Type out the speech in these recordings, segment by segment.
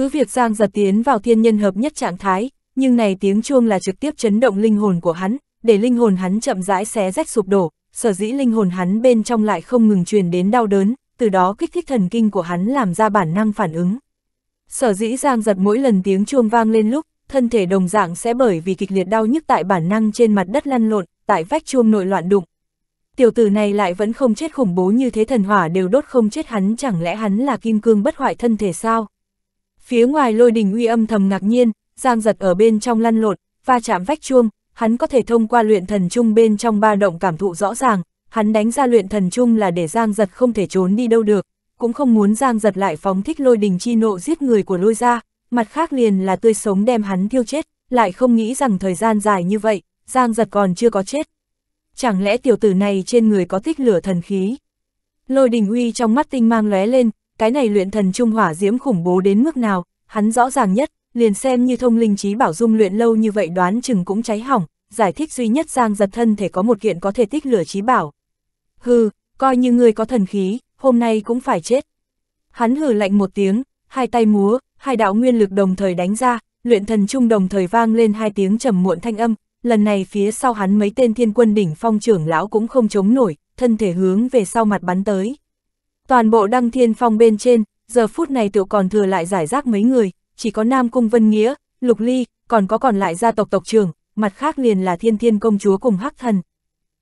Cứ việc Giang giật tiến vào thiên nhân hợp nhất trạng thái, nhưng này tiếng chuông là trực tiếp chấn động linh hồn của hắn, để linh hồn hắn chậm rãi xé rách sụp đổ, sở dĩ linh hồn hắn bên trong lại không ngừng truyền đến đau đớn, từ đó kích thích thần kinh của hắn làm ra bản năng phản ứng. Sở dĩ Giang giật mỗi lần tiếng chuông vang lên lúc, thân thể đồng dạng sẽ bởi vì kịch liệt đau nhức tại bản năng trên mặt đất lăn lộn, tại vách chuông nội loạn đụng. Tiểu tử này lại vẫn không chết khủng bố như thế thần hỏa đều đốt không chết hắn chẳng lẽ hắn là kim cương bất hoại thân thể sao? Phía ngoài lôi đình uy âm thầm ngạc nhiên, giang giật ở bên trong lăn lột, va chạm vách chuông, hắn có thể thông qua luyện thần chung bên trong ba động cảm thụ rõ ràng, hắn đánh ra luyện thần chung là để giang giật không thể trốn đi đâu được, cũng không muốn giang giật lại phóng thích lôi đình chi nộ giết người của lôi ra, mặt khác liền là tươi sống đem hắn thiêu chết, lại không nghĩ rằng thời gian dài như vậy, giang giật còn chưa có chết. Chẳng lẽ tiểu tử này trên người có thích lửa thần khí? Lôi đình uy trong mắt tinh mang lóe lên, cái này luyện thần trung hỏa diễm khủng bố đến mức nào, hắn rõ ràng nhất, liền xem như thông linh trí bảo dung luyện lâu như vậy đoán chừng cũng cháy hỏng, giải thích duy nhất Giang giật thân thể có một kiện có thể tích lửa trí bảo. Hừ, coi như người có thần khí, hôm nay cũng phải chết. Hắn hừ lạnh một tiếng, hai tay múa, hai đạo nguyên lực đồng thời đánh ra, luyện thần trung đồng thời vang lên hai tiếng trầm muộn thanh âm, lần này phía sau hắn mấy tên thiên quân đỉnh phong trưởng lão cũng không chống nổi, thân thể hướng về sau mặt bắn tới. Toàn bộ đăng thiên phong bên trên, giờ phút này tiểu còn thừa lại giải rác mấy người, chỉ có Nam Cung Vân Nghĩa, Lục Ly, còn có còn lại gia tộc tộc trưởng, mặt khác liền là thiên thiên công chúa cùng hắc thần.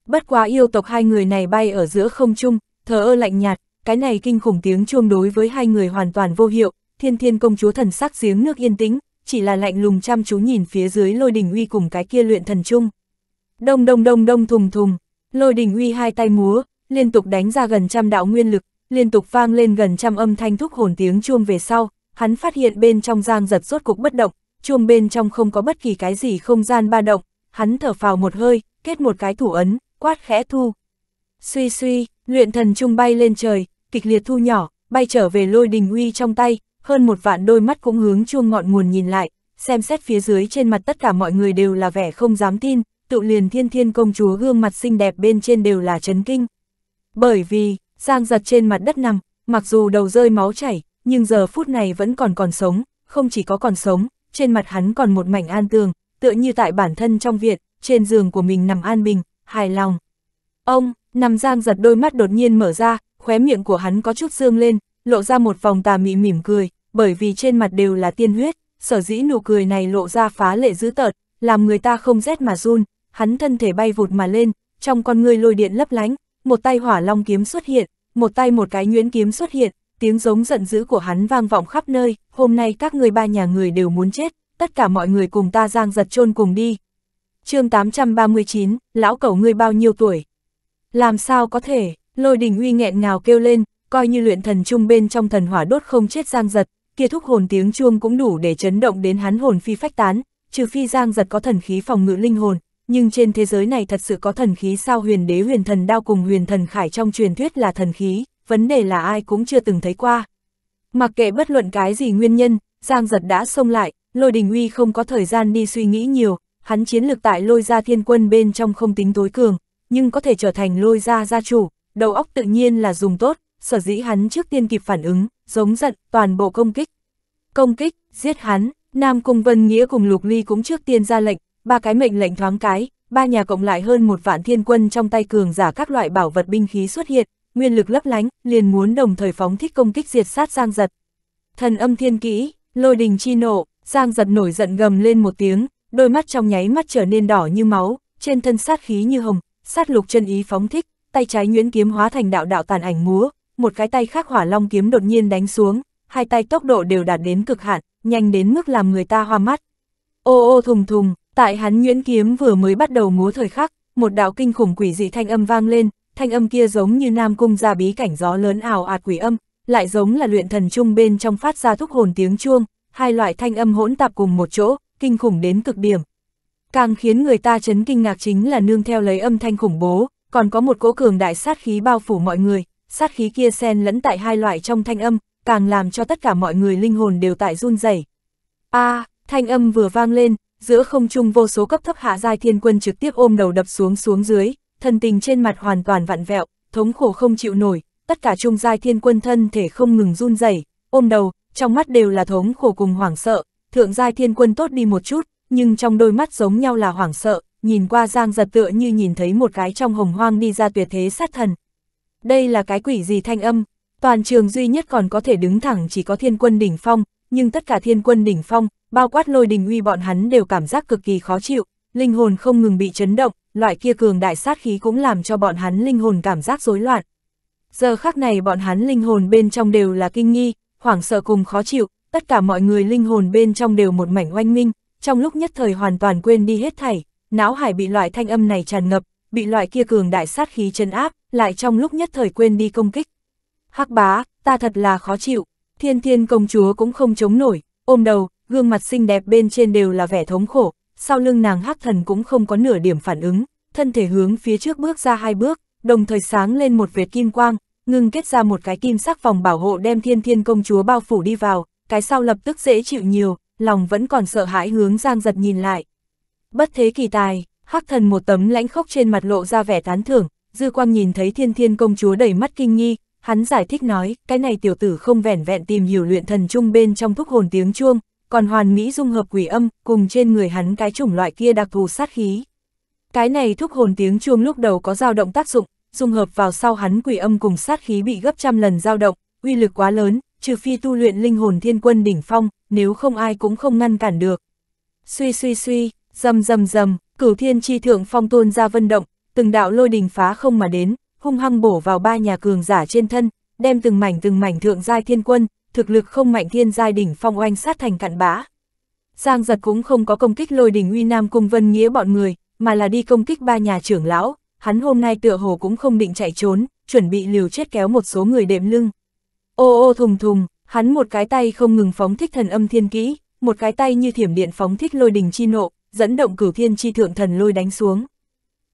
Bất quá yêu tộc hai người này bay ở giữa không trung, thờ ơ lạnh nhạt, cái này kinh khủng tiếng chuông đối với hai người hoàn toàn vô hiệu, thiên thiên công chúa thần sắc giếng nước yên tĩnh, chỉ là lạnh lùng chăm chú nhìn phía dưới lôi đình uy cùng cái kia luyện thần chung. Đông đông đông đông thùng thùng, lôi đình uy hai tay múa, liên tục đánh ra gần trăm đạo nguyên lực, liên tục vang lên gần trăm âm thanh thúc hồn tiếng chuông về sau, hắn phát hiện bên trong giang giật rốt cục bất động, chuông bên trong không có bất kỳ cái gì không gian ba động, hắn thở phào một hơi, kết một cái thủ ấn, quát khẽ thu. Suy suy, luyện thần trung bay lên trời, kịch liệt thu nhỏ, bay trở về lôi đình uy trong tay, hơn một vạn đôi mắt cũng hướng chuông ngọn nguồn nhìn lại, xem xét phía dưới trên mặt tất cả mọi người đều là vẻ không dám tin, tự liền thiên thiên công chúa gương mặt xinh đẹp bên trên đều là chấn kinh. Bởi vì, Giang giật trên mặt đất nằm, mặc dù đầu rơi máu chảy, nhưng giờ phút này vẫn còn còn sống, không chỉ có còn sống, trên mặt hắn còn một mảnh an tường, tựa như tại bản thân trong viện, trên giường của mình nằm an bình, hài lòng. Ông, nằm Giang giật đôi mắt đột nhiên mở ra, khóe miệng của hắn có chút dương lên, lộ ra một vòng tà mị mỉm cười, bởi vì trên mặt đều là tiên huyết, sở dĩ nụ cười này lộ ra phá lệ dữ tợt, làm người ta không rét mà run, hắn thân thể bay vụt mà lên, trong con người lôi điện lấp lánh, một tay hỏa long kiếm xuất hiện, một tay một cái nhuyễn kiếm xuất hiện, tiếng giống giận dữ của hắn vang vọng khắp nơi, hôm nay các người ba nhà người đều muốn chết, tất cả mọi người cùng ta giang giật chôn cùng đi. chương 839, lão cẩu ngươi bao nhiêu tuổi? Làm sao có thể, lôi đình uy nghẹn ngào kêu lên, coi như luyện thần trung bên trong thần hỏa đốt không chết giang giật, kia thúc hồn tiếng chuông cũng đủ để chấn động đến hắn hồn phi phách tán, trừ phi giang giật có thần khí phòng ngự linh hồn, nhưng trên thế giới này thật sự có thần khí sao huyền đế huyền thần đao cùng huyền thần khải trong truyền thuyết là thần khí, vấn đề là ai cũng chưa từng thấy qua. Mặc kệ bất luận cái gì nguyên nhân, Giang giật đã xông lại, lôi đình uy không có thời gian đi suy nghĩ nhiều, hắn chiến lược tại lôi gia thiên quân bên trong không tính tối cường, nhưng có thể trở thành lôi gia gia chủ, đầu óc tự nhiên là dùng tốt, sở dĩ hắn trước tiên kịp phản ứng, giống giận, toàn bộ công kích. Công kích, giết hắn, Nam Cung Vân Nghĩa cùng Lục Ly cũng trước tiên ra lệnh, ba cái mệnh lệnh thoáng cái, ba nhà cộng lại hơn một vạn thiên quân trong tay cường giả các loại bảo vật binh khí xuất hiện, nguyên lực lấp lánh, liền muốn đồng thời phóng thích công kích diệt sát Giang Giật. Thần âm thiên kỹ, lôi đình chi nộ, Giang Giật nổi giận gầm lên một tiếng, đôi mắt trong nháy mắt trở nên đỏ như máu, trên thân sát khí như hồng, sát lục chân ý phóng thích, tay trái nhuyễn kiếm hóa thành đạo đạo tàn ảnh múa, một cái tay khác hỏa long kiếm đột nhiên đánh xuống, hai tay tốc độ đều đạt đến cực hạn, nhanh đến mức làm người ta hoa mắt. Ô ô thùng thùng, Tại hắn nhuyễn kiếm vừa mới bắt đầu múa thời khắc, một đạo kinh khủng quỷ dị thanh âm vang lên, thanh âm kia giống như nam cung ra bí cảnh gió lớn ảo ạt quỷ âm, lại giống là luyện thần trung bên trong phát ra thúc hồn tiếng chuông, hai loại thanh âm hỗn tạp cùng một chỗ, kinh khủng đến cực điểm. Càng khiến người ta chấn kinh ngạc chính là nương theo lấy âm thanh khủng bố, còn có một cỗ cường đại sát khí bao phủ mọi người, sát khí kia xen lẫn tại hai loại trong thanh âm, càng làm cho tất cả mọi người linh hồn đều tại run rẩy. A, à, thanh âm vừa vang lên, giữa không trung vô số cấp thấp hạ giai thiên quân trực tiếp ôm đầu đập xuống xuống dưới, thân tình trên mặt hoàn toàn vặn vẹo, thống khổ không chịu nổi, tất cả trung giai thiên quân thân thể không ngừng run rẩy, ôm đầu, trong mắt đều là thống khổ cùng hoảng sợ, thượng giai thiên quân tốt đi một chút, nhưng trong đôi mắt giống nhau là hoảng sợ, nhìn qua Giang giật tựa như nhìn thấy một cái trong hồng hoang đi ra tuyệt thế sát thần. Đây là cái quỷ gì thanh âm, toàn trường duy nhất còn có thể đứng thẳng chỉ có thiên quân đỉnh phong, nhưng tất cả thiên quân đỉnh phong, bao quát lôi đình uy bọn hắn đều cảm giác cực kỳ khó chịu, linh hồn không ngừng bị chấn động, loại kia cường đại sát khí cũng làm cho bọn hắn linh hồn cảm giác rối loạn. Giờ khắc này bọn hắn linh hồn bên trong đều là kinh nghi, hoảng sợ cùng khó chịu, tất cả mọi người linh hồn bên trong đều một mảnh oanh minh, trong lúc nhất thời hoàn toàn quên đi hết thảy, não hải bị loại thanh âm này tràn ngập, bị loại kia cường đại sát khí chân áp, lại trong lúc nhất thời quên đi công kích. Hắc bá, ta thật là khó chịu, thiên thiên công chúa cũng không chống nổi, ôm đầu, gương mặt xinh đẹp bên trên đều là vẻ thống khổ, sau lưng nàng hắc thần cũng không có nửa điểm phản ứng, thân thể hướng phía trước bước ra hai bước, đồng thời sáng lên một vệt kim quang, ngưng kết ra một cái kim sắc vòng bảo hộ đem thiên thiên công chúa bao phủ đi vào, cái sau lập tức dễ chịu nhiều, lòng vẫn còn sợ hãi hướng giang giật nhìn lại. Bất thế kỳ tài, hắc thần một tấm lãnh khốc trên mặt lộ ra vẻ tán thưởng, dư quang nhìn thấy thiên thiên công chúa đầy mắt kinh nghi, hắn giải thích nói, cái này tiểu tử không vẻn vẹn tìm hiểu luyện thần chung bên trong thúc hồn tiếng chuông, còn hoàn mỹ dung hợp quỷ âm, cùng trên người hắn cái chủng loại kia đặc thù sát khí. Cái này thúc hồn tiếng chuông lúc đầu có dao động tác dụng, dung hợp vào sau hắn quỷ âm cùng sát khí bị gấp trăm lần dao động, uy lực quá lớn, trừ phi tu luyện linh hồn thiên quân đỉnh phong, nếu không ai cũng không ngăn cản được. Suy suy suy, dầm dầm dầm, cửu thiên chi thượng phong tôn ra vân động, từng đạo lôi đình phá không mà đến, hung hăng bổ vào ba nhà cường giả trên thân, đem từng mảnh từng mảnh thượng giai thiên quân, thực lực không mạnh thiên giai đỉnh phong oanh sát thành cặn bã. Giang giật cũng không có công kích lôi đỉnh uy nam cung vân nghĩa bọn người, mà là đi công kích ba nhà trưởng lão, hắn hôm nay tựa hồ cũng không định chạy trốn, chuẩn bị liều chết kéo một số người đệm lưng. Ô ô thùng thùng, hắn một cái tay không ngừng phóng thích thần âm thiên kỹ, một cái tay như thiểm điện phóng thích lôi đỉnh chi nộ, dẫn động cửu thiên chi thượng thần lôi đánh xuống.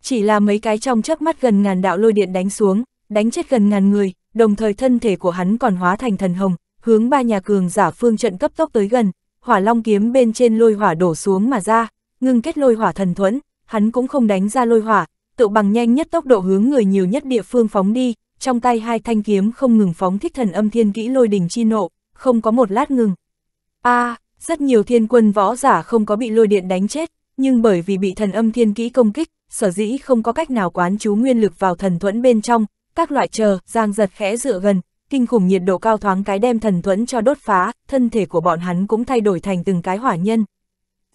Chỉ là mấy cái trong chớp mắt gần ngàn đạo lôi điện đánh xuống, đánh chết gần ngàn người, đồng thời thân thể của hắn còn hóa thành thần hồng, hướng ba nhà cường giả phương trận cấp tốc tới gần, hỏa long kiếm bên trên lôi hỏa đổ xuống mà ra, ngưng kết lôi hỏa thần thuẫn, hắn cũng không đánh ra lôi hỏa, tự bằng nhanh nhất tốc độ hướng người nhiều nhất địa phương phóng đi, trong tay hai thanh kiếm không ngừng phóng thích thần âm thiên kỹ lôi đình chi nộ, không có một lát ngừng. A, à, rất nhiều thiên quân võ giả không có bị lôi điện đánh chết, nhưng bởi vì bị thần âm thiên kỹ công kích, sở dĩ không có cách nào quán chú nguyên lực vào thần thuẫn bên trong, các loại chờ, giang giật khẽ dựa gần, kinh khủng nhiệt độ cao thoáng cái đem thần thuẫn cho đốt phá, thân thể của bọn hắn cũng thay đổi thành từng cái hỏa nhân.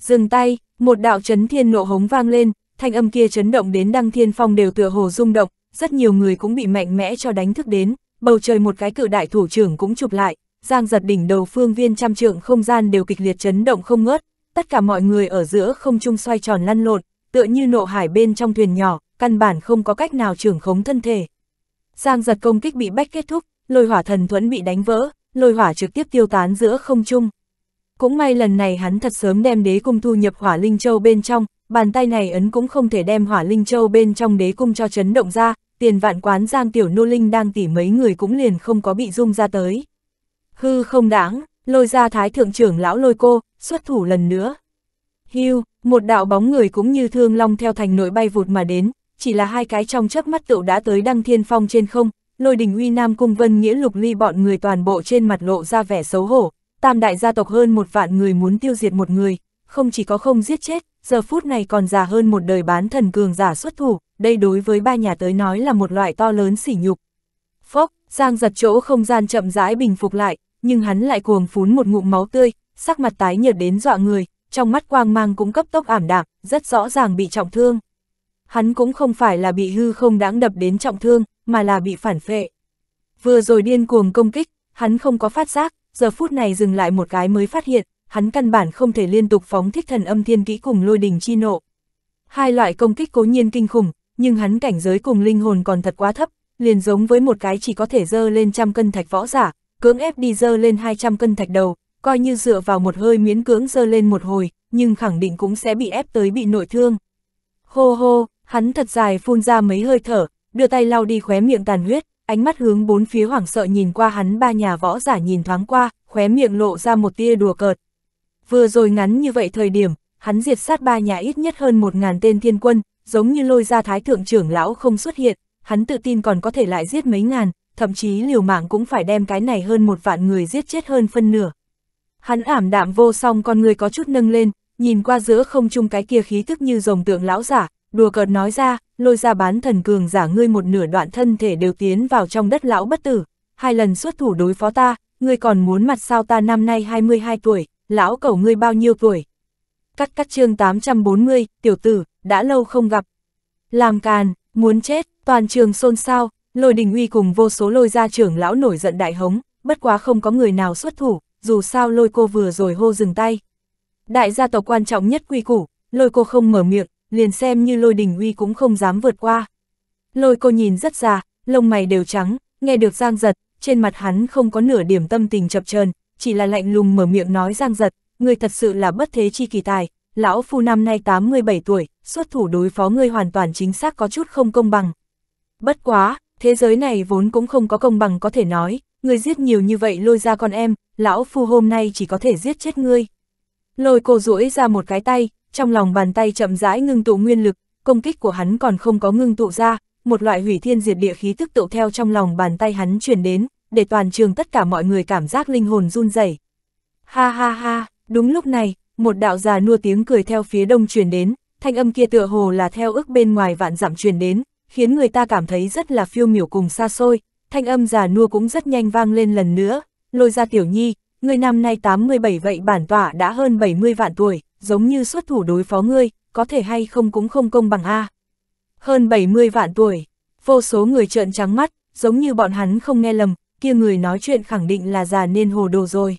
Dừng tay, một đạo chấn thiên nộ hống vang lên, thanh âm kia chấn động đến đăng thiên phong đều tựa hồ rung động, rất nhiều người cũng bị mạnh mẽ cho đánh thức đến, bầu trời một cái cự đại thủ trưởng cũng chụp lại, giang giật đỉnh đầu phương viên trăm trượng không gian đều kịch liệt chấn động không ngớt, tất cả mọi người ở giữa không trung xoay tròn lăn lộn, tựa như nộ hải bên trong thuyền nhỏ, căn bản không có cách nào trưởng khống thân thể. Giang giật công kích bị bách kết thúc, lôi hỏa thần thuẫn bị đánh vỡ, lôi hỏa trực tiếp tiêu tán giữa không trung. Cũng may lần này hắn thật sớm đem đế cung thu nhập hỏa linh châu bên trong, bàn tay này ấn cũng không thể đem hỏa linh châu bên trong đế cung cho chấn động ra, tiền vạn quán giang tiểu nô linh đang tỉ mấy người cũng liền không có bị rung ra tới. Hư không đáng, lôi ra thái thượng trưởng lão lôi cô, xuất thủ lần nữa. Hưu, một đạo bóng người cũng như thương long theo thành nội bay vụt mà đến, chỉ là hai cái trong chớp mắt tựu đã tới đăng thiên phong trên không, lôi đình uy nam cung vân nghĩa lục ly bọn người toàn bộ trên mặt lộ ra vẻ xấu hổ, tam đại gia tộc hơn một vạn người muốn tiêu diệt một người, không chỉ có không giết chết, giờ phút này còn già hơn một đời bán thần cường giả xuất thủ, đây đối với ba nhà tới nói là một loại to lớn sỉ nhục. Phốc, Giang giật chỗ không gian chậm rãi bình phục lại, nhưng hắn lại cuồng phún một ngụm máu tươi, sắc mặt tái nhợt đến dọa người, trong mắt quang mang cũng cấp tốc ảm đạm, rất rõ ràng bị trọng thương. Hắn cũng không phải là bị hư không đáng đập đến trọng thương, mà là bị phản phệ. Vừa rồi điên cuồng công kích, hắn không có phát giác, giờ phút này dừng lại một cái mới phát hiện, hắn căn bản không thể liên tục phóng thích thần âm thiên kỹ cùng lôi đình chi nộ. Hai loại công kích cố nhiên kinh khủng, nhưng hắn cảnh giới cùng linh hồn còn thật quá thấp, liền giống với một cái chỉ có thể dơ lên trăm cân thạch võ giả, cưỡng ép đi dơ lên 200 cân thạch đầu, coi như dựa vào một hơi miễn cưỡng dơ lên một hồi, nhưng khẳng định cũng sẽ bị ép tới bị nội thương. Hô hô, hắn thật dài phun ra mấy hơi thở, đưa tay lau đi khóe miệng tàn huyết, ánh mắt hướng bốn phía hoảng sợ nhìn qua hắn ba nhà võ giả nhìn thoáng qua, khóe miệng lộ ra một tia đùa cợt. Vừa rồi ngắn như vậy thời điểm, hắn diệt sát ba nhà ít nhất hơn một ngàn tên thiên quân, giống như lôi ra thái thượng trưởng lão không xuất hiện, hắn tự tin còn có thể lại giết mấy ngàn, thậm chí liều mạng cũng phải đem cái này hơn một vạn người giết chết hơn phân nửa. Hắn ảm đạm vô song con người có chút nâng lên, nhìn qua giữa không chung cái kia khí thức như rồng tượng lão giả, đùa cợt nói ra, lôi ra bán thần cường giả ngươi một nửa đoạn thân thể đều tiến vào trong đất lão bất tử, hai lần xuất thủ đối phó ta, ngươi còn muốn mặt sao ta năm nay 22 tuổi, lão cầu ngươi bao nhiêu tuổi. Cắt cắt chương 840, tiểu tử, đã lâu không gặp. Làm càn, muốn chết, toàn trường xôn xao, lôi đình uy cùng vô số lôi gia trưởng lão nổi giận đại hống, bất quá không có người nào xuất thủ, dù sao lôi cô vừa rồi hô dừng tay. Đại gia tộc quan trọng nhất quy củ, lôi cô không mở miệng, liền xem như lôi đình uy cũng không dám vượt qua. Lôi cô nhìn rất già, lông mày đều trắng, nghe được Giang Giật, trên mặt hắn không có nửa điểm tâm tình chập chờn chỉ là lạnh lùng mở miệng nói Giang Giật, người thật sự là bất thế chi kỳ tài, lão phu năm nay 87 tuổi, xuất thủ đối phó ngươi hoàn toàn chính xác có chút không công bằng. Bất quá, thế giới này vốn cũng không có công bằng có thể nói, ngươi giết nhiều như vậy lôi ra con em, lão phu hôm nay chỉ có thể giết chết ngươi. Lôi cô duỗi ra một cái tay, trong lòng bàn tay chậm rãi ngưng tụ nguyên lực, công kích của hắn còn không có ngưng tụ ra, một loại hủy thiên diệt địa khí tức tụ theo trong lòng bàn tay hắn truyền đến, để toàn trường tất cả mọi người cảm giác linh hồn run rẩy. Ha ha ha, đúng lúc này, một đạo già nua tiếng cười theo phía đông truyền đến, thanh âm kia tựa hồ là theo ước bên ngoài vạn dặm truyền đến, khiến người ta cảm thấy rất là phiêu miểu cùng xa xôi, thanh âm già nua cũng rất nhanh vang lên lần nữa, lôi ra tiểu nhi, người năm nay 87 vậy bản tỏa đã hơn 70 vạn tuổi, giống như xuất thủ đối phó ngươi, có thể hay không cũng không công bằng A. Hơn 70 vạn tuổi, vô số người trợn trắng mắt, giống như bọn hắn không nghe lầm, kia người nói chuyện khẳng định là già nên hồ đồ rồi.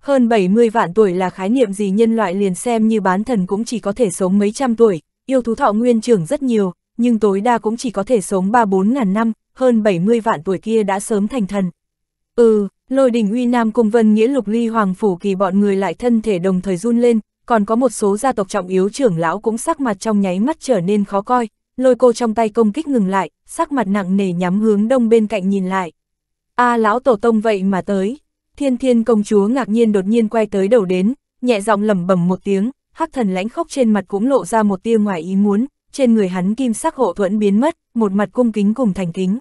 Hơn 70 vạn tuổi là khái niệm gì nhân loại liền xem như bán thần cũng chỉ có thể sống mấy trăm tuổi, yêu thú thọ nguyên trưởng rất nhiều, nhưng tối đa cũng chỉ có thể sống 3-4 ngàn năm, hơn 70 vạn tuổi kia đã sớm thành thần. Ừ, lôi đình uy nam cung vân nghĩa lục ly hoàng phủ kỳ bọn người lại thân thể đồng thời run lên, còn có một số gia tộc trọng yếu trưởng lão cũng sắc mặt trong nháy mắt trở nên khó coi, lôi cô trong tay công kích ngừng lại, sắc mặt nặng nề nhắm hướng đông bên cạnh nhìn lại. a à, lão tổ tông vậy mà tới, thiên thiên công chúa ngạc nhiên đột nhiên quay tới đầu đến, nhẹ giọng lẩm bẩm một tiếng, hắc thần lãnh khốc trên mặt cũng lộ ra một tia ngoài ý muốn, trên người hắn kim sắc hộ thuẫn biến mất, một mặt cung kính cùng thành kính.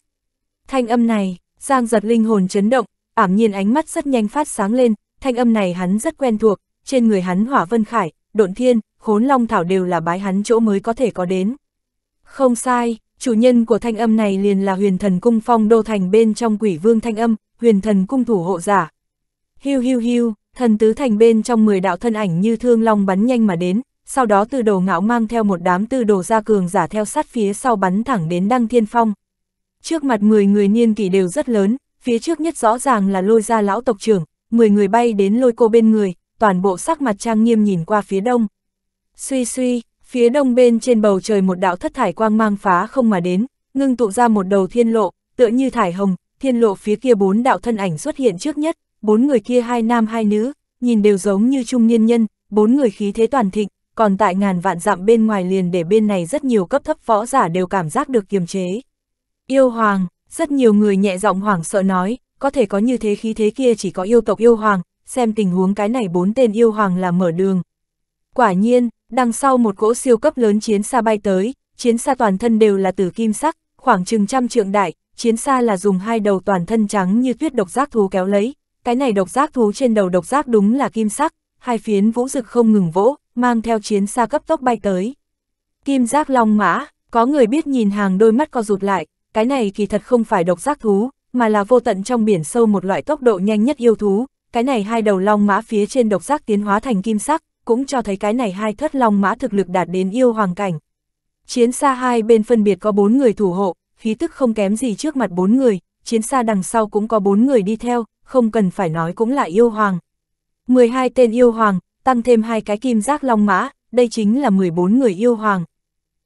Thanh âm này, Giang giật linh hồn chấn động, ảm nhiên ánh mắt rất nhanh phát sáng lên, thanh âm này hắn rất quen thuộc, trên người hắn hỏa vân khải, độn thiên, khốn long thảo đều là bái hắn chỗ mới có thể có đến. Không sai, chủ nhân của thanh âm này liền là huyền thần cung phong đô thành bên trong quỷ vương thanh âm, huyền thần cung thủ hộ giả. Hiu hiu hiu, thần tứ thành bên trong 10 đạo thân ảnh như thương long bắn nhanh mà đến, sau đó từ đồ ngạo mang theo một đám tư đồ gia cường giả theo sát phía sau bắn thẳng đến đăng thiên phong. Trước mặt 10 người niên kỷ đều rất lớn, phía trước nhất rõ ràng là lôi ra lão tộc trưởng, 10 người bay đến lôi cô bên người, toàn bộ sắc mặt trang nghiêm nhìn qua phía đông. Suy suy, phía đông bên trên bầu trời một đạo thất thải quang mang phá không mà đến, ngưng tụ ra một đầu thiên lộ, tựa như thải hồng, thiên lộ phía kia bốn đạo thân ảnh xuất hiện trước nhất, bốn người kia hai nam hai nữ, nhìn đều giống như trung niên nhân, bốn người khí thế toàn thịnh, còn tại ngàn vạn dặm bên ngoài liền để bên này rất nhiều cấp thấp võ giả đều cảm giác được kiềm chế. Yêu hoàng, rất nhiều người nhẹ giọng hoảng sợ nói, có thể có như thế khí thế kia chỉ có yêu tộc yêu hoàng, xem tình huống cái này bốn tên yêu hoàng là mở đường. Quả nhiên, đằng sau một cỗ siêu cấp lớn chiến xa bay tới, chiến xa toàn thân đều là từ kim sắc, khoảng chừng trăm trượng đại, chiến xa là dùng hai đầu toàn thân trắng như tuyết độc giác thú kéo lấy, cái này độc giác thú trên đầu độc giác đúng là kim sắc, hai phiến vũ rực không ngừng vỗ, mang theo chiến xa cấp tốc bay tới. Kim giác long mã, có người biết nhìn hàng đôi mắt co rụt lại, cái này kỳ thật không phải độc giác thú, mà là vô tận trong biển sâu một loại tốc độ nhanh nhất yêu thú, cái này hai đầu long mã phía trên độc giác tiến hóa thành kim sắc, cũng cho thấy cái này hai thất long mã thực lực đạt đến yêu hoàng cảnh. Chiến xa hai bên phân biệt có bốn người thủ hộ, khí tức không kém gì trước mặt bốn người, chiến xa đằng sau cũng có bốn người đi theo, không cần phải nói cũng là yêu hoàng. 12 tên yêu hoàng, tăng thêm hai cái kim giác long mã, đây chính là 14 người yêu hoàng.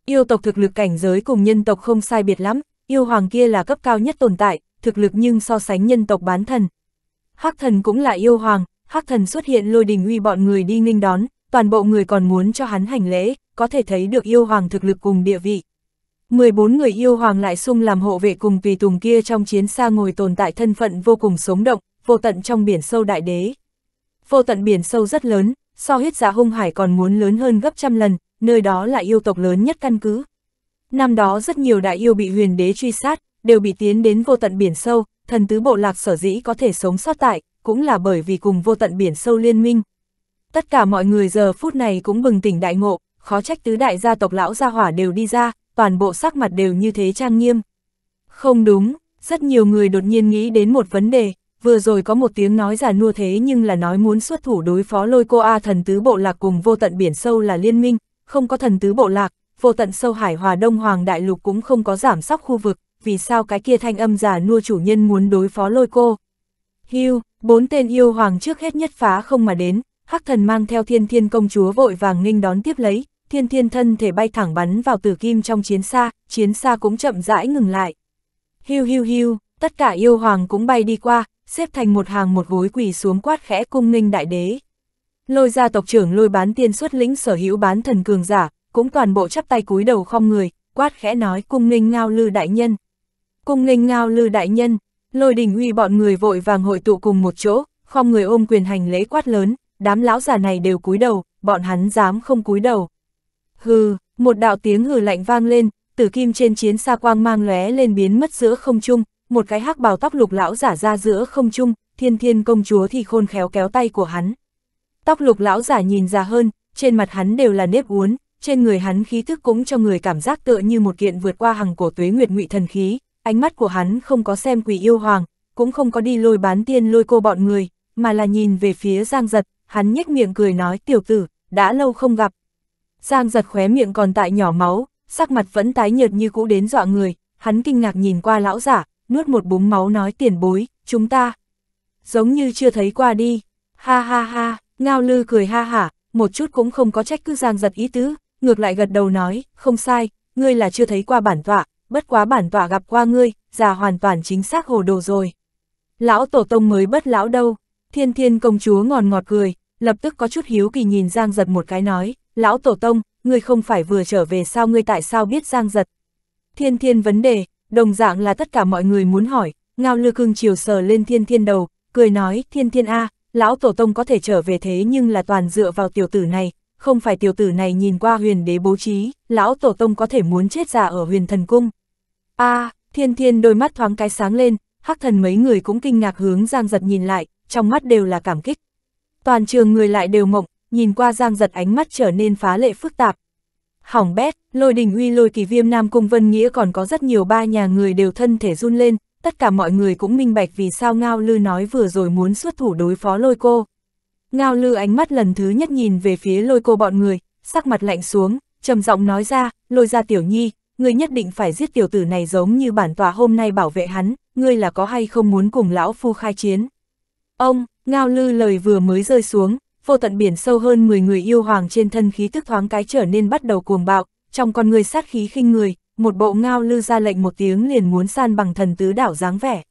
Yêu tộc thực lực cảnh giới cùng nhân tộc không sai biệt lắm, yêu hoàng kia là cấp cao nhất tồn tại, thực lực nhưng so sánh nhân tộc bán thần, Hắc thần cũng là yêu hoàng, Hắc thần xuất hiện lôi đình uy bọn người đi nghênh đón, toàn bộ người còn muốn cho hắn hành lễ, có thể thấy được yêu hoàng thực lực cùng địa vị. 14 người yêu hoàng lại sung làm hộ vệ cùng tùy tùng kia trong chiến xa ngồi tồn tại thân phận vô cùng sống động, vô tận trong biển sâu đại đế. Vô tận biển sâu rất lớn, so huyết giả dạ hung hải còn muốn lớn hơn gấp trăm lần, nơi đó là yêu tộc lớn nhất căn cứ. Năm đó rất nhiều đại yêu bị huyền đế truy sát, đều bị tiến đến vô tận biển sâu, thần tứ bộ lạc sở dĩ có thể sống sót tại, cũng là bởi vì cùng vô tận biển sâu liên minh. Tất cả mọi người giờ phút này cũng bừng tỉnh đại ngộ, khó trách tứ đại gia tộc lão gia hỏa đều đi ra, toàn bộ sắc mặt đều như thế trang nghiêm. Không đúng, rất nhiều người đột nhiên nghĩ đến một vấn đề, vừa rồi có một tiếng nói giả nua thế nhưng là nói muốn xuất thủ đối phó lôi cô A thần tứ bộ lạc cùng vô tận biển sâu là liên minh, không có thần tứ bộ lạc, vô tận sâu hải hòa đông hoàng đại lục cũng không có giảm sóc khu vực, vì sao cái kia thanh âm giả nua chủ nhân muốn đối phó lôi cô. Hưu, bốn tên yêu hoàng trước hết nhất phá không mà đến, hắc thần mang theo thiên thiên công chúa vội vàng nghênh đón tiếp lấy, thiên thiên thân thể bay thẳng bắn vào tử kim trong chiến xa, chiến xa cũng chậm rãi ngừng lại. Hưu hưu hưu, tất cả yêu hoàng cũng bay đi qua, xếp thành một hàng một gối quỳ xuống quát khẽ cung nghênh đại đế. Lôi gia tộc trưởng lôi bán tiên xuất lĩnh sở hữu bán thần cường giả, cũng toàn bộ chắp tay cúi đầu không người, quát khẽ nói cung nghênh ngao lư đại nhân. Cung nghênh ngao lư đại nhân, lôi đình uy bọn người vội vàng hội tụ cùng một chỗ, không người ôm quyền hành lễ quát lớn, đám lão già này đều cúi đầu, bọn hắn dám không cúi đầu. Hừ, một đạo tiếng hừ lạnh vang lên, tử kim trên chiến xa quang mang lóe lên biến mất giữa không trung, một cái hắc bào tóc lục lão giả ra giữa không trung, thiên thiên công chúa thì khôn khéo kéo tay của hắn. Tóc lục lão giả nhìn ra hơn, trên mặt hắn đều là nếp uốn, trên người hắn khí thức cũng cho người cảm giác tựa như một kiện vượt qua hàng cổ tuế nguyệt ngụy thần khí, ánh mắt của hắn không có xem quỷ yêu hoàng, cũng không có đi lôi bán tiên lôi cô bọn người, mà là nhìn về phía Giang Giật, hắn nhếch miệng cười nói tiểu tử, đã lâu không gặp. Giang Giật khóe miệng còn tại nhỏ máu, sắc mặt vẫn tái nhợt như cũ đến dọa người, hắn kinh ngạc nhìn qua lão giả, nuốt một búng máu nói tiền bối, chúng ta. Giống như chưa thấy qua đi, ha ha ha, ngao lư cười ha hả, một chút cũng không có trách cứ Giang Giật ý tứ, ngược lại gật đầu nói, không sai, ngươi là chưa thấy qua bản tọa, bất quá bản tọa gặp qua ngươi, già hoàn toàn chính xác hồ đồ rồi. Lão tổ tông mới bất lão đâu, thiên thiên công chúa ngòn ngọt cười, lập tức có chút hiếu kỳ nhìn Giang giật một cái nói, lão tổ tông, ngươi không phải vừa trở về sao ngươi tại sao biết Giang giật. Thiên thiên vấn đề, đồng dạng là tất cả mọi người muốn hỏi, ngao lư cưng chiều sờ lên thiên thiên đầu, cười nói, thiên thiên a lão tổ tông có thể trở về thế nhưng là toàn dựa vào tiểu tử này, không phải tiểu tử này nhìn qua huyền đế bố trí, lão tổ tông có thể muốn chết giả ở huyền thần cung. a à, thiên thiên đôi mắt thoáng cái sáng lên, hắc thần mấy người cũng kinh ngạc hướng Giang Giật nhìn lại, trong mắt đều là cảm kích. Toàn trường người lại đều mộng, nhìn qua Giang Giật ánh mắt trở nên phá lệ phức tạp. Hỏng bét, lôi đình uy lôi kỳ viêm Nam Cung Vân Nghĩa còn có rất nhiều ba nhà người đều thân thể run lên, tất cả mọi người cũng minh bạch vì sao Ngao Lư nói vừa rồi muốn xuất thủ đối phó lôi cô. Ngao lư ánh mắt lần thứ nhất nhìn về phía lôi cô bọn người, sắc mặt lạnh xuống, trầm giọng nói ra, lôi ra tiểu nhi, ngươi nhất định phải giết tiểu tử này giống như bản tòa hôm nay bảo vệ hắn, ngươi là có hay không muốn cùng lão phu khai chiến. Ông, Ngao lư lời vừa mới rơi xuống, vô tận biển sâu hơn 10 người yêu hoàng trên thân khí tức thoáng cái trở nên bắt đầu cuồng bạo, trong con người sát khí khinh người, một bộ Ngao lư ra lệnh một tiếng liền muốn san bằng thần tứ đảo dáng vẻ.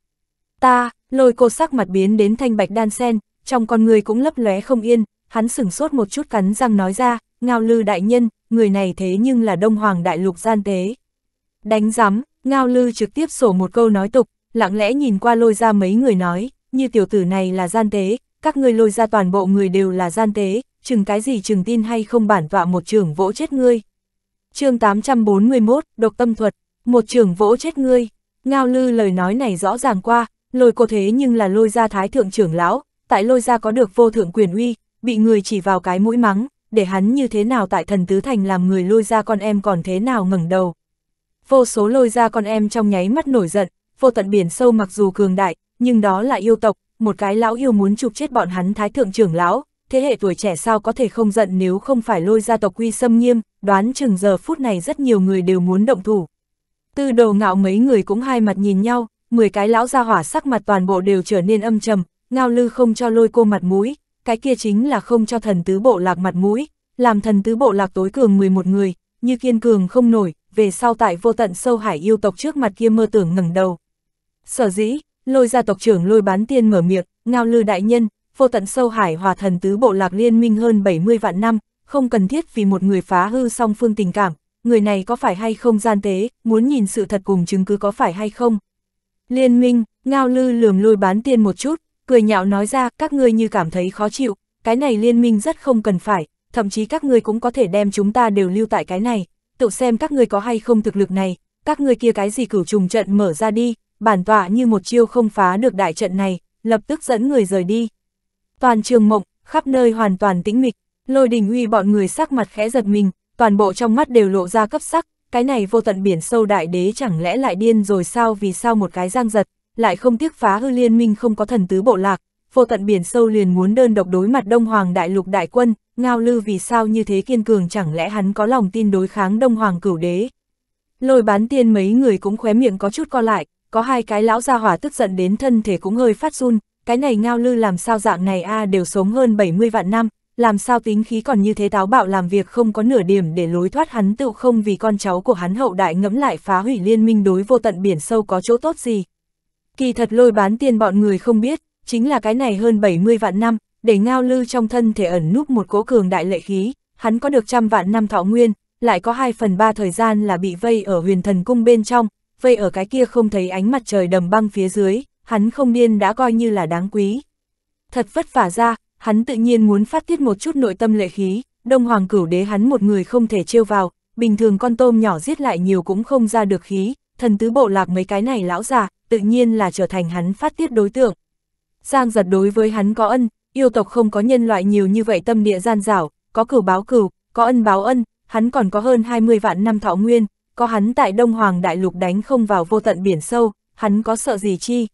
Ta, lôi cô sắc mặt biến đến thanh bạch đan sen, trong con người cũng lấp lóe không yên, hắn sửng sốt một chút cắn răng nói ra, ngao lư đại nhân, người này thế nhưng là đông hoàng đại lục gian tế. Đánh giám, ngao lư trực tiếp sổ một câu nói tục, lặng lẽ nhìn qua lôi ra mấy người nói, như tiểu tử này là gian tế, các ngươi lôi ra toàn bộ người đều là gian tế, chừng cái gì chừng tin hay không bản tọa một trưởng vỗ chết ngươi. chương 841, độc tâm thuật, một trưởng vỗ chết ngươi. Ngao lư lời nói này rõ ràng qua, lôi cô thế nhưng là lôi ra thái thượng trưởng lão, tại lôi gia có được vô thượng quyền uy, bị người chỉ vào cái mũi mắng, để hắn như thế nào tại thần tứ thành làm người lôi gia con em còn thế nào ngẩng đầu. Vô số lôi gia con em trong nháy mắt nổi giận, vô tận biển sâu mặc dù cường đại, nhưng đó là yêu tộc, một cái lão yêu muốn chụp chết bọn hắn thái thượng trưởng lão, thế hệ tuổi trẻ sao có thể không giận nếu không phải lôi gia tộc quy xâm nghiêm, đoán chừng giờ phút này rất nhiều người đều muốn động thủ. Tư đồ ngạo mấy người cũng hai mặt nhìn nhau, 10 cái lão gia hỏa sắc mặt toàn bộ đều trở nên âm trầm, Ngao Lư không cho lôi cô mặt mũi, cái kia chính là không cho thần tứ bộ lạc mặt mũi, làm thần tứ bộ lạc tối cường 11 người, như kiên cường không nổi, về sau tại vô tận sâu hải yêu tộc trước mặt kia mơ tưởng ngẩng đầu. Sở dĩ, lôi gia tộc trưởng lôi bán tiên mở miệng, ngao lư đại nhân, vô tận sâu hải hòa thần tứ bộ lạc liên minh hơn 70 vạn năm, không cần thiết vì một người phá hư song phương tình cảm, người này có phải hay không gian tế, muốn nhìn sự thật cùng chứng cứ có phải hay không. Liên minh, ngao lư lườm lôi bán tiên một chút, cười nhạo nói ra các ngươi như cảm thấy khó chịu, cái này liên minh rất không cần phải, thậm chí các ngươi cũng có thể đem chúng ta đều lưu tại cái này, tự xem các ngươi có hay không thực lực này, các ngươi kia cái gì cửu trùng trận mở ra đi, bản tọa như một chiêu không phá được đại trận này, lập tức dẫn người rời đi. Toàn trường mộng, khắp nơi hoàn toàn tĩnh mịch, lôi đình uy bọn người sắc mặt khẽ giật mình, toàn bộ trong mắt đều lộ ra cấp sắc, cái này vô tận biển sâu đại đế chẳng lẽ lại điên rồi sao vì sao một cái giang giật, lại không tiếc phá hư liên minh không có thần tứ bộ lạc, vô tận biển sâu liền muốn đơn độc đối mặt Đông Hoàng đại lục đại quân, ngao lư vì sao như thế kiên cường chẳng lẽ hắn có lòng tin đối kháng Đông Hoàng cửu đế. Lôi bán tiên mấy người cũng khóe miệng có chút co lại, có hai cái lão gia hỏa tức giận đến thân thể cũng hơi phát run, cái này ngao lư làm sao dạng này a à đều sống hơn 70 vạn năm, làm sao tính khí còn như thế táo bạo làm việc không có nửa điểm để lối thoát hắn tự không vì con cháu của hắn hậu đại ngẫm lại phá hủy liên minh đối vô tận biển sâu có chỗ tốt gì. Kỳ thật lôi bán tiền bọn người không biết, chính là cái này hơn 70 vạn năm, để ngao lư trong thân thể ẩn núp một cố cường đại lệ khí, hắn có được trăm vạn năm thọ nguyên, lại có 2 phần 3 thời gian là bị vây ở huyền thần cung bên trong, vây ở cái kia không thấy ánh mặt trời đầm băng phía dưới, hắn không điên đã coi như là đáng quý. Thật vất vả ra, hắn tự nhiên muốn phát tiết một chút nội tâm lệ khí, đông hoàng cửu đế hắn một người không thể trêu vào, bình thường con tôm nhỏ giết lại nhiều cũng không ra được khí, thần tứ bộ lạc mấy cái này lão già, tự nhiên là trở thành hắn phát tiết đối tượng. Giang giật đối với hắn có ân, yêu tộc không có nhân loại nhiều như vậy tâm địa gian dảo, có cửu báo cửu, có ân báo ân, hắn còn có hơn 20 vạn năm thọ nguyên, có hắn tại Đông Hoàng Đại Lục đánh không vào vô tận biển sâu, hắn có sợ gì chi.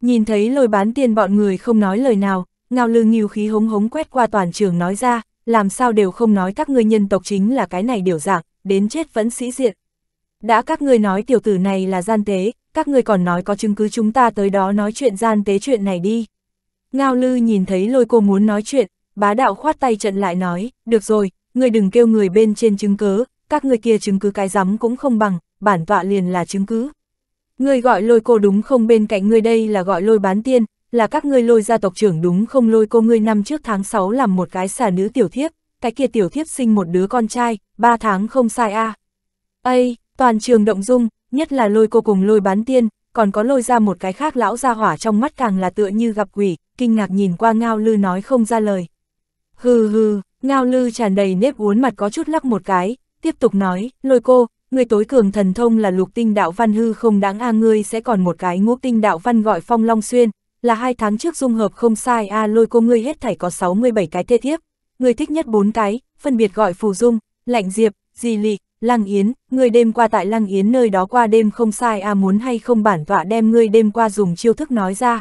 Nhìn thấy lôi bán tiền bọn người không nói lời nào, ngao lương nghiêu khí hống hống quét qua toàn trường nói ra, làm sao đều không nói các ngươi nhân tộc chính là cái này điều dạng, đến chết vẫn sĩ diện. Đã các ngươi nói tiểu tử này là gian tế, các người còn nói có chứng cứ chúng ta tới đó nói chuyện gian tế chuyện này đi. Ngao lư nhìn thấy lôi cô muốn nói chuyện, bá đạo khoát tay trận lại nói, được rồi, người đừng kêu người bên trên chứng cứ, các người kia chứng cứ cái rắm cũng không bằng, bản tọa liền là chứng cứ. Người gọi lôi cô đúng không bên cạnh người đây là gọi lôi bán tiên, là các ngươi lôi gia tộc trưởng đúng không lôi cô ngươi năm trước tháng 6 làm một cái xà nữ tiểu thiếp, cái kia tiểu thiếp sinh một đứa con trai, ba tháng không sai a. À. Ây, toàn trường động dung, nhất là lôi cô cùng lôi bán tiên, còn có lôi ra một cái khác lão ra hỏa trong mắt càng là tựa như gặp quỷ, kinh ngạc nhìn qua Ngao Lư nói không ra lời. Hừ hừ, Ngao Lư tràn đầy nếp uốn mặt có chút lắc một cái, tiếp tục nói, lôi cô, người tối cường thần thông là lục tinh đạo văn hư không đáng a ngươi sẽ còn một cái ngũ tinh đạo văn gọi phong long xuyên, là hai tháng trước dung hợp không sai a lôi cô ngươi hết thảy có 67 cái thê thiếp, người thích nhất bốn cái, phân biệt gọi phù dung, lạnh diệp, di lị, Lăng Yến, người đêm qua tại Lăng Yến nơi đó qua đêm không sai à muốn hay không bản tọa đem ngươi đêm qua dùng chiêu thức nói ra.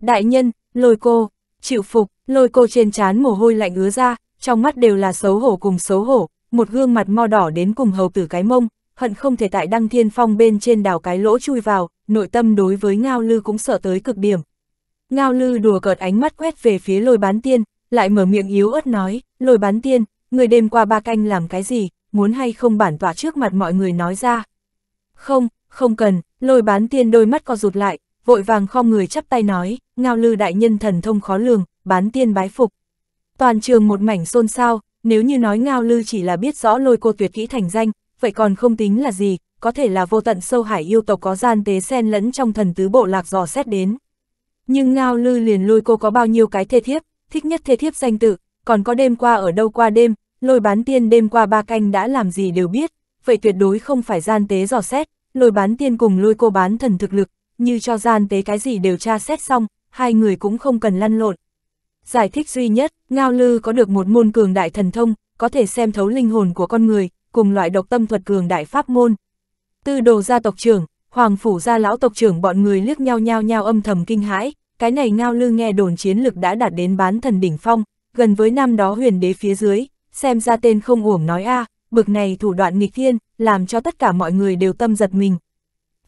Đại nhân, lôi cô, chịu phục, lôi cô trên trán mồ hôi lạnh ứa ra, trong mắt đều là xấu hổ cùng xấu hổ, một gương mặt mo đỏ đến cùng hầu tử cái mông, hận không thể tại đăng thiên phong bên trên đào cái lỗ chui vào, nội tâm đối với Ngao Lư cũng sợ tới cực điểm. Ngao Lư đùa cợt ánh mắt quét về phía lôi bán tiên, lại mở miệng yếu ớt nói, lôi bán tiên, người đêm qua ba canh làm cái gì, muốn hay không bản tỏa trước mặt mọi người nói ra. Không, không cần, lôi bán tiên đôi mắt co rụt lại, vội vàng khom người chắp tay nói, ngao lư đại nhân thần thông khó lường, bán tiên bái phục. Toàn trường một mảnh xôn xao, nếu như nói ngao lư chỉ là biết rõ lôi cô tuyệt kỹ thành danh, vậy còn không tính là gì, có thể là vô tận sâu hải yêu tộc có gian tế xen lẫn trong thần tứ bộ lạc dò xét đến. Nhưng ngao lư liền lôi cô có bao nhiêu cái thê thiếp, thích nhất thê thiếp danh tự, còn có đêm qua ở đâu qua đêm, lôi bán tiên đêm qua ba canh đã làm gì đều biết, vậy tuyệt đối không phải gian tế dò xét, lôi bán tiên cùng lôi cô bán thần thực lực, như cho gian tế cái gì đều tra xét xong, hai người cũng không cần lăn lộn. Giải thích duy nhất, Ngao Lư có được một môn cường đại thần thông, có thể xem thấu linh hồn của con người, cùng loại độc tâm thuật cường đại pháp môn. Tư đồ gia tộc trưởng, hoàng phủ gia lão tộc trưởng bọn người liếc nhau nhau nhau âm thầm kinh hãi, cái này Ngao Lư nghe đồn chiến lực đã đạt đến bán thần đỉnh phong, gần với năm đó huyền đế phía dưới, xem ra tên không uổng nói a à, bực này thủ đoạn nghịch thiên, làm cho tất cả mọi người đều tâm giật mình.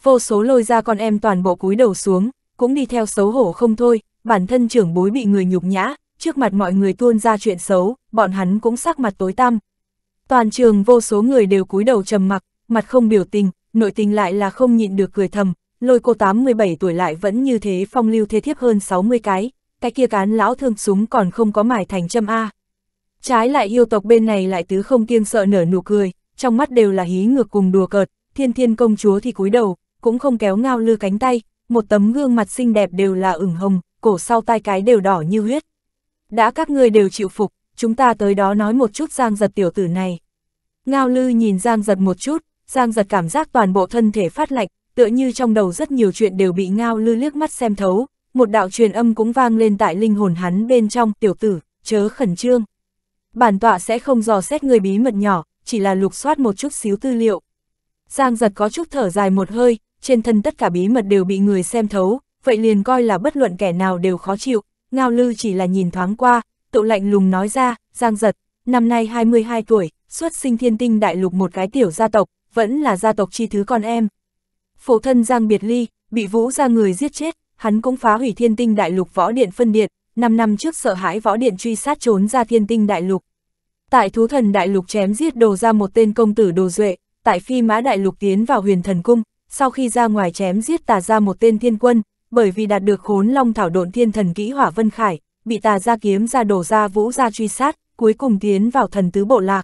Vô số lôi ra con em toàn bộ cúi đầu xuống, cũng đi theo xấu hổ không thôi, bản thân trưởng bối bị người nhục nhã, trước mặt mọi người tuôn ra chuyện xấu, bọn hắn cũng sắc mặt tối tăm. Toàn trường vô số người đều cúi đầu trầm mặc, mặt không biểu tình, nội tình lại là không nhịn được cười thầm, lôi cô 87 tuổi lại vẫn như thế phong lưu thế thiếp hơn 60 cái, cái kia cán lão thương súng còn không có mải thành châm A. Trái lại yêu tộc bên này lại tứ không kiêng sợ nở nụ cười, trong mắt đều là hí ngược cùng đùa cợt, thiên thiên công chúa thì cúi đầu, cũng không kéo ngao lư cánh tay, một tấm gương mặt xinh đẹp đều là ửng hồng, cổ sau tai cái đều đỏ như huyết. Đã các người đều chịu phục, chúng ta tới đó nói một chút giang giật tiểu tử này. Ngao lư nhìn giang giật một chút, giang giật cảm giác toàn bộ thân thể phát lạnh, tựa như trong đầu rất nhiều chuyện đều bị ngao lư liếc mắt xem thấu, một đạo truyền âm cũng vang lên tại linh hồn hắn bên trong tiểu tử, chớ khẩn trương bản tọa sẽ không dò xét người bí mật nhỏ, chỉ là lục soát một chút xíu tư liệu. Giang giật có chút thở dài một hơi, trên thân tất cả bí mật đều bị người xem thấu, vậy liền coi là bất luận kẻ nào đều khó chịu, ngao lư chỉ là nhìn thoáng qua, tụ lạnh lùng nói ra, Giang giật, năm nay 22 tuổi, xuất sinh thiên tinh đại lục một cái tiểu gia tộc, vẫn là gia tộc chi thứ con em. Phụ thân Giang Biệt Ly, bị vũ ra người giết chết, hắn cũng phá hủy thiên tinh đại lục võ điện phân điện, 5 năm trước sợ hãi võ điện truy sát trốn ra thiên tinh đại lục. Tại thú thần đại lục chém giết đồ ra một tên công tử đồ duệ, tại phi mã đại lục tiến vào huyền thần cung, sau khi ra ngoài chém giết tà ra một tên thiên quân, bởi vì đạt được khốn long thảo độn thiên thần kỹ hỏa vân khải, bị tà ra kiếm ra đồ ra vũ ra truy sát, cuối cùng tiến vào thần tứ bộ lạc.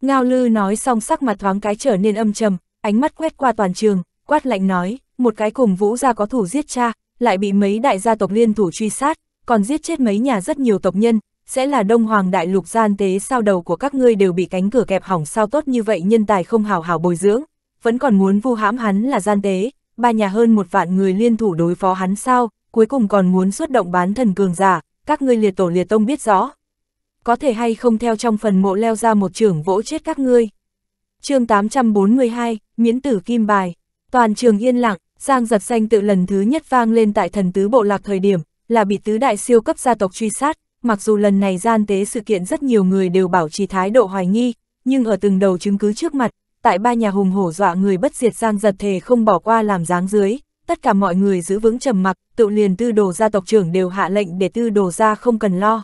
Ngao lư nói xong sắc mặt thoáng cái trở nên âm trầm, ánh mắt quét qua toàn trường, quát lạnh nói, một cái cùng vũ ra có thủ giết cha, lại bị mấy đại gia tộc liên thủ truy sát, còn giết chết mấy nhà rất nhiều tộc nhân, sẽ là Đông Hoàng Đại Lục gian tế sao đầu của các ngươi đều bị cánh cửa kẹp hỏng sao tốt như vậy nhân tài không hào hào bồi dưỡng, vẫn còn muốn vu hãm hắn là gian tế, ba nhà hơn một vạn người liên thủ đối phó hắn sao, cuối cùng còn muốn xuất động bán thần cường giả, các ngươi liệt tổ liệt tông biết rõ. Có thể hay không theo trong phần mộ leo ra một trưởng vỗ chết các ngươi. chương 842, Miễn tử Kim Bài, toàn trường yên lặng, Giang giật xanh tự lần thứ nhất vang lên tại thần tứ bộ lạc thời điểm, là bị tứ đại siêu cấp gia tộc truy sát, mặc dù lần này gian tế sự kiện rất nhiều người đều bảo trì thái độ hoài nghi, nhưng ở từng đầu chứng cứ trước mặt, tại ba nhà hùng hổ dọa người bất diệt giang giật thề không bỏ qua làm dáng dưới, tất cả mọi người giữ vững trầm mặc, tự liền tư đồ gia tộc trưởng đều hạ lệnh để tư đồ gia không cần lo.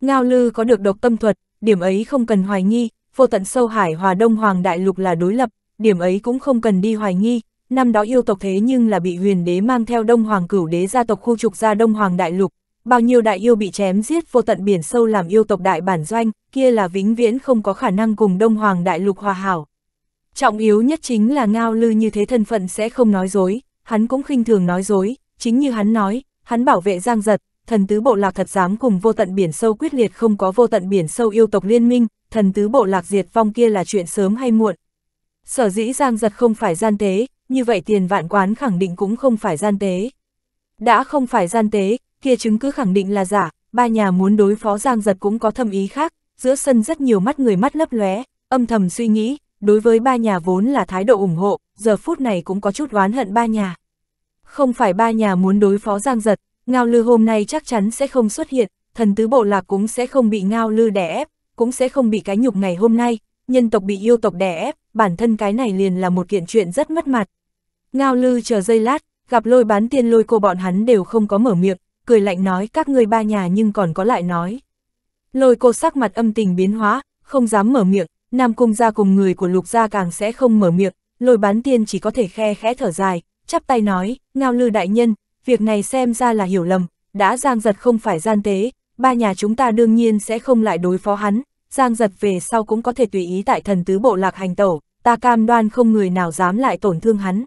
Ngao Lư có được độc tâm thuật, điểm ấy không cần hoài nghi, vô tận sâu hải hòa đông hoàng đại lục là đối lập, điểm ấy cũng không cần đi hoài nghi, năm đó yêu tộc thế nhưng là bị huyền đế mang theo đông hoàng cửu đế gia tộc khu trục ra đông hoàng đại lục, Bao nhiêu đại yêu bị chém giết vô tận biển sâu làm yêu tộc đại bản doanh, kia là vĩnh viễn không có khả năng cùng Đông Hoàng đại lục hòa hảo. Trọng yếu nhất chính là Ngao Lư như thế thân phận sẽ không nói dối, hắn cũng khinh thường nói dối, chính như hắn nói, hắn bảo vệ Giang Giật, thần tứ bộ lạc thật dám cùng vô tận biển sâu quyết liệt không có vô tận biển sâu yêu tộc liên minh, thần tứ bộ lạc diệt vong kia là chuyện sớm hay muộn. Sở dĩ Giang Giật không phải gian tế, như vậy tiền vạn quán khẳng định cũng không phải gian tế. Đã không phải gian tế, kia chứng cứ khẳng định là giả, ba nhà muốn đối phó Giang Giật cũng có thâm ý khác, giữa sân rất nhiều mắt người mắt lấp lóe, âm thầm suy nghĩ, đối với ba nhà vốn là thái độ ủng hộ, giờ phút này cũng có chút oán hận ba nhà. Không phải ba nhà muốn đối phó Giang Giật, Ngao Lư hôm nay chắc chắn sẽ không xuất hiện, thần tứ bộ lạc cũng sẽ không bị Ngao Lư đè ép, cũng sẽ không bị cái nhục ngày hôm nay, nhân tộc bị yêu tộc đè ép, bản thân cái này liền là một kiện chuyện rất mất mặt. Ngao Lư chờ giây lát, gặp lôi bán tiên lôi cô bọn hắn đều không có mở miệng, cười lạnh nói các ngươi ba nhà nhưng còn có lại nói. Lôi cô sắc mặt âm tình biến hóa, không dám mở miệng, Nam Cung gia cùng người của Lục gia càng sẽ không mở miệng, lôi bán tiên chỉ có thể khe khẽ thở dài, chắp tay nói, ngao lư đại nhân, việc này xem ra là hiểu lầm, đã giang giật không phải gian tế, ba nhà chúng ta đương nhiên sẽ không lại đối phó hắn, giang giật về sau cũng có thể tùy ý tại thần tứ bộ lạc hành tẩu, ta cam đoan không người nào dám lại tổn thương hắn.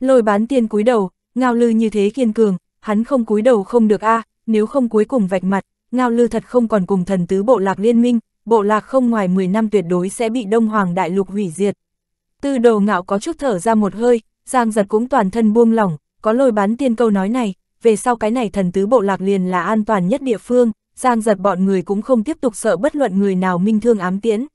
Lôi bán tiên cúi đầu, ngao lư như thế kiên cường, hắn không cúi đầu không được a à, nếu không cuối cùng vạch mặt, Ngao Lư thật không còn cùng thần tứ bộ lạc liên minh, bộ lạc không ngoài 10 năm tuyệt đối sẽ bị Đông Hoàng Đại Lục hủy diệt. Tư đầu ngạo có chút thở ra một hơi, Giang giật cũng toàn thân buông lỏng, có lôi bán tiên câu nói này, về sau cái này thần tứ bộ lạc liền là an toàn nhất địa phương, Giang giật bọn người cũng không tiếp tục sợ bất luận người nào minh thương ám tiễn.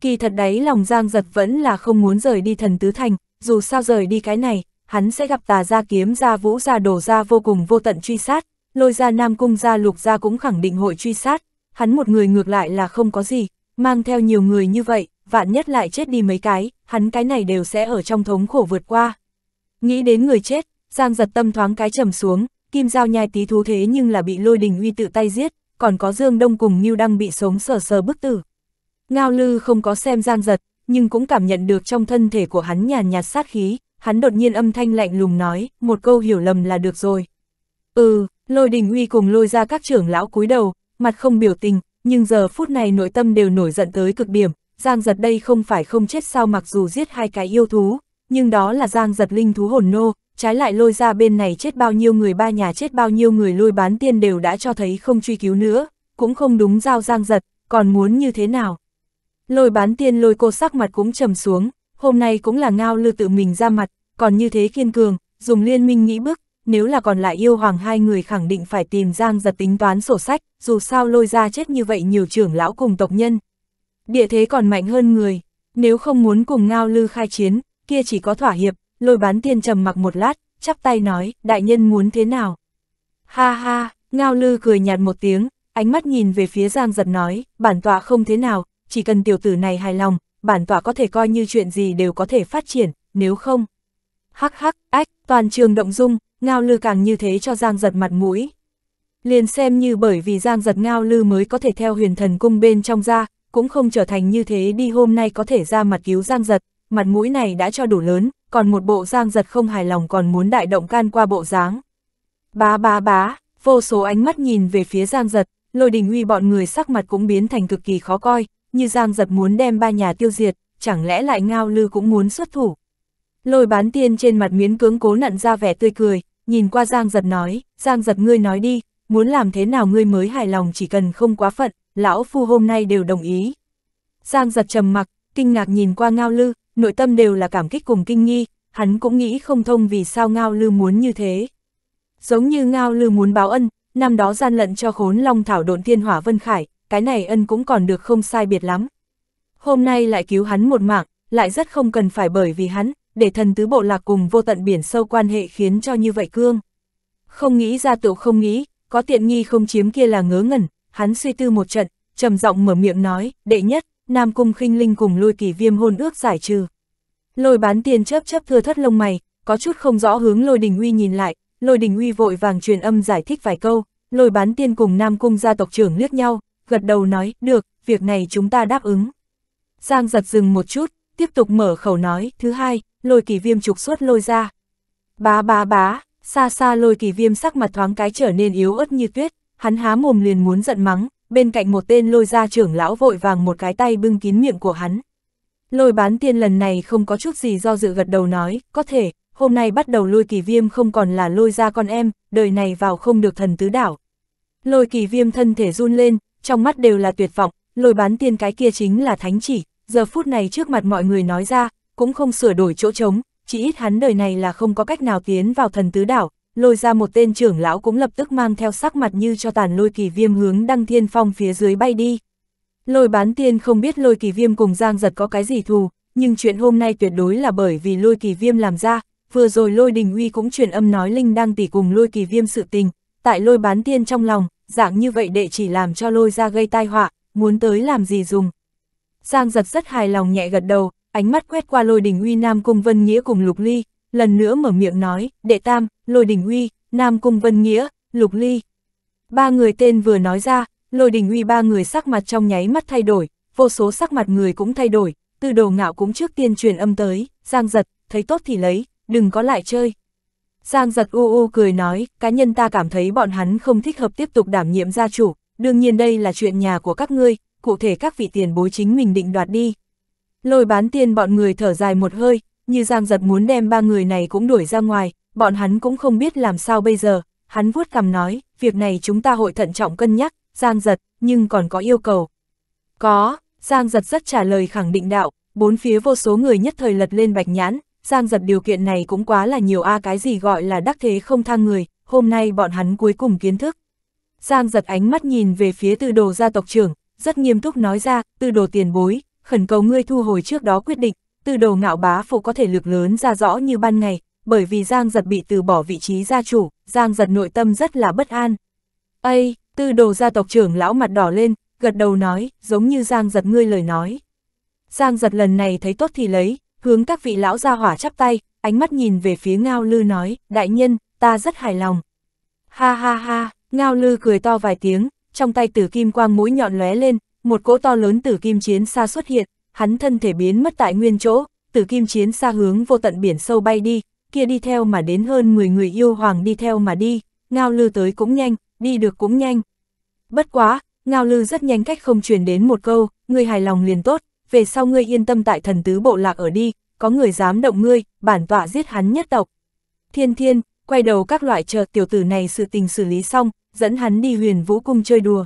Kỳ thật đấy lòng Giang giật vẫn là không muốn rời đi thần tứ thành, dù sao rời đi cái này, hắn sẽ gặp tà gia kiếm gia vũ gia đồ gia vô cùng vô tận truy sát, lôi gia nam cung gia lục gia cũng khẳng định hội truy sát, hắn một người ngược lại là không có gì, mang theo nhiều người như vậy, vạn nhất lại chết đi mấy cái, hắn cái này đều sẽ ở trong thống khổ vượt qua. Nghĩ đến người chết, Giang giật tâm thoáng cái trầm xuống, kim giao nhai tí thú thế nhưng là bị lôi đình uy tự tay giết, còn có Dương Đông cùng Ngưu Đăng bị sống sờ sờ bức tử. Ngao Lư không có xem Giang giật, nhưng cũng cảm nhận được trong thân thể của hắn nhàn nhạt sát khí, hắn đột nhiên âm thanh lạnh lùng nói, một câu hiểu lầm là được rồi. Ừ, lôi đình uy cùng lôi ra các trưởng lão cúi đầu, mặt không biểu tình, nhưng giờ phút này nội tâm đều nổi giận tới cực điểm, Giang giật đây không phải không chết sao mặc dù giết hai cái yêu thú, nhưng đó là Giang giật linh thú hồn nô, trái lại lôi ra bên này chết bao nhiêu người ba nhà chết bao nhiêu người lôi bán tiên đều đã cho thấy không truy cứu nữa, cũng không đúng giao Giang giật, còn muốn như thế nào. Lôi bán tiên lôi cô sắc mặt cũng trầm xuống, hôm nay cũng là ngao lư tự mình ra mặt, còn như thế kiên cường, dùng liên minh nghĩ bức, nếu là còn lại yêu hoàng hai người khẳng định phải tìm Giang giật tính toán sổ sách, dù sao lôi ra chết như vậy nhiều trưởng lão cùng tộc nhân. Địa thế còn mạnh hơn người, nếu không muốn cùng ngao lư khai chiến, kia chỉ có thỏa hiệp, lôi bán tiên trầm mặc một lát, chắp tay nói, đại nhân muốn thế nào? Ha ha, ngao lư cười nhạt một tiếng, ánh mắt nhìn về phía Giang giật nói, bản tọa không thế nào, chỉ cần tiểu tử này hài lòng, bản tọa có thể coi như chuyện gì đều có thể phát triển, nếu không. Hắc hắc, ách, toàn trường động dung, ngao lư càng như thế cho Giang giật mặt mũi. Liền xem như bởi vì Giang giật ngao lư mới có thể theo huyền thần cung bên trong ra, cũng không trở thành như thế đi hôm nay có thể ra mặt cứu Giang giật, mặt mũi này đã cho đủ lớn, còn một bộ Giang giật không hài lòng còn muốn đại động can qua bộ dáng. Bá bá bá, vô số ánh mắt nhìn về phía Giang giật, lôi đình huy bọn người sắc mặt cũng biến thành cực kỳ khó coi, như Giang giật muốn đem ba nhà tiêu diệt, chẳng lẽ lại Ngao Lư cũng muốn xuất thủ. Lôi bán tiên trên mặt miến cứng cố nặn ra vẻ tươi cười, nhìn qua Giang giật nói, Giang giật ngươi nói đi, muốn làm thế nào ngươi mới hài lòng chỉ cần không quá phận, lão phu hôm nay đều đồng ý. Giang giật trầm mặc, kinh ngạc nhìn qua Ngao Lư, nội tâm đều là cảm kích cùng kinh nghi, hắn cũng nghĩ không thông vì sao Ngao Lư muốn như thế. Giống như Ngao Lư muốn báo ân, năm đó gian lận cho khốn long thảo độn thiên hỏa Vân Khải, cái này ân cũng còn được không sai biệt lắm. Hôm nay lại cứu hắn một mạng, lại rất không cần phải bởi vì hắn, để thần tứ bộ lạc cùng vô tận biển sâu quan hệ khiến cho như vậy cương. Không nghĩ ra tựu không nghĩ, có tiện nghi không chiếm kia là ngớ ngẩn, hắn suy tư một trận, trầm giọng mở miệng nói, đệ nhất, Nam Cung khinh Linh cùng lôi kỳ viêm hôn ước giải trừ. Lôi bán tiền chớp chớp thưa thất lông mày, có chút không rõ hướng lôi đình uy nhìn lại, lôi đình uy vội vàng truyền âm giải thích vài câu, lôi bán tiên cùng Nam Cung gia tộc trưởng liếc nhau, gật đầu nói, được, việc này chúng ta đáp ứng. Giang giật dừng một chút, tiếp tục mở khẩu nói, thứ hai, lôi kỳ viêm trục xuất lôi ra. Bá bá bá, xa xa lôi kỳ viêm sắc mặt thoáng cái trở nên yếu ớt như tuyết, hắn há mồm liền muốn giận mắng, bên cạnh một tên lôi ra trưởng lão vội vàng một cái tay bưng kín miệng của hắn. Lôi bán tiên lần này không có chút gì do dự gật đầu nói, có thể, hôm nay bắt đầu lôi kỳ viêm không còn là lôi ra con em, đời này vào không được thần tứ đảo. Lôi kỳ viêm thân thể run lên, trong mắt đều là tuyệt vọng, lôi bán tiên cái kia chính là thánh chỉ, giờ phút này trước mặt mọi người nói ra, cũng không sửa đổi chỗ trống, chỉ ít hắn đời này là không có cách nào tiến vào thần tứ đảo, lôi ra một tên trưởng lão cũng lập tức mang theo sắc mặt như cho tàn lôi kỳ viêm hướng đăng thiên phong phía dưới bay đi. Lôi bán tiên không biết lôi kỳ viêm cùng giang giật có cái gì thù, nhưng chuyện hôm nay tuyệt đối là bởi vì lôi kỳ viêm làm ra, vừa rồi lôi đình uy cũng truyền âm nói linh đang tỉ cùng lôi kỳ viêm sự tình, tại lôi bán tiên trong lòng, dạng như vậy đệ chỉ làm cho lôi ra gây tai họa, muốn tới làm gì dùng. Giang giật rất hài lòng nhẹ gật đầu, ánh mắt quét qua lôi đình uy Nam Cung Vân Nghĩa cùng Lục Ly, lần nữa mở miệng nói, đệ tam, lôi đình uy, Nam Cung Vân Nghĩa, Lục Ly. Ba người tên vừa nói ra, lôi đình uy ba người sắc mặt trong nháy mắt thay đổi, vô số sắc mặt người cũng thay đổi, từ đồ ngạo cũng trước tiên truyền âm tới, giang giật, thấy tốt thì lấy, đừng có lại chơi. Giang giật u u cười nói, cá nhân ta cảm thấy bọn hắn không thích hợp tiếp tục đảm nhiệm gia chủ, đương nhiên đây là chuyện nhà của các ngươi, cụ thể các vị tiền bối chính mình định đoạt đi. Lôi bán tiền bọn người thở dài một hơi, như Giang giật muốn đem ba người này cũng đuổi ra ngoài, bọn hắn cũng không biết làm sao bây giờ, hắn vuốt cằm nói, việc này chúng ta hội thận trọng cân nhắc, Giang giật, nhưng còn có yêu cầu. Có, Giang giật rất trả lời khẳng định đạo, bốn phía vô số người nhất thời lật lên bạch nhãn, Giang giật điều kiện này cũng quá là nhiều a à cái gì gọi là đắc thế không thang người, hôm nay bọn hắn cuối cùng kiến thức. Giang giật ánh mắt nhìn về phía tư đồ gia tộc trưởng, rất nghiêm túc nói ra, tư đồ tiền bối, khẩn cầu ngươi thu hồi trước đó quyết định, tư đồ ngạo bá phụ có thể lực lớn ra rõ như ban ngày, bởi vì Giang giật bị từ bỏ vị trí gia chủ, Giang giật nội tâm rất là bất an. Ây, tư đồ gia tộc trưởng lão mặt đỏ lên, gật đầu nói, giống như Giang giật ngươi lời nói. Giang giật lần này thấy tốt thì lấy, hướng các vị lão ra hỏa chắp tay, ánh mắt nhìn về phía Ngao Lư nói, đại nhân, ta rất hài lòng. Ha ha ha, Ngao Lư cười to vài tiếng, trong tay tử kim quang mũi nhọn lóe lên, một cỗ to lớn tử kim chiến xa xuất hiện, hắn thân thể biến mất tại nguyên chỗ, tử kim chiến xa hướng vô tận biển sâu bay đi, kia đi theo mà đến hơn 10 người yêu hoàng đi theo mà đi, Ngao Lư tới cũng nhanh, đi được cũng nhanh. Bất quá, Ngao Lư rất nhanh cách không truyền đến một câu, người hài lòng liền tốt, về sau ngươi yên tâm tại thần tứ bộ lạc ở đi, có người dám động ngươi, bản tọa giết hắn nhất tộc. Thiên thiên, quay đầu các loại chờ tiểu tử này sự tình xử lý xong, dẫn hắn đi huyền vũ cung chơi đùa.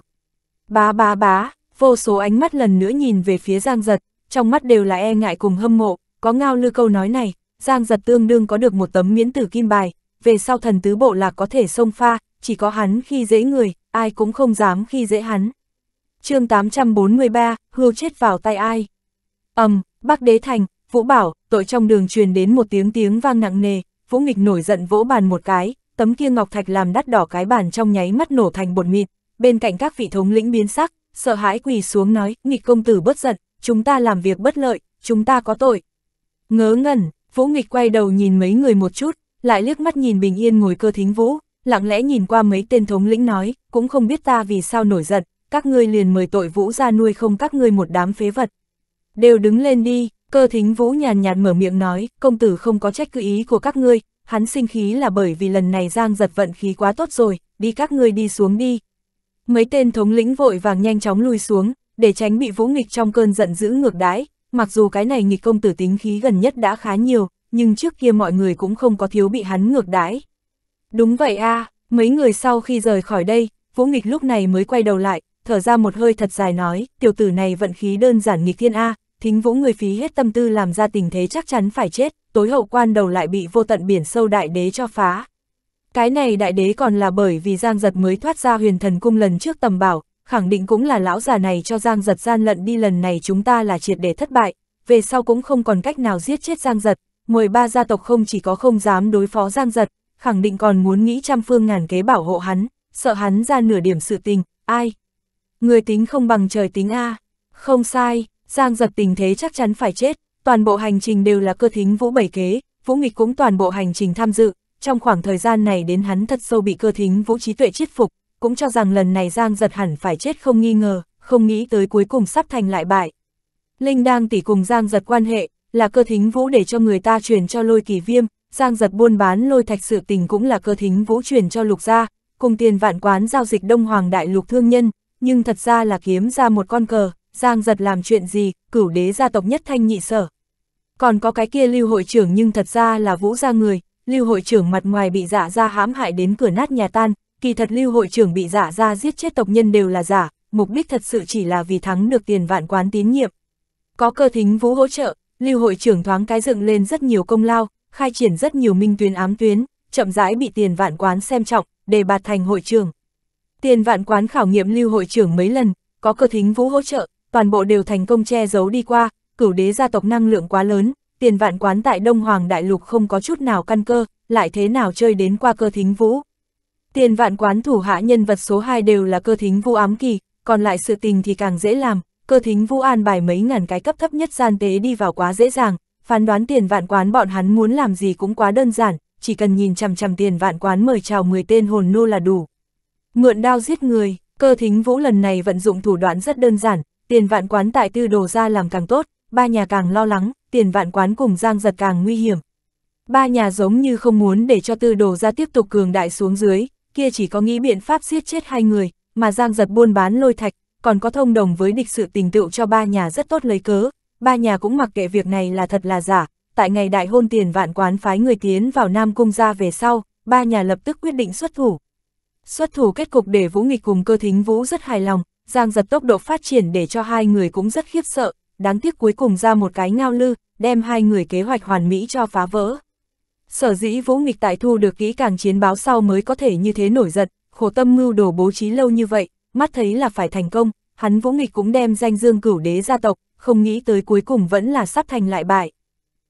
Bá bá bá, vô số ánh mắt lần nữa nhìn về phía Giang Giật, trong mắt đều là e ngại cùng hâm mộ, có ngao lư câu nói này, Giang Giật tương đương có được một tấm miễn tử kim bài, về sau thần tứ bộ lạc có thể xông pha, chỉ có hắn khi dễ người, ai cũng không dám khi dễ hắn. chương 843, hưu chết vào tay ai. Âm, um, Bắc Đế Thành, Vũ Bảo, tội trong đường truyền đến một tiếng tiếng vang nặng nề, Vũ Nghịch nổi giận vỗ bàn một cái, tấm kia ngọc thạch làm đắt đỏ cái bàn trong nháy mắt nổ thành bột mịn, bên cạnh các vị thống lĩnh biến sắc, sợ hãi quỳ xuống nói, nghịch công tử bớt giận, chúng ta làm việc bất lợi, chúng ta có tội. Ngớ ngẩn, Vũ Nghịch quay đầu nhìn mấy người một chút, lại liếc mắt nhìn bình yên ngồi cơ thính Vũ, lặng lẽ nhìn qua mấy tên thống lĩnh nói, cũng không biết ta vì sao nổi giận, các ngươi liền mời tội Vũ ra nuôi không các ngươi một đám phế vật đều đứng lên đi, cơ thính vũ nhàn nhạt mở miệng nói, công tử không có trách cứ ý của các ngươi, hắn sinh khí là bởi vì lần này giang giật vận khí quá tốt rồi, đi các ngươi đi xuống đi. Mấy tên thống lĩnh vội vàng nhanh chóng lui xuống, để tránh bị vũ nghịch trong cơn giận dữ ngược đãi, mặc dù cái này nghịch công tử tính khí gần nhất đã khá nhiều, nhưng trước kia mọi người cũng không có thiếu bị hắn ngược đãi. Đúng vậy a à, mấy người sau khi rời khỏi đây, vũ nghịch lúc này mới quay đầu lại, thở ra một hơi thật dài nói, tiểu tử này vận khí đơn giản nghịch thiên a, à, thính vũ người phí hết tâm tư làm ra tình thế chắc chắn phải chết, tối hậu quan đầu lại bị vô tận biển sâu đại đế cho phá. Cái này đại đế còn là bởi vì Giang Giật mới thoát ra huyền thần cung lần trước tầm bảo, khẳng định cũng là lão già này cho Giang Giật gian lận đi lần này chúng ta là triệt để thất bại, về sau cũng không còn cách nào giết chết Giang Giật, 13 gia tộc không chỉ có không dám đối phó Giang Giật, khẳng định còn muốn nghĩ trăm phương ngàn kế bảo hộ hắn, sợ hắn ra nửa điểm sự tình, ai? Người tính không bằng trời tính A, không sai, Giang giật tình thế chắc chắn phải chết, toàn bộ hành trình đều là cơ thính vũ bày kế, vũ nghịch cũng toàn bộ hành trình tham dự, trong khoảng thời gian này đến hắn thật sâu bị cơ thính vũ trí tuệ chiết phục, cũng cho rằng lần này Giang giật hẳn phải chết không nghi ngờ, không nghĩ tới cuối cùng sắp thành lại bại. Linh đang tỉ cùng Giang giật quan hệ, là cơ thính vũ để cho người ta truyền cho lôi kỳ viêm, Giang giật buôn bán lôi thạch sự tình cũng là cơ thính vũ truyền cho lục gia, cùng tiền vạn quán giao dịch đông hoàng đại lục thương nhân, nhưng thật ra là kiếm ra một con cờ, Giang giật làm chuyện gì, cửu đế gia tộc nhất thanh nhị sở. Còn có cái kia lưu hội trưởng nhưng thật ra là vũ gia người, lưu hội trưởng mặt ngoài bị dạ giả ra hãm hại đến cửa nát nhà tan, kỳ thật lưu hội trưởng bị dạ giả ra giết chết tộc nhân đều là giả, mục đích thật sự chỉ là vì thắng được tiền vạn quán tín nhiệm. Có cơ thính vũ hỗ trợ, lưu hội trưởng thoáng cái dựng lên rất nhiều công lao, khai triển rất nhiều minh tuyến ám tuyến, chậm rãi bị tiền vạn quán xem trọng, đề bạt thành hội trưởng. Tiền vạn quán khảo nghiệm lưu hội trưởng mấy lần, có cơ thính vũ hỗ trợ, toàn bộ đều thành công che giấu đi qua, cửu đế gia tộc năng lượng quá lớn, tiền vạn quán tại Đông Hoàng Đại Lục không có chút nào căn cơ, lại thế nào chơi đến qua cơ thính vũ. Tiền vạn quán thủ hạ nhân vật số 2 đều là cơ thính vũ ám kỳ, còn lại sự tình thì càng dễ làm, cơ thính vũ an bài mấy ngàn cái cấp thấp nhất gian tế đi vào quá dễ dàng, phán đoán tiền vạn quán bọn hắn muốn làm gì cũng quá đơn giản, chỉ cần nhìn chằm chằm tiền vạn quán mời chào 10 tên hồn nô là đủ. Mượn đao giết người, cơ thính vũ lần này vận dụng thủ đoạn rất đơn giản, tiền vạn quán tại tư đồ ra làm càng tốt, ba nhà càng lo lắng, tiền vạn quán cùng giang giật càng nguy hiểm. Ba nhà giống như không muốn để cho tư đồ ra tiếp tục cường đại xuống dưới, kia chỉ có nghĩ biện pháp siết chết hai người, mà giang giật buôn bán lôi thạch, còn có thông đồng với địch sự tình tựu cho ba nhà rất tốt lấy cớ, ba nhà cũng mặc kệ việc này là thật là giả, tại ngày đại hôn tiền vạn quán phái người tiến vào Nam Cung ra về sau, ba nhà lập tức quyết định xuất thủ. Xuất thủ kết cục để Vũ Nghịch cùng cơ thính Vũ rất hài lòng, Giang giật tốc độ phát triển để cho hai người cũng rất khiếp sợ, đáng tiếc cuối cùng ra một cái ngao lư, đem hai người kế hoạch hoàn mỹ cho phá vỡ. Sở dĩ vũ nghịch tại thu được kỹ càng chiến báo sau mới có thể như thế nổi giật, khổ tâm mưu đồ bố trí lâu như vậy, mắt thấy là phải thành công, hắn vũ nghịch cũng đem danh dương cửu đế gia tộc, không nghĩ tới cuối cùng vẫn là sắp thành lại bại.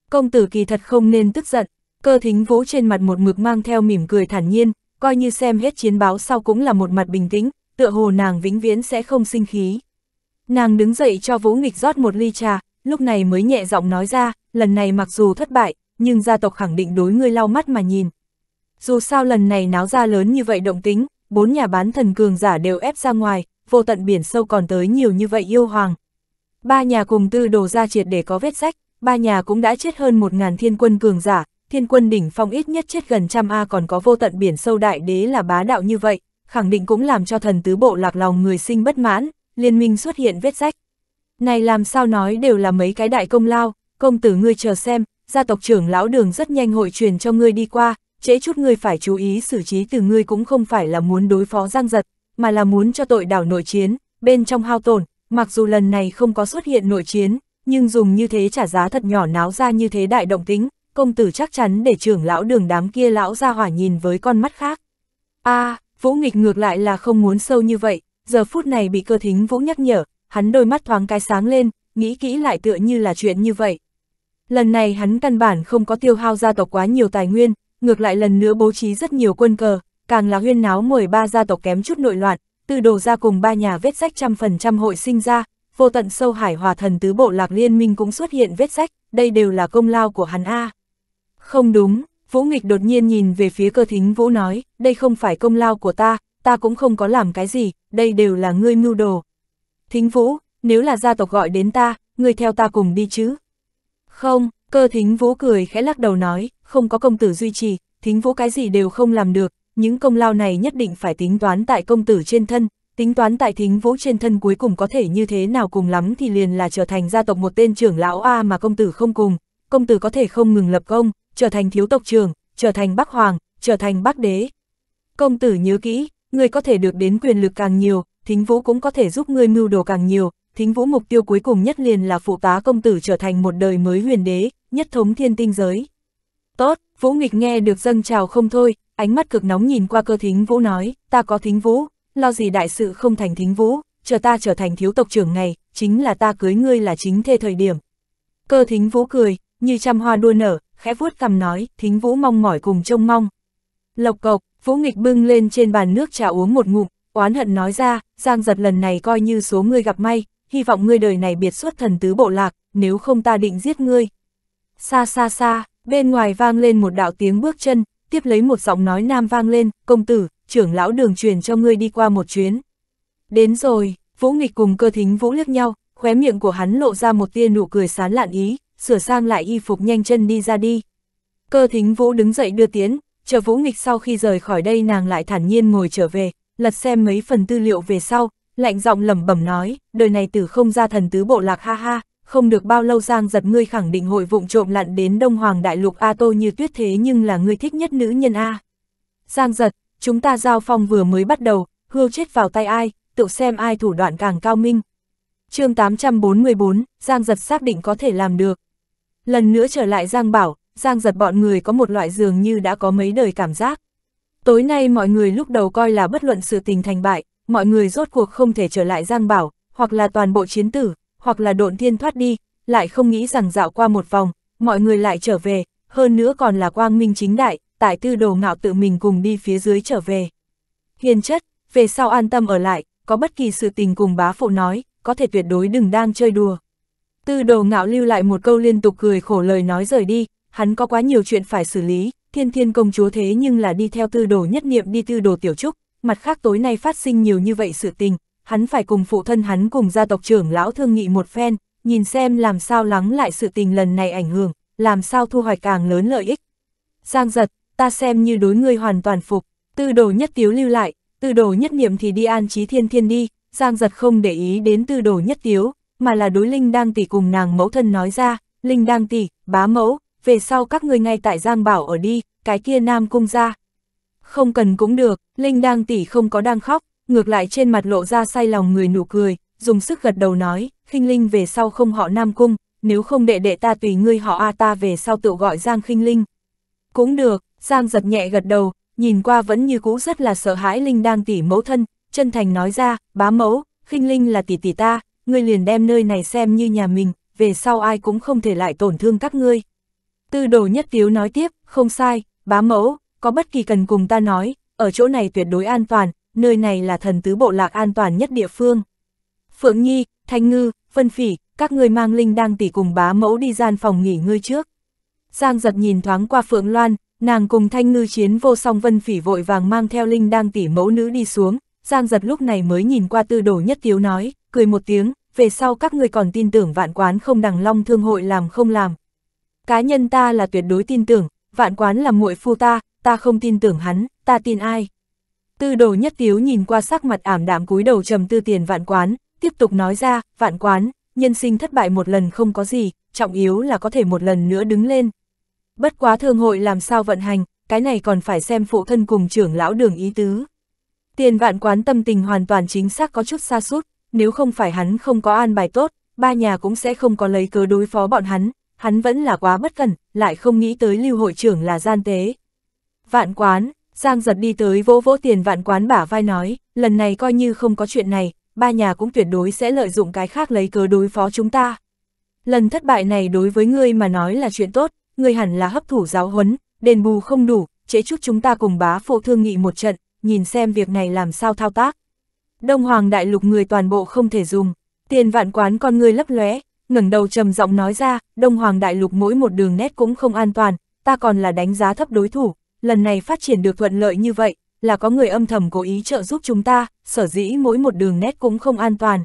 Công tử kỳ thật không nên tức giận, cơ thính vũ trên mặt một mực mang theo mỉm cười thản nhiên, coi như xem hết chiến báo sau cũng là một mặt bình tĩnh, tựa hồ nàng vĩnh viễn sẽ không sinh khí. Nàng đứng dậy cho Vũ Nghịch rót một ly trà, lúc này mới nhẹ giọng nói ra, lần này mặc dù thất bại, nhưng gia tộc khẳng định đối ngươi lau mắt mà nhìn. Dù sao lần này náo ra lớn như vậy động tính, bốn nhà bán thần cường giả đều ép ra ngoài, vô tận biển sâu còn tới nhiều như vậy yêu hoàng. Ba nhà cùng tư đồ ra triệt để có vết sách, ba nhà cũng đã chết hơn một ngàn thiên quân cường giả, thiên quân đỉnh phong ít nhất chết gần trăm A còn có vô tận biển sâu đại đế là bá đạo như vậy, khẳng định cũng làm cho thần tứ bộ lạc lòng người sinh bất mãn, liên minh xuất hiện vết rách. Này làm sao nói đều là mấy cái đại công lao, công tử ngươi chờ xem, gia tộc trưởng lão đường rất nhanh hội truyền cho ngươi đi qua, trễ chút ngươi phải chú ý xử trí từ ngươi cũng không phải là muốn đối phó giang giật, mà là muốn cho tội đảo nội chiến, bên trong hao tổn, mặc dù lần này không có xuất hiện nội chiến, nhưng dùng như thế trả giá thật nhỏ náo ra như thế đại động tính, công tử chắc chắn để trưởng lão đường đám kia lão ra hỏa nhìn với con mắt khác. a à, Vũ nghịch ngược lại là không muốn sâu như vậy, giờ phút này bị cơ thính Vũ nhắc nhở, hắn đôi mắt thoáng cái sáng lên, nghĩ kỹ lại tựa như là chuyện như vậy. Lần này hắn căn bản không có tiêu hao gia tộc quá nhiều tài nguyên, ngược lại lần nữa bố trí rất nhiều quân cờ, càng là huyên náo mười ba gia tộc kém chút nội loạn, từ đồ ra cùng ba nhà vết sách trăm phần trăm hội sinh ra, vô tận sâu hải hòa thần tứ bộ lạc liên minh cũng xuất hiện vết sách, đây đều là công lao của hắn A. Không đúng, Vũ nghịch đột nhiên nhìn về phía cơ thính Vũ nói, đây không phải công lao của ta, ta cũng không có làm cái gì, đây đều là ngươi mưu đồ. Thính Vũ, nếu là gia tộc gọi đến ta, ngươi theo ta cùng đi chứ. Không, cơ thính Vũ cười khẽ lắc đầu nói, không có công tử duy trì, thính Vũ cái gì đều không làm được, những công lao này nhất định phải tính toán tại công tử trên thân, tính toán tại thính vũ trên thân cuối cùng có thể như thế nào cùng lắm thì liền là trở thành gia tộc một tên trưởng lão A mà công tử không cùng, công tử có thể không ngừng lập công, trở thành thiếu tộc trưởng, trở thành bắc hoàng, trở thành bắc đế. Công tử nhớ kỹ, người có thể được đến quyền lực càng nhiều, thính vũ cũng có thể giúp người mưu đồ càng nhiều, thính vũ mục tiêu cuối cùng nhất liền là phụ tá công tử trở thành một đời mới huyền đế, nhất thống thiên tinh giới. Tốt, vũ nghịch nghe được dâng chào không thôi, ánh mắt cực nóng nhìn qua cơ thính vũ nói, ta có thính vũ, lo gì đại sự không thành thính vũ, chờ ta trở thành thiếu tộc trưởng ngày, chính là ta cưới ngươi là chính thê thời điểm. Cơ thính vũ cười, như trăm hoa đua nở, khẽ vuốt cầm nói, thính vũ mong mỏi cùng trông mong. Lộc cộc, vũ nghịch bưng lên trên bàn nước trà uống một ngụm, oán hận nói ra, giang giật lần này coi như số ngươi gặp may, hy vọng ngươi đời này biệt xuất thần tứ bộ lạc, nếu không ta định giết ngươi. Xa xa xa, bên ngoài vang lên một đạo tiếng bước chân, tiếp lấy một giọng nói nam vang lên, công tử, trưởng lão đường truyền cho ngươi đi qua một chuyến. Đến rồi, vũ nghịch cùng cơ thính vũ liếc nhau, khóe miệng của hắn lộ ra một tia nụ cười sán lạn ý, sửa sang lại y phục nhanh chân đi ra đi. Cơ thính vũ đứng dậy đưa tiến, chờ vũ nghịch sau khi rời khỏi đây nàng lại thản nhiên ngồi trở về, lật xem mấy phần tư liệu về sau, lạnh giọng lẩm bẩm nói, đời này tử không ra thần tứ bộ lạc ha ha, không được bao lâu giang giật ngươi khẳng định hội vụng trộm lặn đến Đông Hoàng Đại Lục A Tô như tuyết thế nhưng là ngươi thích nhất nữ nhân A. Giang giật, chúng ta giao phong vừa mới bắt đầu, hưu chết vào tay ai, tự xem ai thủ đoạn càng cao minh. chương 844, Giang giật xác định có thể làm được. Lần nữa trở lại Giang Bảo, Giang giật bọn người có một loại dường như đã có mấy đời cảm giác. Tối nay mọi người lúc đầu coi là bất luận sự tình thành bại, mọi người rốt cuộc không thể trở lại Giang Bảo, hoặc là toàn bộ chiến tử, hoặc là độn thiên thoát đi, lại không nghĩ rằng dạo qua một vòng, mọi người lại trở về, hơn nữa còn là quang minh chính đại, tại tư đồ ngạo tự mình cùng đi phía dưới trở về. Hiền chất, về sau an tâm ở lại, có bất kỳ sự tình cùng bá phụ nói, có thể tuyệt đối đừng đang chơi đùa. Tư đồ ngạo lưu lại một câu liên tục cười khổ lời nói rời đi, hắn có quá nhiều chuyện phải xử lý, thiên thiên công chúa thế nhưng là đi theo tư đồ nhất niệm đi tư đồ tiểu trúc, mặt khác tối nay phát sinh nhiều như vậy sự tình, hắn phải cùng phụ thân hắn cùng gia tộc trưởng lão thương nghị một phen, nhìn xem làm sao lắng lại sự tình lần này ảnh hưởng, làm sao thu hoạch càng lớn lợi ích. Giang giật, ta xem như đối ngươi hoàn toàn phục, tư đồ nhất tiếu lưu lại, tư đồ nhất niệm thì đi an trí thiên thiên đi, Giang giật không để ý đến tư đồ nhất tiếu, mà là đối Linh Đang Tỷ cùng nàng mẫu thân nói ra, Linh Đang Tỷ, bá mẫu, về sau các người ngay tại Giang Bảo ở đi, cái kia Nam Cung ra. Không cần cũng được, Linh Đang Tỷ không có đang khóc, ngược lại trên mặt lộ ra say lòng người nụ cười, dùng sức gật đầu nói, khinh linh về sau không họ Nam Cung, nếu không đệ đệ ta tùy ngươi họ A ta về sau tự gọi Giang khinh linh. Cũng được, Giang giật nhẹ gật đầu, nhìn qua vẫn như cũ rất là sợ hãi Linh đang tỷ mẫu thân, chân thành nói ra, bá mẫu, khinh linh là tỷ tỷ ta, ngươi liền đem nơi này xem như nhà mình, về sau ai cũng không thể lại tổn thương các ngươi. Tư đồ nhất tiếu nói tiếp, không sai, bá mẫu, có bất kỳ cần cùng ta nói, ở chỗ này tuyệt đối an toàn, nơi này là thần tứ bộ lạc an toàn nhất địa phương. Phượng Nhi, Thanh Ngư, Vân Phỉ, các ngươi mang linh đang tỉ cùng bá mẫu đi gian phòng nghỉ ngơi trước. Giang giật nhìn thoáng qua Phượng Loan, nàng cùng Thanh Ngư chiến vô song Vân Phỉ vội vàng mang theo linh đang tỉ mẫu nữ đi xuống, Giang giật lúc này mới nhìn qua tư đồ nhất tiếu nói, cười một tiếng, về sau các người còn tin tưởng vạn quán không đằng long thương hội làm không làm. Cá nhân ta là tuyệt đối tin tưởng, vạn quán là muội phu ta, ta không tin tưởng hắn, ta tin ai. Tư đồ nhất tiếu nhìn qua sắc mặt ảm đạm cúi đầu trầm tư tiền vạn quán, tiếp tục nói ra, vạn quán, nhân sinh thất bại một lần không có gì, trọng yếu là có thể một lần nữa đứng lên. Bất quá thương hội làm sao vận hành, cái này còn phải xem phụ thân cùng trưởng lão đường ý tứ. Tiền vạn quán tâm tình hoàn toàn chính xác có chút xa sút nếu không phải hắn không có an bài tốt, ba nhà cũng sẽ không có lấy cớ đối phó bọn hắn, hắn vẫn là quá bất cẩn, lại không nghĩ tới lưu hội trưởng là gian tế. Vạn quán, Giang giật đi tới vỗ vỗ tiền vạn quán bả vai nói, lần này coi như không có chuyện này, ba nhà cũng tuyệt đối sẽ lợi dụng cái khác lấy cớ đối phó chúng ta. Lần thất bại này đối với ngươi mà nói là chuyện tốt, ngươi hẳn là hấp thủ giáo huấn, đền bù không đủ, chế chút chúng ta cùng bá phụ thương nghị một trận, nhìn xem việc này làm sao thao tác. Đông Hoàng Đại Lục người toàn bộ không thể dùng. Tiền vạn quán con người lấp lóe, ngẩng đầu trầm giọng nói ra, Đông Hoàng Đại Lục mỗi một đường nét cũng không an toàn, ta còn là đánh giá thấp đối thủ, lần này phát triển được thuận lợi như vậy, là có người âm thầm cố ý trợ giúp chúng ta, sở dĩ mỗi một đường nét cũng không an toàn.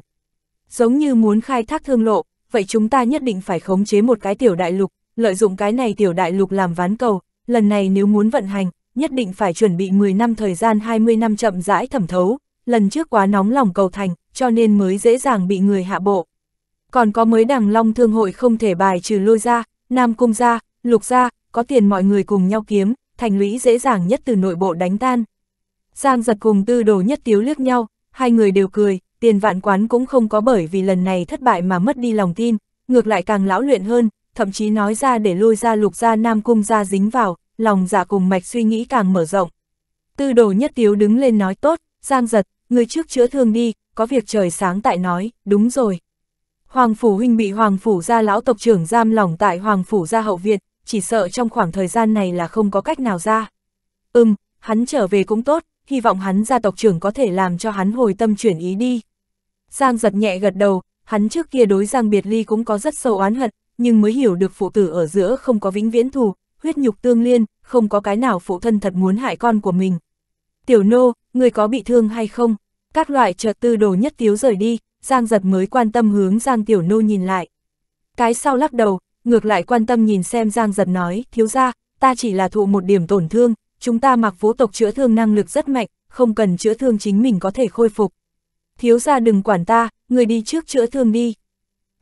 Giống như muốn khai thác thương lộ, vậy chúng ta nhất định phải khống chế một cái tiểu đại lục, lợi dụng cái này tiểu đại lục làm ván cầu, lần này nếu muốn vận hành, nhất định phải chuẩn bị 10 năm thời gian 20 năm chậm rãi thẩm thấu, lần trước quá nóng lòng cầu thành, cho nên mới dễ dàng bị người hạ bộ. Còn có mới đằng long thương hội không thể bài trừ lôi ra, nam cung ra, lục ra, có tiền mọi người cùng nhau kiếm, thành lũy dễ dàng nhất từ nội bộ đánh tan. Giang giật cùng tư đồ nhất tiếu liếc nhau, hai người đều cười, tiền vạn quán cũng không có bởi vì lần này thất bại mà mất đi lòng tin, ngược lại càng lão luyện hơn, thậm chí nói ra để lôi ra lục ra nam cung ra dính vào, lòng giả dạ cùng mạch suy nghĩ càng mở rộng. Tư đồ nhất tiếu đứng lên nói tốt, Giang giật, người trước chữa thương đi, có việc trời sáng tại nói, đúng rồi. Hoàng Phủ Huynh bị Hoàng Phủ gia lão tộc trưởng giam lỏng tại Hoàng Phủ gia hậu viện, chỉ sợ trong khoảng thời gian này là không có cách nào ra. Ừm, hắn trở về cũng tốt, hy vọng hắn gia tộc trưởng có thể làm cho hắn hồi tâm chuyển ý đi. Giang giật nhẹ gật đầu, hắn trước kia đối Giang Biệt Ly cũng có rất sâu oán hận, nhưng mới hiểu được phụ tử ở giữa không có vĩnh viễn thù, huyết nhục tương liên, không có cái nào phụ thân thật muốn hại con của mình. Tiểu nô, người có bị thương hay không, các loại chợt tư đồ nhất tiếu rời đi, Giang giật mới quan tâm hướng Giang Tiểu Nô nhìn lại. Cái sau lắc đầu, ngược lại quan tâm nhìn xem Giang giật nói, thiếu ra, ta chỉ là thụ một điểm tổn thương, chúng ta mặc vũ tộc chữa thương năng lực rất mạnh, không cần chữa thương chính mình có thể khôi phục. Thiếu ra đừng quản ta, người đi trước chữa thương đi.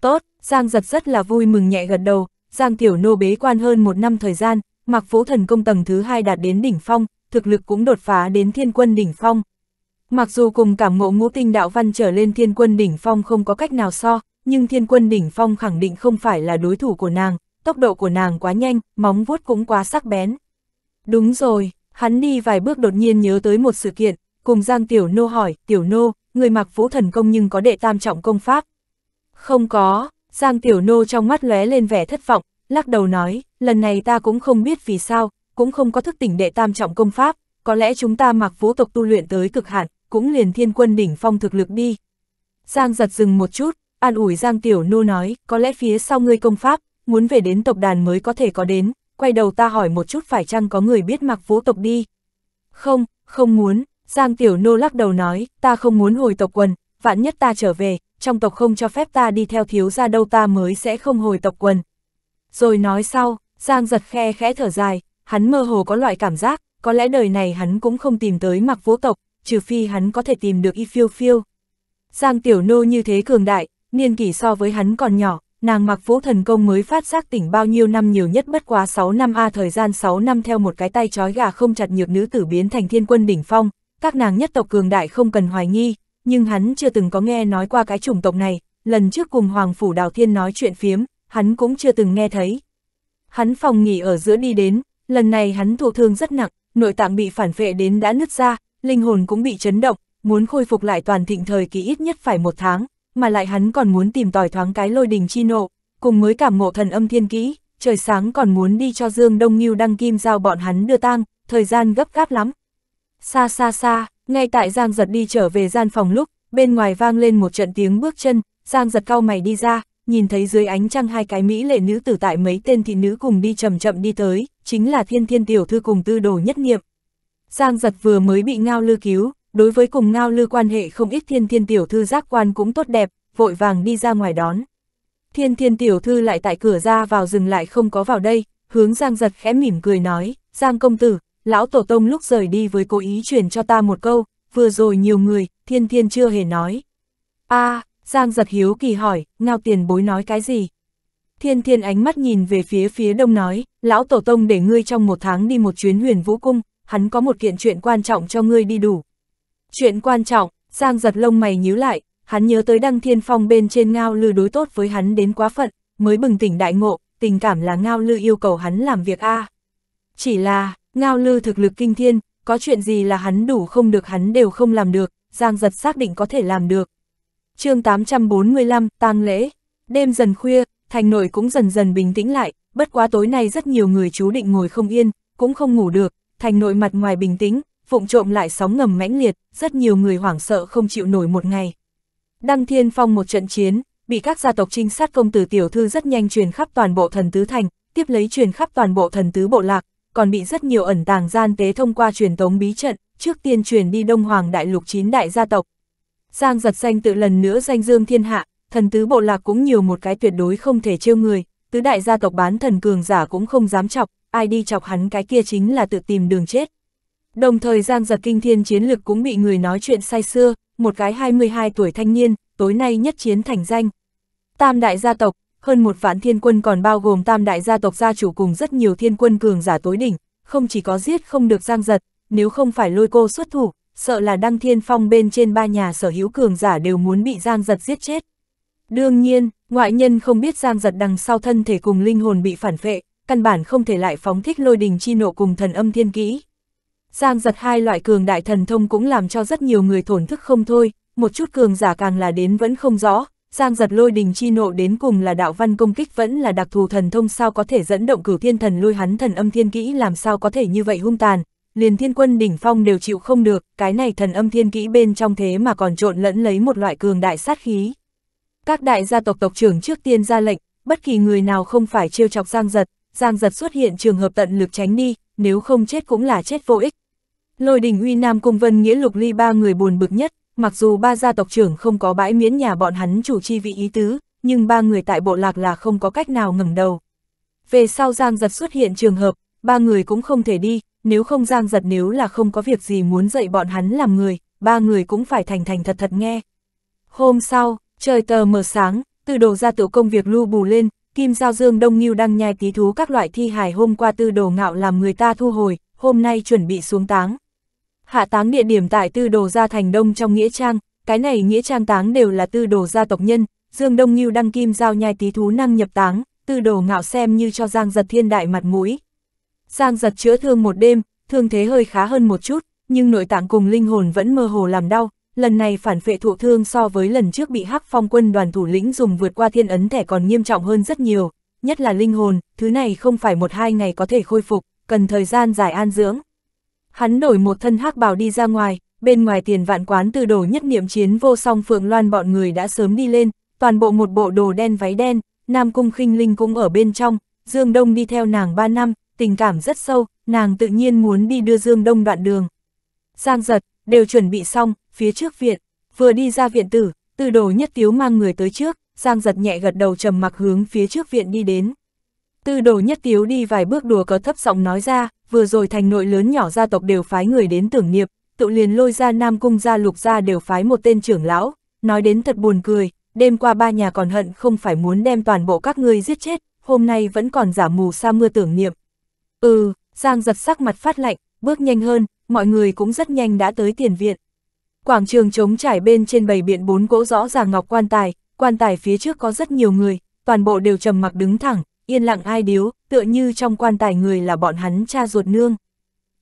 Tốt, Giang giật rất là vui mừng nhẹ gật đầu, Giang Tiểu Nô bế quan hơn một năm thời gian, mặc vũ thần công tầng thứ hai đạt đến đỉnh phong, thực lực cũng đột phá đến thiên quân đỉnh phong. Mặc dù cùng cảm ngộ ngũ tinh đạo văn trở lên thiên quân đỉnh phong không có cách nào so, nhưng thiên quân đỉnh phong khẳng định không phải là đối thủ của nàng, tốc độ của nàng quá nhanh, móng vuốt cũng quá sắc bén. Đúng rồi, hắn đi vài bước đột nhiên nhớ tới một sự kiện, cùng Giang Tiểu Nô hỏi, Tiểu Nô, người mặc vũ thần công nhưng có đệ tam trọng công pháp. Không có, Giang Tiểu Nô trong mắt lóe lên vẻ thất vọng, lắc đầu nói, lần này ta cũng không biết vì sao, cũng không có thức tỉnh đệ tam trọng công pháp, có lẽ chúng ta mặc vũ tộc tu luyện tới cực hạn, cũng liền thiên quân đỉnh phong thực lực đi. Giang giật dừng một chút, an ủi Giang Tiểu Nô nói, có lẽ phía sau ngươi công pháp, muốn về đến tộc đàn mới có thể có đến, quay đầu ta hỏi một chút phải chăng có người biết mặc vũ tộc đi. Không, không muốn, Giang Tiểu Nô lắc đầu nói, ta không muốn hồi tộc quần, vạn nhất ta trở về, trong tộc không cho phép ta đi theo thiếu ra đâu ta mới sẽ không hồi tộc quần. Rồi nói sau, Giang giật khe khẽ thở dài, hắn mơ hồ có loại cảm giác, có lẽ đời này hắn cũng không tìm tới mặc vũ tộc, trừ phi hắn có thể tìm được y phiêu phiêu. Giang Tiểu Nô như thế cường đại, niên kỷ so với hắn còn nhỏ, nàng mặc vũ thần công mới phát giác tỉnh bao nhiêu năm nhiều nhất bất quá 6 năm A thời gian 6 năm theo một cái tay chói gà không chặt nhược nữ tử biến thành thiên quân đỉnh phong, các nàng nhất tộc cường đại không cần hoài nghi, nhưng hắn chưa từng có nghe nói qua cái chủng tộc này, lần trước cùng Hoàng Phủ Đào Thiên nói chuyện phiếm, hắn cũng chưa từng nghe thấy. Hắn phòng nghỉ ở giữa đi đến, lần này hắn thụ thương rất nặng, nội tạng bị phản vệ đến đã nứt ra, linh hồn cũng bị chấn động, muốn khôi phục lại toàn thịnh thời kỳ ít nhất phải một tháng, mà lại hắn còn muốn tìm tòi thoáng cái lôi đình chi nộ, cùng mới cảm ngộ thần âm thiên kỹ, trời sáng còn muốn đi cho Dương Đông Nghiêu đăng kim giao bọn hắn đưa tang, thời gian gấp gáp lắm. Xa xa xa, ngay tại Giang Giật đi trở về gian phòng lúc, bên ngoài vang lên một trận tiếng bước chân, Giang Giật cao mày đi ra, nhìn thấy dưới ánh trăng hai cái mỹ lệ nữ tử tại mấy tên thị nữ cùng đi chậm chậm đi tới, chính là thiên thiên tiểu thư cùng tư đồ nhất nghiệm. Giang giật vừa mới bị ngao lư cứu, đối với cùng ngao lư quan hệ không ít thiên thiên tiểu thư giác quan cũng tốt đẹp, vội vàng đi ra ngoài đón. Thiên thiên tiểu thư lại tại cửa ra vào dừng lại không có vào đây, hướng Giang giật khẽ mỉm cười nói, Giang công tử, lão tổ tông lúc rời đi với cố ý truyền cho ta một câu, vừa rồi nhiều người, thiên thiên chưa hề nói. a à, Giang giật hiếu kỳ hỏi, ngao tiền bối nói cái gì? Thiên thiên ánh mắt nhìn về phía phía đông nói, lão tổ tông để ngươi trong một tháng đi một chuyến huyền vũ cung, hắn có một kiện chuyện quan trọng cho ngươi đi đủ. Chuyện quan trọng, Giang giật lông mày nhíu lại, hắn nhớ tới đăng thiên phong bên trên ngao lư đối tốt với hắn đến quá phận, mới bừng tỉnh đại ngộ, tình cảm là ngao lư yêu cầu hắn làm việc A. Chỉ là, ngao lư thực lực kinh thiên, có chuyện gì là hắn đủ không được hắn đều không làm được, Giang giật xác định có thể làm được chương 845, tang lễ. Đêm dần khuya, thành nội cũng dần dần bình tĩnh lại, bất quá tối nay rất nhiều người chú định ngồi không yên, cũng không ngủ được, thành nội mặt ngoài bình tĩnh, vụng trộm lại sóng ngầm mãnh liệt, rất nhiều người hoảng sợ không chịu nổi một ngày. Đăng Thiên Phong một trận chiến, bị các gia tộc trinh sát công tử tiểu thư rất nhanh truyền khắp toàn bộ thần tứ thành, tiếp lấy truyền khắp toàn bộ thần tứ bộ lạc, còn bị rất nhiều ẩn tàng gian tế thông qua truyền tống bí trận, trước tiên truyền đi Đông Hoàng Đại Lục chín đại gia tộc, Giang giật danh tự lần nữa danh dương thiên hạ, thần tứ bộ lạc cũng nhiều một cái tuyệt đối không thể trêu người, tứ đại gia tộc bán thần cường giả cũng không dám chọc, ai đi chọc hắn cái kia chính là tự tìm đường chết. Đồng thời Giang giật kinh thiên chiến lực cũng bị người nói chuyện say xưa, một cái 22 tuổi thanh niên, tối nay nhất chiến thành danh. Tam đại gia tộc, hơn một vạn thiên quân còn bao gồm tam đại gia tộc gia chủ cùng rất nhiều thiên quân cường giả tối đỉnh, không chỉ có giết không được Giang giật, nếu không phải lôi cô xuất thủ, sợ là Đăng Thiên Phong bên trên ba nhà sở hữu cường giả đều muốn bị Giang Giật giết chết. Đương nhiên, ngoại nhân không biết Giang Giật đằng sau thân thể cùng linh hồn bị phản phệ, căn bản không thể lại phóng thích lôi đình chi nộ cùng thần âm thiên kỹ. Giang Giật hai loại cường đại thần thông cũng làm cho rất nhiều người thổn thức không thôi, một chút cường giả càng là đến vẫn không rõ, Giang Giật lôi đình chi nộ đến cùng là đạo văn công kích vẫn là đặc thù thần thông sao có thể dẫn động cửu thiên thần lôi hắn thần âm thiên kỹ làm sao có thể như vậy hung tàn, liền thiên quân đỉnh phong đều chịu không được, cái này thần âm thiên kỹ bên trong thế mà còn trộn lẫn lấy một loại cường đại sát khí. Các đại gia tộc tộc trưởng trước tiên ra lệnh, bất kỳ người nào không phải trêu chọc Giang Giật, Giang Giật xuất hiện trường hợp tận lực tránh đi, nếu không chết cũng là chết vô ích. Lôi đình uy nam cung vân nghĩa lục ly ba người buồn bực nhất, mặc dù ba gia tộc trưởng không có bãi miễn nhà bọn hắn chủ chi vị ý tứ, nhưng ba người tại bộ lạc là không có cách nào ngẩng đầu. Về sau Giang Giật xuất hiện trường hợp, ba người cũng không thể đi, nếu không Giang giật nếu là không có việc gì muốn dạy bọn hắn làm người, ba người cũng phải thành thành thật thật nghe. Hôm sau, trời tờ mờ sáng, từ đồ ra tiểu công việc lưu bù lên, Kim Giao Dương Đông Nghiêu đang nhai tí thú các loại thi hài hôm qua tư đồ ngạo làm người ta thu hồi, hôm nay chuẩn bị xuống táng. Hạ táng địa điểm tại tư đồ gia thành đông trong Nghĩa Trang, cái này Nghĩa Trang táng đều là tư đồ gia tộc nhân, Dương Đông Nghiêu đăng Kim Giao nhai tí thú năng nhập táng, tư đồ ngạo xem như cho Giang giật thiên đại mặt mũi, Giang giật chữa thương một đêm, thương thế hơi khá hơn một chút, nhưng nội tạng cùng linh hồn vẫn mơ hồ làm đau. Lần này phản phệ thụ thương so với lần trước bị hắc phong quân đoàn thủ lĩnh dùng vượt qua thiên ấn thẻ còn nghiêm trọng hơn rất nhiều, nhất là linh hồn, thứ này không phải một hai ngày có thể khôi phục, cần thời gian dài an dưỡng. Hắn đổi một thân hắc bào đi ra ngoài, bên ngoài tiền vạn quán từ đồ nhất niệm chiến vô song phượng loan bọn người đã sớm đi lên, toàn bộ một bộ đồ đen váy đen, Nam Cung khinh Linh cũng ở bên trong, Dương Đông đi theo nàng 3 năm, tình cảm rất sâu, nàng tự nhiên muốn đi đưa Dương Đông đoạn đường. Giang giật, đều chuẩn bị xong, phía trước viện, vừa đi ra viện tử, từ đồ nhất tiếu mang người tới trước, Giang giật nhẹ gật đầu trầm mặc hướng phía trước viện đi đến. Tư đồ nhất tiếu đi vài bước đùa có thấp giọng nói ra, vừa rồi thành nội lớn nhỏ gia tộc đều phái người đến tưởng niệm, tự liền lôi ra Nam Cung gia lục gia đều phái một tên trưởng lão, nói đến thật buồn cười, đêm qua ba nhà còn hận không phải muốn đem toàn bộ các ngươi giết chết, hôm nay vẫn còn giả mù sa mưa tưởng niệm, Ừ, Giang giật sắc mặt phát lạnh, bước nhanh hơn, mọi người cũng rất nhanh đã tới tiền viện. Quảng trường trống trải bên trên bầy biện bốn gỗ rõ ràng ngọc quan tài, quan tài phía trước có rất nhiều người, toàn bộ đều trầm mặc đứng thẳng, yên lặng ai điếu, tựa như trong quan tài người là bọn hắn cha ruột nương.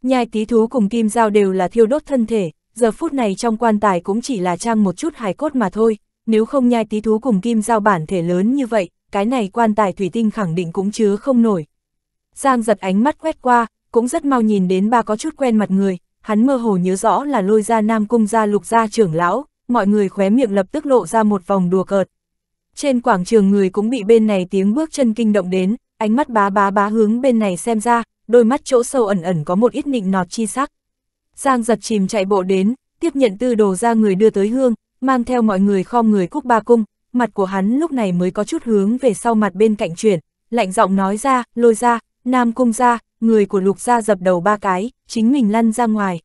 Nhai tí thú cùng kim dao đều là thiêu đốt thân thể, giờ phút này trong quan tài cũng chỉ là trang một chút hài cốt mà thôi, nếu không nhai tí thú cùng kim dao bản thể lớn như vậy, cái này quan tài thủy tinh khẳng định cũng chứa không nổi, Giang giật ánh mắt quét qua, cũng rất mau nhìn đến ba có chút quen mặt người, hắn mơ hồ nhớ rõ là lôi ra nam cung gia lục gia trưởng lão, mọi người khóe miệng lập tức lộ ra một vòng đùa cợt. Trên quảng trường người cũng bị bên này tiếng bước chân kinh động đến, ánh mắt bá bá bá hướng bên này xem ra, đôi mắt chỗ sâu ẩn ẩn có một ít nịnh nọt chi sắc. Giang giật chìm chạy bộ đến, tiếp nhận tư đồ ra người đưa tới hương, mang theo mọi người khom người cúc ba cung, mặt của hắn lúc này mới có chút hướng về sau mặt bên cạnh chuyển, lạnh giọng nói ra, lôi ra, Nam Cung ra, người của lục ra dập đầu ba cái, chính mình lăn ra ngoài.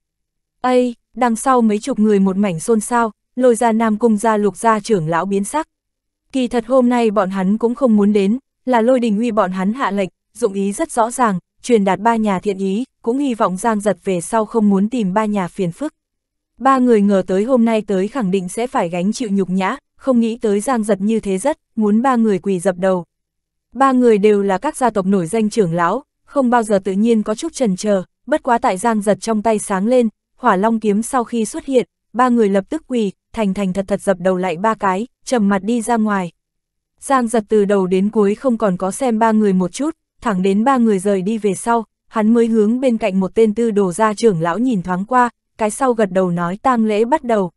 Ây, đằng sau mấy chục người một mảnh xôn xao, lôi ra Nam Cung ra lục ra trưởng lão biến sắc. Kỳ thật hôm nay bọn hắn cũng không muốn đến, là lôi đình uy bọn hắn hạ lệnh, dụng ý rất rõ ràng, truyền đạt ba nhà thiện ý, cũng hy vọng Giang giật về sau không muốn tìm ba nhà phiền phức. Ba người ngờ tới hôm nay tới khẳng định sẽ phải gánh chịu nhục nhã, không nghĩ tới Giang giật như thế rất, muốn ba người quỳ dập đầu, Ba người đều là các gia tộc nổi danh trưởng lão, không bao giờ tự nhiên có chút trần chờ bất quá tại giang giật trong tay sáng lên, hỏa long kiếm sau khi xuất hiện, ba người lập tức quỳ, thành thành thật thật dập đầu lại ba cái, trầm mặt đi ra ngoài. Giang giật từ đầu đến cuối không còn có xem ba người một chút, thẳng đến ba người rời đi về sau, hắn mới hướng bên cạnh một tên tư đồ gia trưởng lão nhìn thoáng qua, cái sau gật đầu nói tang lễ bắt đầu.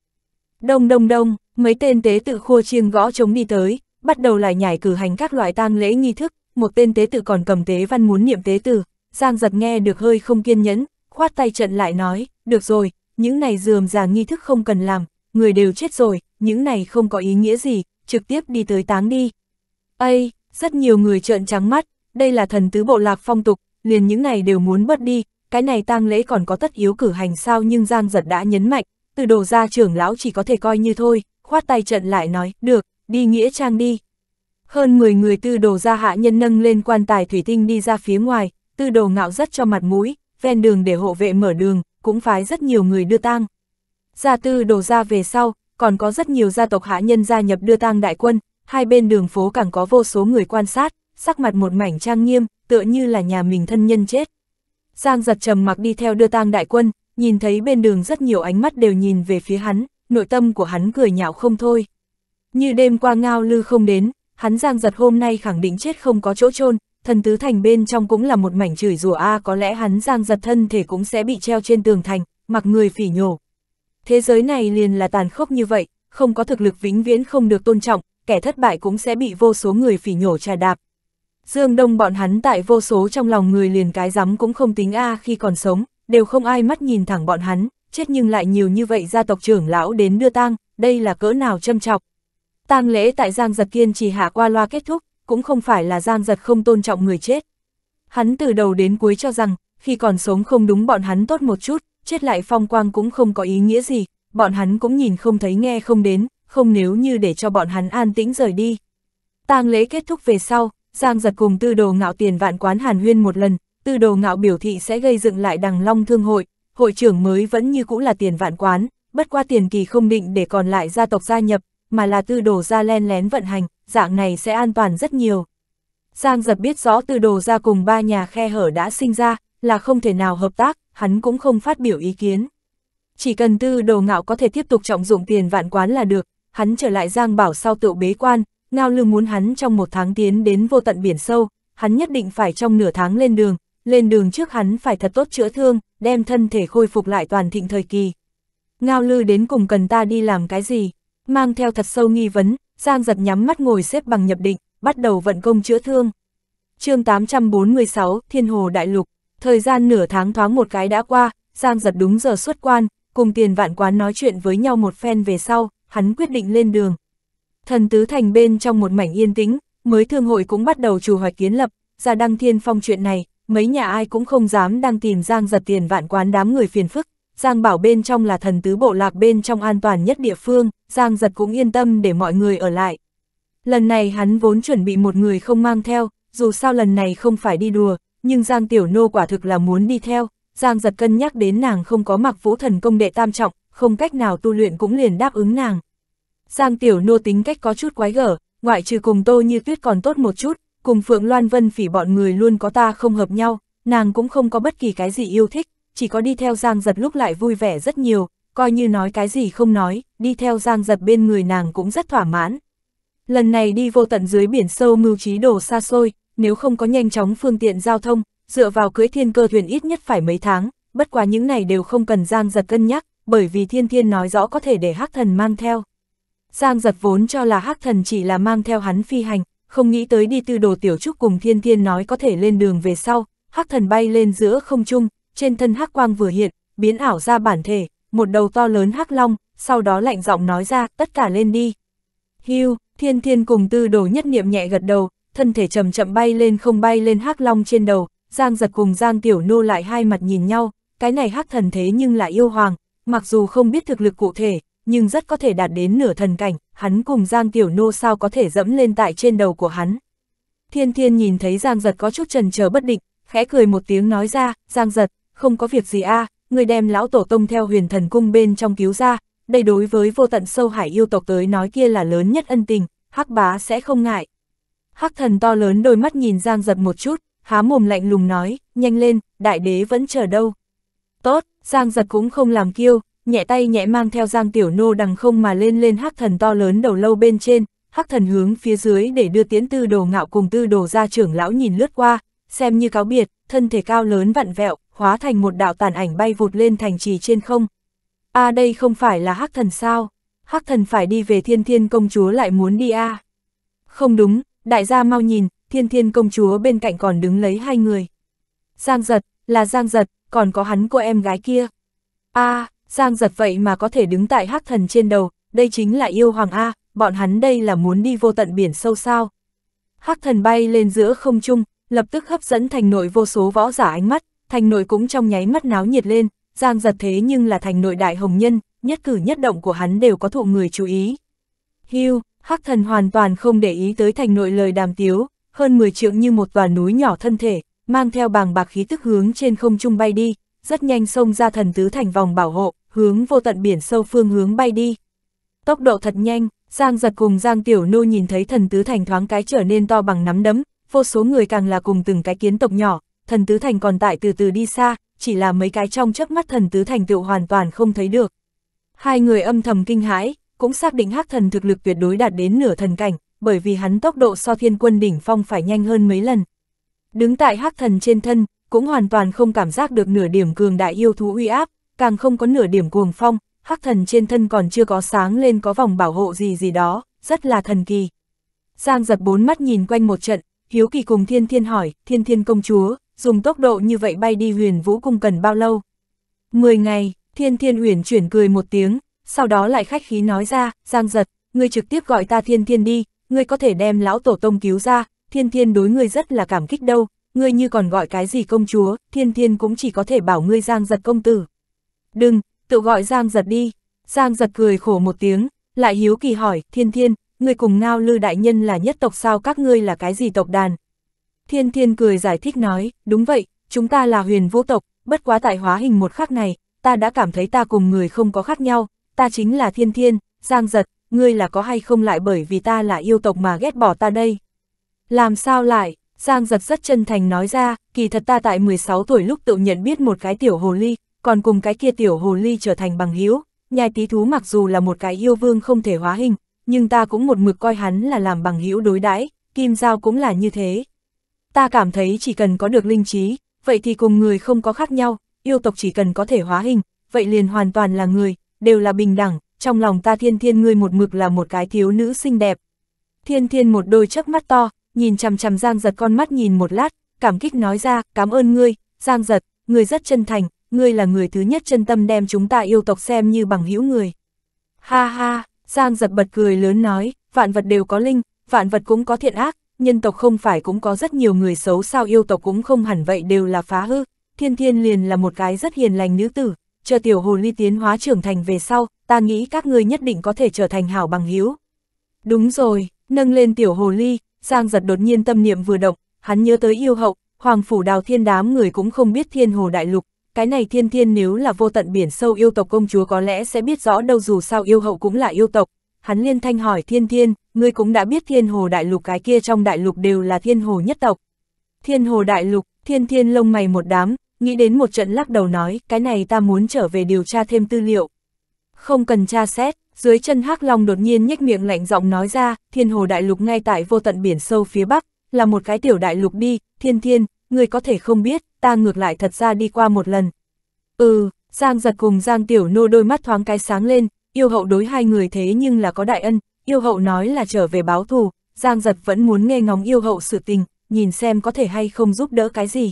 Đông đông đông, mấy tên tế tự khua chiêng gõ chống đi tới, bắt đầu lại nhảy cử hành các loại tang lễ nghi thức, một tên tế tự còn cầm tế văn muốn niệm tế tử, Giang giật nghe được hơi không kiên nhẫn, khoát tay trận lại nói, được rồi, những này dườm già nghi thức không cần làm, người đều chết rồi, những này không có ý nghĩa gì, trực tiếp đi tới táng đi. Ây, rất nhiều người trợn trắng mắt, đây là thần tứ bộ lạc phong tục, liền những này đều muốn bớt đi, cái này tang lễ còn có tất yếu cử hành sao nhưng Giang giật đã nhấn mạnh, từ đồ ra trưởng lão chỉ có thể coi như thôi, khoát tay trận lại nói, được, đi nghĩa trang đi. Hơn 10 người tư đồ ra hạ nhân nâng lên quan tài thủy tinh đi ra phía ngoài, tư đồ ngạo rất cho mặt mũi, ven đường để hộ vệ mở đường, cũng phái rất nhiều người đưa tang. Gia tư đồ ra về sau, còn có rất nhiều gia tộc hạ nhân gia nhập đưa tang đại quân, hai bên đường phố càng có vô số người quan sát, sắc mặt một mảnh trang nghiêm, tựa như là nhà mình thân nhân chết. Giang giật trầm mặc đi theo đưa tang đại quân, nhìn thấy bên đường rất nhiều ánh mắt đều nhìn về phía hắn, nội tâm của hắn cười nhạo không thôi. Như đêm qua ngao lư không đến, hắn giang giật hôm nay khẳng định chết không có chỗ chôn thần tứ thành bên trong cũng là một mảnh chửi rủa a có lẽ hắn giang giật thân thể cũng sẽ bị treo trên tường thành, mặc người phỉ nhổ. Thế giới này liền là tàn khốc như vậy, không có thực lực vĩnh viễn không được tôn trọng, kẻ thất bại cũng sẽ bị vô số người phỉ nhổ trà đạp. Dương Đông bọn hắn tại vô số trong lòng người liền cái rắm cũng không tính a khi còn sống, đều không ai mắt nhìn thẳng bọn hắn, chết nhưng lại nhiều như vậy gia tộc trưởng lão đến đưa tang, đây là cỡ nào châm chọc tang lễ tại Giang Giật kiên trì hạ qua loa kết thúc, cũng không phải là Giang Giật không tôn trọng người chết. Hắn từ đầu đến cuối cho rằng, khi còn sống không đúng bọn hắn tốt một chút, chết lại phong quang cũng không có ý nghĩa gì, bọn hắn cũng nhìn không thấy nghe không đến, không nếu như để cho bọn hắn an tĩnh rời đi. tang lễ kết thúc về sau, Giang Giật cùng tư đồ ngạo tiền vạn quán Hàn Huyên một lần, tư đồ ngạo biểu thị sẽ gây dựng lại đằng long thương hội, hội trưởng mới vẫn như cũ là tiền vạn quán, bất qua tiền kỳ không định để còn lại gia tộc gia nhập, mà là tư đồ ra len lén vận hành, dạng này sẽ an toàn rất nhiều. Giang giật biết rõ tư đồ ra cùng ba nhà khe hở đã sinh ra, là không thể nào hợp tác, hắn cũng không phát biểu ý kiến. Chỉ cần tư đồ ngạo có thể tiếp tục trọng dụng tiền vạn quán là được, hắn trở lại Giang Bảo sau tự bế quan, Ngao lưu muốn hắn trong một tháng tiến đến vô tận biển sâu, hắn nhất định phải trong nửa tháng lên đường, lên đường trước hắn phải thật tốt chữa thương, đem thân thể khôi phục lại toàn thịnh thời kỳ. Ngao Lư đến cùng cần ta đi làm cái gì? Mang theo thật sâu nghi vấn, Giang giật nhắm mắt ngồi xếp bằng nhập định, bắt đầu vận công chữa thương. chương 846, Thiên Hồ Đại Lục, thời gian nửa tháng thoáng một cái đã qua, Giang giật đúng giờ xuất quan, cùng tiền vạn quán nói chuyện với nhau một phen về sau, hắn quyết định lên đường. Thần tứ thành bên trong một mảnh yên tĩnh, mới thương hội cũng bắt đầu chủ hoạch kiến lập, ra đăng thiên phong chuyện này, mấy nhà ai cũng không dám đăng tìm Giang giật tiền vạn quán đám người phiền phức, Giang Bảo bên trong là thần tứ bộ lạc bên trong an toàn nhất địa phương, Giang giật cũng yên tâm để mọi người ở lại. Lần này hắn vốn chuẩn bị một người không mang theo, dù sao lần này không phải đi đùa, nhưng Giang Tiểu Nô quả thực là muốn đi theo, Giang giật cân nhắc đến nàng không có mặc vũ thần công đệ tam trọng, không cách nào tu luyện cũng liền đáp ứng nàng. Giang Tiểu Nô tính cách có chút quái gở, ngoại trừ cùng Tô Như Tuyết còn tốt một chút, cùng Phượng Loan Vân phỉ bọn người luôn có ta không hợp nhau, nàng cũng không có bất kỳ cái gì yêu thích, chỉ có đi theo Giang Giật lúc lại vui vẻ rất nhiều, coi như nói cái gì không nói, đi theo Giang Giật bên người nàng cũng rất thỏa mãn. Lần này đi vô tận dưới biển sâu mưu trí đồ xa xôi, nếu không có nhanh chóng phương tiện giao thông, dựa vào cưới thiên cơ thuyền ít nhất phải mấy tháng, bất quá những này đều không cần Giang Giật cân nhắc, bởi vì thiên thiên nói rõ có thể để hắc thần mang theo. Giang Giật vốn cho là hắc thần chỉ là mang theo hắn phi hành, không nghĩ tới đi tư đồ tiểu trúc cùng thiên thiên nói có thể lên đường về sau, hắc thần bay lên giữa không trung, trên thân hắc quang vừa hiện, biến ảo ra bản thể, một đầu to lớn hắc long, sau đó lạnh giọng nói ra, tất cả lên đi. Hưu, thiên thiên cùng tư đồ nhất niệm nhẹ gật đầu, thân thể chậm chậm bay lên không bay lên hắc long trên đầu, Giang giật cùng Giang tiểu nô lại hai mặt nhìn nhau, cái này hắc thần thế nhưng là yêu hoàng, mặc dù không biết thực lực cụ thể, nhưng rất có thể đạt đến nửa thần cảnh, hắn cùng Giang Tiểu Nô sao có thể dẫm lên tại trên đầu của hắn. Thiên Thiên nhìn thấy Giang Giật có chút trần chờ bất định, khẽ cười một tiếng nói ra, Giang Giật, không có việc gì a à, người đem lão tổ tông theo huyền thần cung bên trong cứu ra, đây đối với vô tận sâu hải yêu tộc tới nói kia là lớn nhất ân tình, hắc bá sẽ không ngại. Hắc thần to lớn đôi mắt nhìn Giang giật một chút, há mồm lạnh lùng nói, nhanh lên, đại đế vẫn chờ đâu. Tốt, Giang giật cũng không làm kiêu, nhẹ tay nhẹ mang theo Giang tiểu nô đằng không mà lên lên hắc thần to lớn đầu lâu bên trên, hắc thần hướng phía dưới để đưa tiến tư đồ ngạo cùng tư đồ ra trưởng lão nhìn lướt qua, xem như cáo biệt, thân thể cao lớn vặn vẹo, hóa thành một đạo tàn ảnh bay vụt lên thành trì trên không. A à đây không phải là hắc thần sao? Hắc thần phải đi về thiên thiên công chúa lại muốn đi a à? Không đúng, đại gia mau nhìn, thiên thiên công chúa bên cạnh còn đứng lấy hai người. Giang giật, là giang giật, còn có hắn cô em gái kia. a à, giang giật vậy mà có thể đứng tại hắc thần trên đầu, đây chính là yêu hoàng A, bọn hắn đây là muốn đi vô tận biển sâu sao. Hắc thần bay lên giữa không trung, lập tức hấp dẫn thành nội vô số võ giả ánh mắt, thành nội cũng trong nháy mắt náo nhiệt lên, Giang giật thế nhưng là thành nội đại hồng nhân, nhất cử nhất động của hắn đều có thụ người chú ý. Hưu, Hắc thần hoàn toàn không để ý tới thành nội lời đàm tiếu, hơn 10 trượng như một tòa núi nhỏ thân thể, mang theo bàng bạc khí tức hướng trên không trung bay đi, rất nhanh xông ra thần tứ thành vòng bảo hộ, hướng vô tận biển sâu phương hướng bay đi. Tốc độ thật nhanh, Giang giật cùng Giang Tiểu Nô nhìn thấy thần tứ thành thoáng cái trở nên to bằng nắm đấm, vô số người càng là cùng từng cái kiến tộc nhỏ, thần tứ thành còn tại từ từ đi xa, chỉ là mấy cái trong chớp mắt thần tứ thành tựu hoàn toàn không thấy được. Hai người âm thầm kinh hãi, cũng xác định hắc thần thực lực tuyệt đối đạt đến nửa thần cảnh, bởi vì hắn tốc độ so thiên quân đỉnh phong phải nhanh hơn mấy lần. Đứng tại hắc thần trên thân, cũng hoàn toàn không cảm giác được nửa điểm cường đại yêu thú uy áp, càng không có nửa điểm cuồng phong, hắc thần trên thân còn chưa có sáng lên có vòng bảo hộ gì gì đó, rất là thần kỳ. Giang giật bốn mắt nhìn quanh một trận, hiếu kỳ cùng thiên thiên hỏi, thiên thiên công chúa, dùng tốc độ như vậy bay đi huyền vũ cung cần bao lâu? mười ngày, thiên thiên huyền chuyển cười một tiếng, sau đó lại khách khí nói ra, giang giật, ngươi trực tiếp gọi ta thiên thiên đi, ngươi có thể đem lão tổ tông cứu ra, thiên thiên đối ngươi rất là cảm kích đâu, ngươi như còn gọi cái gì công chúa, thiên thiên cũng chỉ có thể bảo ngươi giang giật công tử. Đừng, tự gọi giang giật đi, giang giật cười khổ một tiếng, lại hiếu kỳ hỏi, thiên thiên, ngươi cùng ngao lư đại nhân là nhất tộc sao các ngươi là cái gì tộc đàn, Thiên Thiên cười giải thích nói, đúng vậy, chúng ta là huyền vũ tộc, bất quá tại hóa hình một khắc này, ta đã cảm thấy ta cùng người không có khác nhau, ta chính là Thiên Thiên, Giang Giật, ngươi là có hay không lại bởi vì ta là yêu tộc mà ghét bỏ ta đây. Làm sao lại, Giang Giật rất chân thành nói ra, kỳ thật ta tại 16 tuổi lúc tự nhận biết một cái tiểu hồ ly, còn cùng cái kia tiểu hồ ly trở thành bằng hữu nhai tí thú mặc dù là một cái yêu vương không thể hóa hình, nhưng ta cũng một mực coi hắn là làm bằng hữu đối đãi kim giao cũng là như thế ta cảm thấy chỉ cần có được linh trí, vậy thì cùng người không có khác nhau, yêu tộc chỉ cần có thể hóa hình, vậy liền hoàn toàn là người, đều là bình đẳng, trong lòng ta thiên thiên ngươi một mực là một cái thiếu nữ xinh đẹp. Thiên thiên một đôi chớp mắt to, nhìn chằm chằm Giang giật con mắt nhìn một lát, cảm kích nói ra, cảm ơn ngươi, Giang giật, ngươi rất chân thành, ngươi là người thứ nhất chân tâm đem chúng ta yêu tộc xem như bằng hữu người. Ha ha, Giang giật bật cười lớn nói, vạn vật đều có linh, vạn vật cũng có thiện ác, nhân tộc không phải cũng có rất nhiều người xấu sao yêu tộc cũng không hẳn vậy đều là phá hư, thiên thiên liền là một cái rất hiền lành nữ tử, chờ tiểu hồ ly tiến hóa trưởng thành về sau, ta nghĩ các ngươi nhất định có thể trở thành hảo bằng hiếu. Đúng rồi, nâng lên tiểu hồ ly, Giang giật đột nhiên tâm niệm vừa động, hắn nhớ tới yêu hậu, hoàng phủ đào thiên đám người cũng không biết thiên hồ đại lục, cái này thiên thiên nếu là vô tận biển sâu yêu tộc công chúa có lẽ sẽ biết rõ đâu dù sao yêu hậu cũng là yêu tộc, hắn liên thanh hỏi thiên thiên, ngươi cũng đã biết thiên hồ đại lục cái kia trong đại lục đều là thiên hồ nhất tộc. Thiên hồ đại lục, thiên thiên lông mày một đám, nghĩ đến một trận lắc đầu nói, cái này ta muốn trở về điều tra thêm tư liệu. Không cần tra xét, dưới chân hắc long đột nhiên nhếch miệng lạnh giọng nói ra, thiên hồ đại lục ngay tại vô tận biển sâu phía bắc, là một cái tiểu đại lục đi, thiên thiên, ngươi có thể không biết, ta ngược lại thật ra đi qua một lần. Ừ, Giang giật cùng Giang tiểu nô đôi mắt thoáng cái sáng lên, yêu hậu đối hai người thế nhưng là có đại ân, yêu hậu nói là trở về báo thù, Giang giật vẫn muốn nghe ngóng yêu hậu sự tình, nhìn xem có thể hay không giúp đỡ cái gì.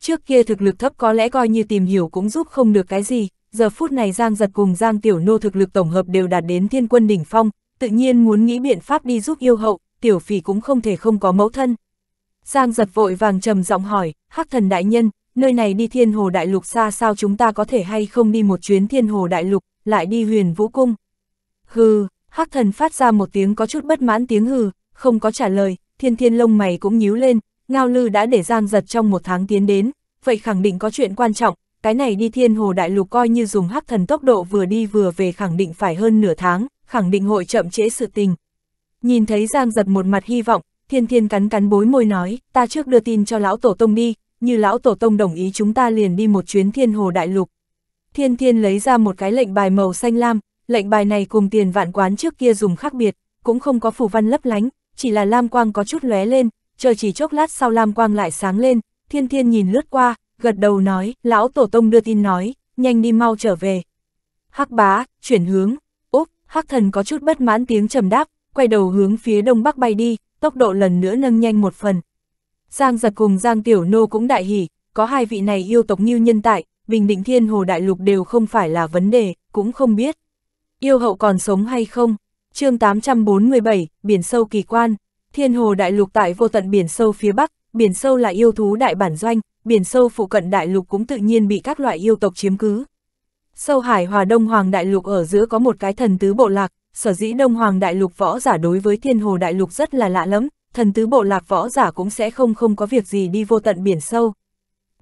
Trước kia thực lực thấp có lẽ coi như tìm hiểu cũng giúp không được cái gì, giờ phút này Giang giật cùng Giang tiểu nô thực lực tổng hợp đều đạt đến thiên quân đỉnh phong, tự nhiên muốn nghĩ biện pháp đi giúp yêu hậu, tiểu phỉ cũng không thể không có mẫu thân. Giang giật vội vàng trầm giọng hỏi, hắc thần đại nhân, nơi này đi thiên hồ đại lục xa sao chúng ta có thể hay không đi một chuyến thiên hồ đại lục, lại đi huyền vũ cung. Hừ, hắc thần phát ra một tiếng có chút bất mãn tiếng hừ, không có trả lời, thiên thiên lông mày cũng nhíu lên, ngao lư đã để giang giật trong một tháng tiến đến, vậy khẳng định có chuyện quan trọng, cái này đi thiên hồ đại lục coi như dùng hắc thần tốc độ vừa đi vừa về khẳng định phải hơn nửa tháng, khẳng định hội chậm trễ sự tình. Nhìn thấy giang giật một mặt hy vọng, thiên thiên cắn cắn bối môi nói, ta trước đưa tin cho lão tổ tông đi, như lão tổ tông đồng ý chúng ta liền đi một chuyến thiên hồ đại lục, Thiên Thiên lấy ra một cái lệnh bài màu xanh lam, lệnh bài này cùng tiền vạn quán trước kia dùng khác biệt, cũng không có phù văn lấp lánh, chỉ là lam quang có chút lóe lên, chờ chỉ chốc lát sau lam quang lại sáng lên, Thiên Thiên nhìn lướt qua, gật đầu nói, lão tổ tông đưa tin nói, nhanh đi mau trở về. Hắc bá, chuyển hướng, úp, hắc thần có chút bất mãn tiếng trầm đáp, quay đầu hướng phía đông bắc bay đi, tốc độ lần nữa nâng nhanh một phần. Giang giật cùng Giang Tiểu Nô cũng đại hỉ, có hai vị này yêu tộc như nhân tại, Bình Định Thiên Hồ Đại Lục đều không phải là vấn đề, cũng không biết. Yêu hậu còn sống hay không? chương 847, Biển Sâu Kỳ Quan. Thiên Hồ Đại Lục tại vô tận Biển Sâu phía Bắc, Biển Sâu là yêu thú đại bản doanh, Biển Sâu phụ cận Đại Lục cũng tự nhiên bị các loại yêu tộc chiếm cứ. Sâu Hải Hòa Đông Hoàng Đại Lục ở giữa có một cái thần tứ bộ lạc, sở dĩ Đông Hoàng Đại Lục võ giả đối với Thiên Hồ Đại Lục rất là lạ lắm, thần tứ bộ lạc võ giả cũng sẽ không không có việc gì đi vô tận Biển Sâu.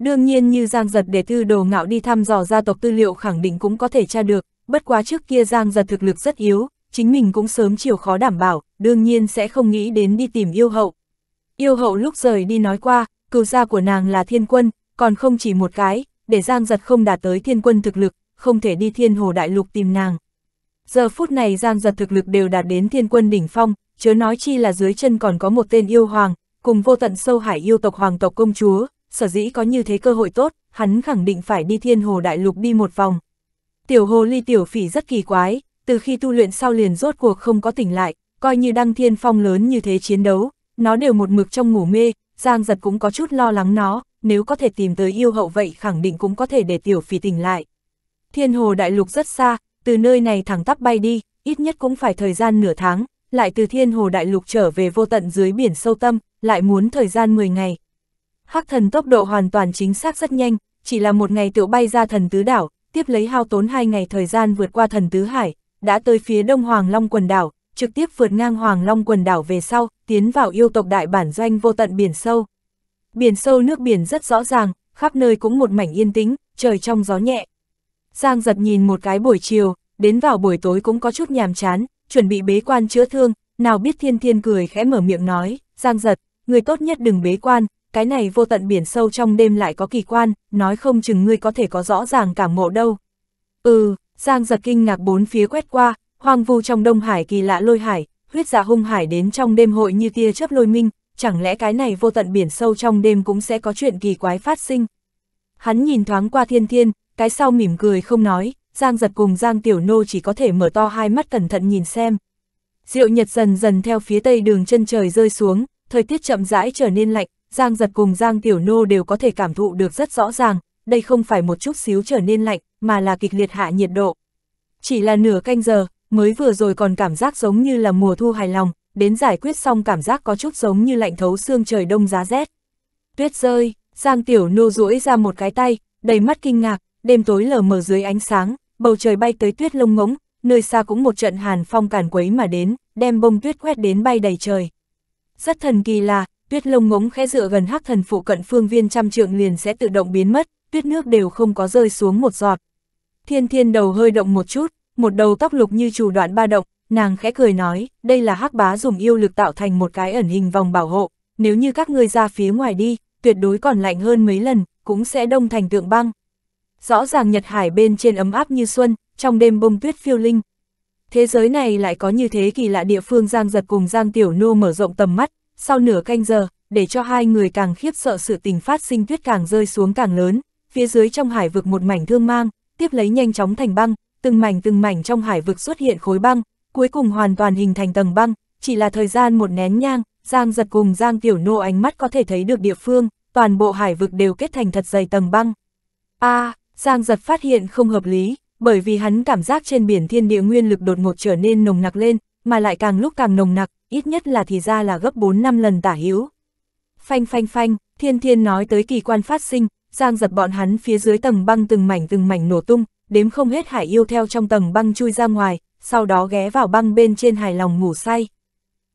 Đương nhiên như Giang Giật để thư đồ ngạo đi thăm dò gia tộc tư liệu khẳng định cũng có thể tra được, bất quá trước kia Giang Giật thực lực rất yếu, chính mình cũng sớm chiều khó đảm bảo, đương nhiên sẽ không nghĩ đến đi tìm yêu hậu. Yêu hậu lúc rời đi nói qua, cừu gia của nàng là thiên quân, còn không chỉ một cái, để Giang Giật không đạt tới thiên quân thực lực, không thể đi thiên hồ đại lục tìm nàng. Giờ phút này Giang Giật thực lực đều đạt đến thiên quân đỉnh phong, chớ nói chi là dưới chân còn có một tên yêu hoàng, cùng vô tận sâu hải yêu tộc hoàng tộc công chúa, sở dĩ có như thế cơ hội tốt, hắn khẳng định phải đi thiên hồ đại lục đi một vòng. Tiểu hồ ly tiểu phỉ rất kỳ quái, từ khi tu luyện sau liền rốt cuộc không có tỉnh lại, coi như đăng thiên phong lớn như thế chiến đấu, nó đều một mực trong ngủ mê, Giang giật cũng có chút lo lắng nó, nếu có thể tìm tới yêu hậu vậy khẳng định cũng có thể để tiểu phỉ tỉnh lại. Thiên hồ đại lục rất xa, từ nơi này thẳng tắp bay đi, ít nhất cũng phải thời gian nửa tháng, lại từ thiên hồ đại lục trở về vô tận dưới biển sâu tâm, lại muốn thời gian 10 ngày, Hắc thần tốc độ hoàn toàn chính xác rất nhanh, chỉ là một ngày tiểu bay ra thần tứ đảo, tiếp lấy hao tốn hai ngày thời gian vượt qua thần tứ hải, đã tới phía đông Hoàng Long quần đảo, trực tiếp vượt ngang Hoàng Long quần đảo về sau, tiến vào yêu tộc đại bản doanh vô tận biển sâu. Biển sâu nước biển rất rõ ràng, khắp nơi cũng một mảnh yên tĩnh, trời trong gió nhẹ. Giang giật nhìn một cái buổi chiều, đến vào buổi tối cũng có chút nhàm chán, chuẩn bị bế quan chữa thương, nào biết thiên thiên cười khẽ mở miệng nói, Giang giật, người tốt nhất đừng bế quan, cái này vô tận biển sâu trong đêm lại có kỳ quan, nói không chừng ngươi có thể có rõ ràng cảm ngộ đâu. Ừ, Giang giật kinh ngạc bốn phía quét qua, hoang vu trong đông hải kỳ lạ lôi hải, huyết dạ hung hải đến trong đêm hội như tia chớp lôi minh, chẳng lẽ cái này vô tận biển sâu trong đêm cũng sẽ có chuyện kỳ quái phát sinh. Hắn nhìn thoáng qua thiên thiên, cái sau mỉm cười không nói, Giang giật cùng Giang Tiểu Nô chỉ có thể mở to hai mắt cẩn thận nhìn xem. Diệu nhật dần dần theo phía tây đường chân trời rơi xuống, thời tiết chậm rãi trở nên lạnh, Giang giật cùng Giang Tiểu Nô đều có thể cảm thụ được rất rõ ràng, đây không phải một chút xíu trở nên lạnh, mà là kịch liệt hạ nhiệt độ. Chỉ là nửa canh giờ, mới vừa rồi còn cảm giác giống như là mùa thu hài lòng, đến giải quyết xong cảm giác có chút giống như lạnh thấu xương trời đông giá rét. Tuyết rơi, Giang Tiểu Nô duỗi ra một cái tay, đầy mắt kinh ngạc, đêm tối lờ mờ dưới ánh sáng, bầu trời bay tới tuyết lông ngỗng, nơi xa cũng một trận hàn phong càn quấy mà đến, đem bông tuyết quét đến bay đầy trời. Rất thần kỳ là, tuyết lông ngỗng khẽ dựa gần hắc thần phụ cận phương viên trăm trượng liền sẽ tự động biến mất, tuyết nước đều không có rơi xuống một giọt. Thiên thiên đầu hơi động một chút, một đầu tóc lục như chủ đoạn ba động, nàng khẽ cười nói, đây là hắc bá dùng yêu lực tạo thành một cái ẩn hình vòng bảo hộ, nếu như các ngươi ra phía ngoài đi, tuyệt đối còn lạnh hơn mấy lần, cũng sẽ đông thành tượng băng. Rõ ràng Nhật Hải bên trên ấm áp như xuân, trong đêm bông tuyết phiêu linh. Thế giới này lại có như thế kỳ lạ địa phương Giang Giật cùng Giang Tiểu Nô mở rộng tầm mắt, sau nửa canh giờ, để cho hai người càng khiếp sợ sự tình phát sinh tuyết càng rơi xuống càng lớn, phía dưới trong hải vực một mảnh thương mang, tiếp lấy nhanh chóng thành băng, từng mảnh từng mảnh trong hải vực xuất hiện khối băng, cuối cùng hoàn toàn hình thành tầng băng, chỉ là thời gian một nén nhang, Giang giật cùng Giang Tiểu Nô ánh mắt có thể thấy được địa phương, toàn bộ hải vực đều kết thành thật dày tầng băng. a à, Giang giật phát hiện không hợp lý, bởi vì hắn cảm giác trên biển thiên địa nguyên lực đột ngột trở nên nồng nặc lên, mà lại càng lúc càng nồng nặc, ít nhất là thì ra là gấp 4-5 lần tả hữu. Phanh phanh phanh, thiên thiên nói tới kỳ quan phát sinh, giang giật bọn hắn phía dưới tầng băng từng mảnh từng mảnh nổ tung, đếm không hết hải yêu theo trong tầng băng chui ra ngoài, sau đó ghé vào băng bên trên hài lòng ngủ say.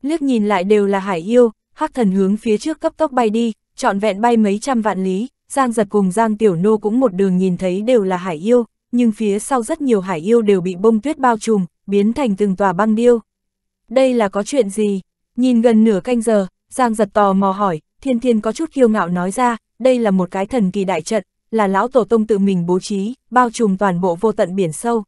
Liếc nhìn lại đều là hải yêu, hắc thần hướng phía trước cấp tốc bay đi, trọn vẹn bay mấy trăm vạn lý, giang giật cùng giang tiểu nô cũng một đường nhìn thấy đều là hải yêu, nhưng phía sau rất nhiều hải yêu đều bị bông tuyết bao trùm, biến thành từng tòa băng điêu đây là có chuyện gì? Nhìn gần nửa canh giờ, Giang giật tò mò hỏi, thiên thiên có chút kiêu ngạo nói ra, đây là một cái thần kỳ đại trận, là lão tổ tông tự mình bố trí, bao trùm toàn bộ vô tận biển sâu.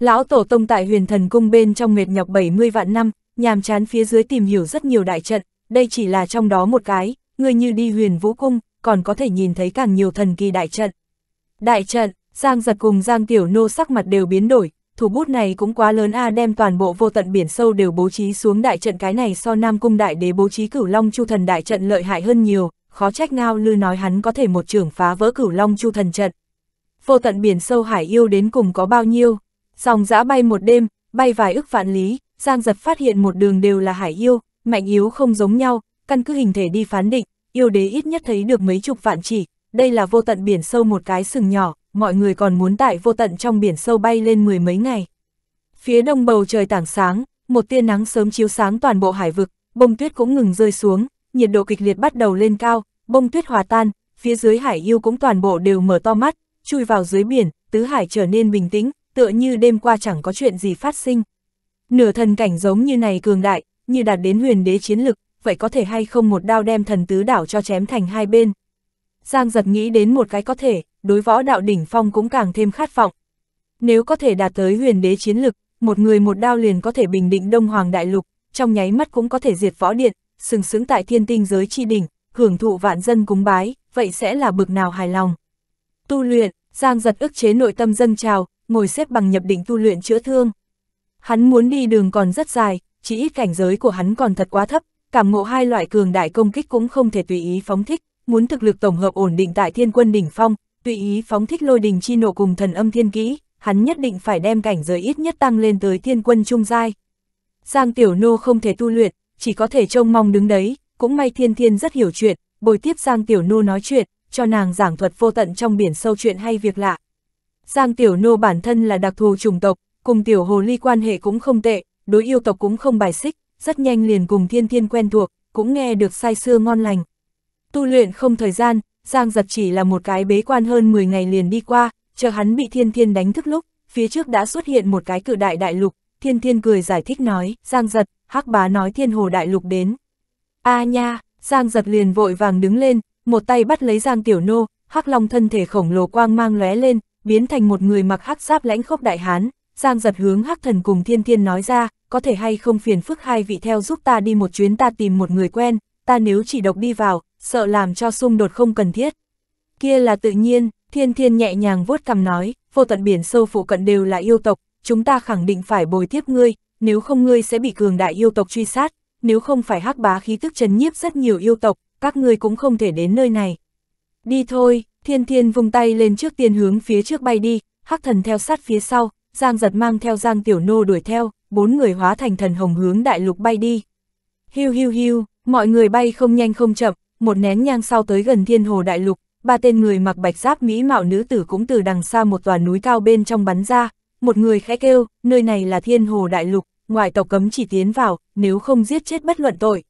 Lão tổ tông tại huyền thần cung bên trong mệt nhọc 70 vạn năm, nhàm chán phía dưới tìm hiểu rất nhiều đại trận, đây chỉ là trong đó một cái, người như đi huyền vũ cung, còn có thể nhìn thấy càng nhiều thần kỳ đại trận. Đại trận, Giang giật cùng Giang Tiểu Nô sắc mặt đều biến đổi, thủ bút này cũng quá lớn a à đem toàn bộ vô tận biển sâu đều bố trí xuống đại trận cái này so Nam Cung Đại Đế bố trí cửu long chu thần đại trận lợi hại hơn nhiều, khó trách ngao lư nói hắn có thể một trưởng phá vỡ cửu long chu thần trận. Vô tận biển sâu hải yêu đến cùng có bao nhiêu, dòng dã bay một đêm, bay vài ức vạn lý, Giang Giật phát hiện một đường đều là hải yêu, mạnh yếu không giống nhau, căn cứ hình thể đi phán định, yêu đế ít nhất thấy được mấy chục vạn chỉ, đây là vô tận biển sâu một cái sừng nhỏ, mọi người còn muốn tại vô tận trong biển sâu bay lên mười mấy ngày. Phía đông bầu trời tảng sáng, một tia nắng sớm chiếu sáng toàn bộ hải vực, bông tuyết cũng ngừng rơi xuống, nhiệt độ kịch liệt bắt đầu lên cao, bông tuyết hòa tan, phía dưới hải yêu cũng toàn bộ đều mở to mắt, chui vào dưới biển, tứ hải trở nên bình tĩnh, tựa như đêm qua chẳng có chuyện gì phát sinh. Nửa thần cảnh giống như này cường đại, như đạt đến huyền đế chiến lực, vậy có thể hay không một đao đem thần tứ đảo cho chém thành hai bên. Giang giật nghĩ đến một cái có thể, đối võ đạo đỉnh phong cũng càng thêm khát vọng. Nếu có thể đạt tới huyền đế chiến lực, một người một đao liền có thể bình định Đông Hoàng Đại Lục, trong nháy mắt cũng có thể diệt võ điện, sừng sững tại thiên tinh giới chi đỉnh, hưởng thụ vạn dân cúng bái, vậy sẽ là bực nào hài lòng. Tu luyện, Giang giật ức chế nội tâm dân trào, ngồi xếp bằng nhập định tu luyện chữa thương. Hắn muốn đi đường còn rất dài, chỉ ít cảnh giới của hắn còn thật quá thấp, cảm ngộ hai loại cường đại công kích cũng không thể tùy ý phóng thích, muốn thực lực tổng hợp ổn định tại thiên quân đỉnh phong, tùy ý phóng thích lôi đình chi nộ cùng thần âm thiên kỹ, hắn nhất định phải đem cảnh giới ít nhất tăng lên tới thiên quân trung giai. Giang Tiểu Nô không thể tu luyện, chỉ có thể trông mong đứng đấy, cũng may thiên thiên rất hiểu chuyện, bồi tiếp Giang Tiểu Nô nói chuyện, cho nàng giảng thuật vô tận trong biển sâu chuyện hay việc lạ. Giang Tiểu Nô bản thân là đặc thù chủng tộc, cùng Tiểu Hồ Ly quan hệ cũng không tệ, đối yêu tộc cũng không bài xích, rất nhanh liền cùng thiên thiên quen thuộc, cũng nghe được say xưa ngon lành. Tu luyện không thời gian, Giang giật chỉ là một cái bế quan hơn 10 ngày liền đi qua, chờ hắn bị thiên thiên đánh thức lúc, phía trước đã xuất hiện một cái cự đại đại lục, thiên thiên cười giải thích nói, Giang giật, hắc bá nói thiên hồ đại lục đến. a à nha, Giang giật liền vội vàng đứng lên, một tay bắt lấy Giang tiểu nô, hắc long thân thể khổng lồ quang mang lóe lên, biến thành một người mặc hắc giáp lãnh khốc đại hán, Giang giật hướng hắc thần cùng thiên thiên nói ra, có thể hay không phiền phức hai vị theo giúp ta đi một chuyến ta tìm một người quen, ta nếu chỉ độc đi vào, sợ làm cho xung đột không cần thiết. Kia là tự nhiên, thiên thiên nhẹ nhàng vuốt cằm nói, vô tận biển sâu phụ cận đều là yêu tộc, chúng ta khẳng định phải bồi tiếp ngươi, nếu không ngươi sẽ bị cường đại yêu tộc truy sát, nếu không phải hắc bá khí tức chấn nhiếp rất nhiều yêu tộc, các ngươi cũng không thể đến nơi này. Đi thôi, thiên thiên vung tay lên trước tiên hướng phía trước bay đi, hắc thần theo sát phía sau, giang giật mang theo giang tiểu nô đuổi theo, bốn người hóa thành thần hồng hướng đại lục bay đi. Hiu hiu hiu, mọi người bay không nhanh không chậm, một nén nhang sau tới gần thiên hồ đại lục, ba tên người mặc bạch giáp mỹ mạo nữ tử cũng từ đằng xa một tòa núi cao bên trong bắn ra, một người khẽ kêu, nơi này là thiên hồ đại lục, ngoại tộc cấm chỉ tiến vào, nếu không giết chết bất luận tội.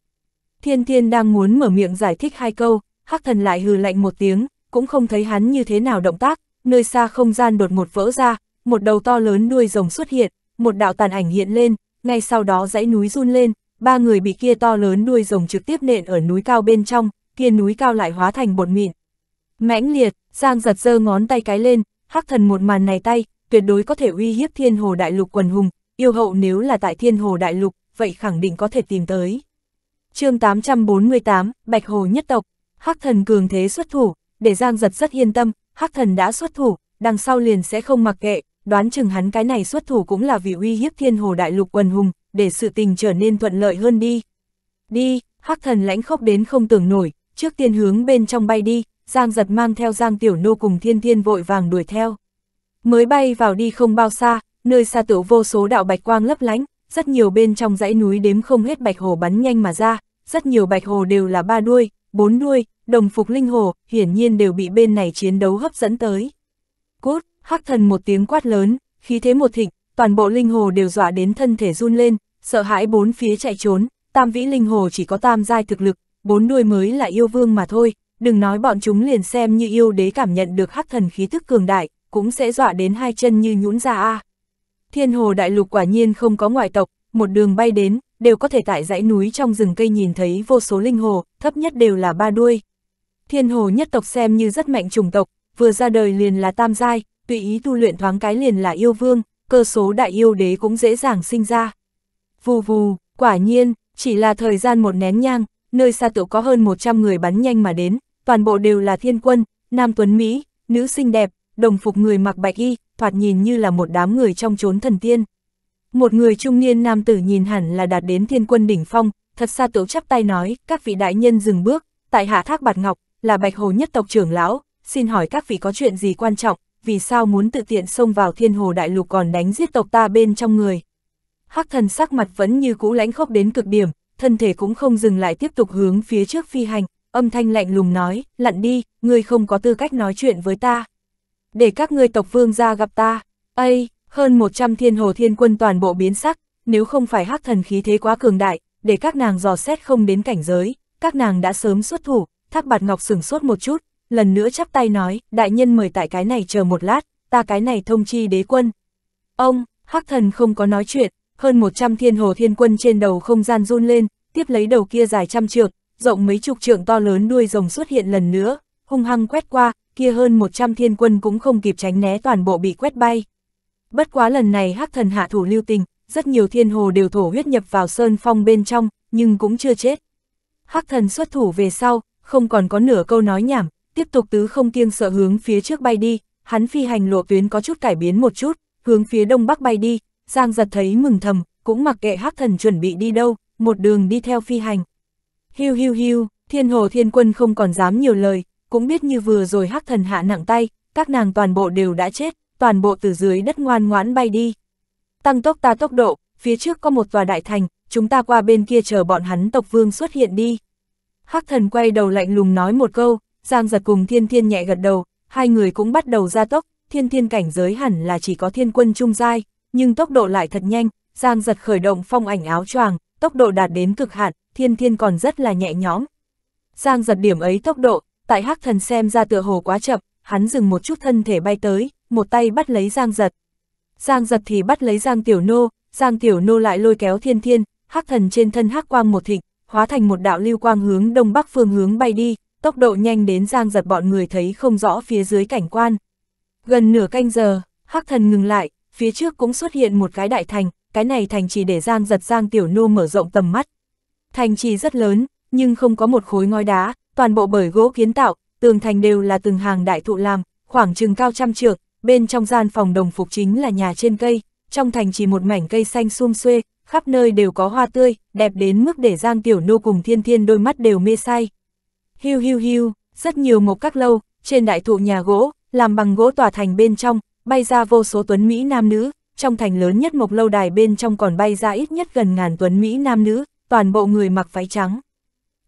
Thiên thiên đang muốn mở miệng giải thích hai câu, hắc thần lại hừ lạnh một tiếng, cũng không thấy hắn như thế nào động tác, nơi xa không gian đột ngột vỡ ra, một đầu to lớn đuôi rồng xuất hiện, một đạo tàn ảnh hiện lên, ngay sau đó dãy núi run lên, ba người bị kia to lớn đuôi rồng trực tiếp nện ở núi cao bên trong, kia núi cao lại hóa thành bột mịn. Mãnh liệt, Giang giật giơ ngón tay cái lên, hắc thần một màn này tay, tuyệt đối có thể uy hiếp thiên hồ đại lục quần hùng, yêu hậu nếu là tại thiên hồ đại lục, vậy khẳng định có thể tìm tới. chương 848, Bạch Hồ nhất tộc, hắc thần cường thế xuất thủ, để Giang giật rất yên tâm, hắc thần đã xuất thủ, đằng sau liền sẽ không mặc kệ, đoán chừng hắn cái này xuất thủ cũng là vì uy hiếp thiên hồ đại lục quần hùng, để sự tình trở nên thuận lợi hơn đi. Đi, hắc thần lãnh khốc đến không tưởng nổi, trước tiên hướng bên trong bay đi, Giang giật mang theo Giang Tiểu Nô cùng thiên thiên vội vàng đuổi theo. Mới bay vào đi không bao xa, nơi xa tựu vô số đạo bạch quang lấp lánh, rất nhiều bên trong dãy núi đếm không hết bạch hồ bắn nhanh mà ra, rất nhiều bạch hồ đều là ba đuôi, bốn đuôi, đồng phục linh hồ, hiển nhiên đều bị bên này chiến đấu hấp dẫn tới. Cút, hắc thần một tiếng quát lớn, khí thế một thịnh, toàn bộ linh hồ đều dọa đến thân thể run lên, sợ hãi bốn phía chạy trốn, tam vĩ linh hồ chỉ có tam giai thực lực, bốn đuôi mới là yêu vương mà thôi, đừng nói bọn chúng liền xem như yêu đế cảm nhận được hắc thần khí thức cường đại, cũng sẽ dọa đến hai chân như nhũn ra a. Thiên hồ đại lục quả nhiên không có ngoại tộc, một đường bay đến, đều có thể tại dãy núi trong rừng cây nhìn thấy vô số linh hồ, thấp nhất đều là ba đuôi. Thiên hồ nhất tộc xem như rất mạnh chủng tộc, vừa ra đời liền là tam giai, tùy ý tu luyện thoáng cái liền là yêu vương, cơ số đại yêu đế cũng dễ dàng sinh ra vù vù, quả nhiên, chỉ là thời gian một nén nhang, nơi xa tựu có hơn 100 người bắn nhanh mà đến, toàn bộ đều là thiên quân, nam tuấn Mỹ, nữ xinh đẹp, đồng phục người mặc bạch y, thoạt nhìn như là một đám người trong chốn thần tiên. Một người trung niên nam tử nhìn hẳn là đạt đến thiên quân đỉnh phong, thật xa tựu chắp tay nói, các vị đại nhân dừng bước, tại hạ thác bạt ngọc, là bạch hồ nhất tộc trưởng lão, xin hỏi các vị có chuyện gì quan trọng, vì sao muốn tự tiện xông vào thiên hồ đại lục còn đánh giết tộc ta bên trong người hắc thần sắc mặt vẫn như cũ lãnh khốc đến cực điểm, thân thể cũng không dừng lại tiếp tục hướng phía trước phi hành, âm thanh lạnh lùng nói, lặn đi, ngươi không có tư cách nói chuyện với ta. Để các ngươi tộc vương ra gặp ta, ây, hơn 100 thiên hồ thiên quân toàn bộ biến sắc, nếu không phải hắc thần khí thế quá cường đại, để các nàng dò xét không đến cảnh giới, các nàng đã sớm xuất thủ, thác bạt ngọc sửng sốt một chút, lần nữa chắp tay nói, đại nhân mời tại cái này chờ một lát, ta cái này thông chi đế quân. Ông, hắc thần không có nói chuyện, hơn 100 thiên hồ thiên quân trên đầu không gian run lên, tiếp lấy đầu kia dài trăm trượng, rộng mấy chục trượng to lớn đuôi rồng xuất hiện lần nữa, hung hăng quét qua, kia hơn 100 thiên quân cũng không kịp tránh né toàn bộ bị quét bay. Bất quá lần này hắc thần hạ thủ lưu tình, rất nhiều thiên hồ đều thổ huyết nhập vào sơn phong bên trong, nhưng cũng chưa chết. Hắc thần xuất thủ về sau, không còn có nửa câu nói nhảm, tiếp tục tứ không kiêng sợ hướng phía trước bay đi, hắn phi hành lộ tuyến có chút cải biến một chút, hướng phía đông bắc bay đi, Giang giật thấy mừng thầm, cũng mặc kệ hắc thần chuẩn bị đi đâu, một đường đi theo phi hành. Hiu hiu hiu, thiên hồ thiên quân không còn dám nhiều lời, cũng biết như vừa rồi hắc thần hạ nặng tay, các nàng toàn bộ đều đã chết, toàn bộ từ dưới đất ngoan ngoãn bay đi. Tăng tốc ta tốc độ, phía trước có một tòa đại thành, chúng ta qua bên kia chờ bọn hắn tộc vương xuất hiện đi. Hắc thần quay đầu lạnh lùng nói một câu, Giang giật cùng thiên thiên nhẹ gật đầu, hai người cũng bắt đầu ra tốc, thiên thiên cảnh giới hẳn là chỉ có thiên quân trung giai, nhưng tốc độ lại thật nhanh, Giang giật khởi động phong ảnh áo choàng, tốc độ đạt đến cực hạn, thiên thiên còn rất là nhẹ nhõm. Giang giật điểm ấy tốc độ, tại hắc thần xem ra tựa hồ quá chậm, hắn dừng một chút thân thể bay tới, một tay bắt lấy Giang giật. Giang giật thì bắt lấy Giang tiểu nô, Giang tiểu nô lại lôi kéo thiên thiên, hắc thần trên thân hắc quang một thịnh, hóa thành một đạo lưu quang hướng đông bắc phương hướng bay đi, tốc độ nhanh đến Giang giật bọn người thấy không rõ phía dưới cảnh quan. Gần nửa canh giờ, hắc thần ngừng lại, phía trước cũng xuất hiện một cái đại thành, cái này thành trì để Giang giật Giang Tiểu Nô mở rộng tầm mắt. Thành trì rất lớn, nhưng không có một khối ngói đá, toàn bộ bởi gỗ kiến tạo, tường thành đều là từng hàng đại thụ làm, khoảng chừng cao trăm trượng, bên trong gian phòng đồng phục chính là nhà trên cây, trong thành trì một mảnh cây xanh sum xuê, khắp nơi đều có hoa tươi, đẹp đến mức để Giang Tiểu Nô cùng Thiên Thiên đôi mắt đều mê say. Hiu hiu hiu, rất nhiều mộc các lâu, trên đại thụ nhà gỗ, làm bằng gỗ tòa thành bên trong, bay ra vô số tuấn Mỹ nam nữ, trong thành lớn nhất mộc lâu đài bên trong còn bay ra ít nhất gần ngàn tuấn Mỹ nam nữ, toàn bộ người mặc váy trắng.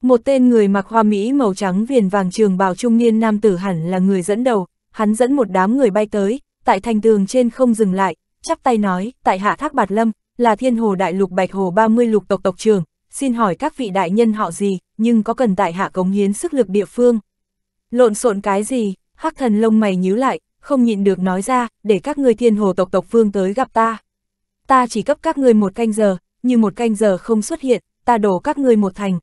Một tên người mặc hoa Mỹ màu trắng viền vàng trường bào trung niên nam tử hẳn là người dẫn đầu, hắn dẫn một đám người bay tới, tại thành tường trên không dừng lại, chắp tay nói, tại hạ thác bạt lâm, là thiên hồ đại lục bạch hồ 30 lục tộc tộc trường, xin hỏi các vị đại nhân họ gì, nhưng có cần tại hạ cống hiến sức lực địa phương. Lộn xộn cái gì, hắc thần lông mày nhíu lại, không nhịn được nói ra, để các ngươi thiên hồ tộc tộc phương tới gặp ta. Ta chỉ cấp các ngươi một canh giờ, như một canh giờ không xuất hiện, ta đổ các ngươi một thành.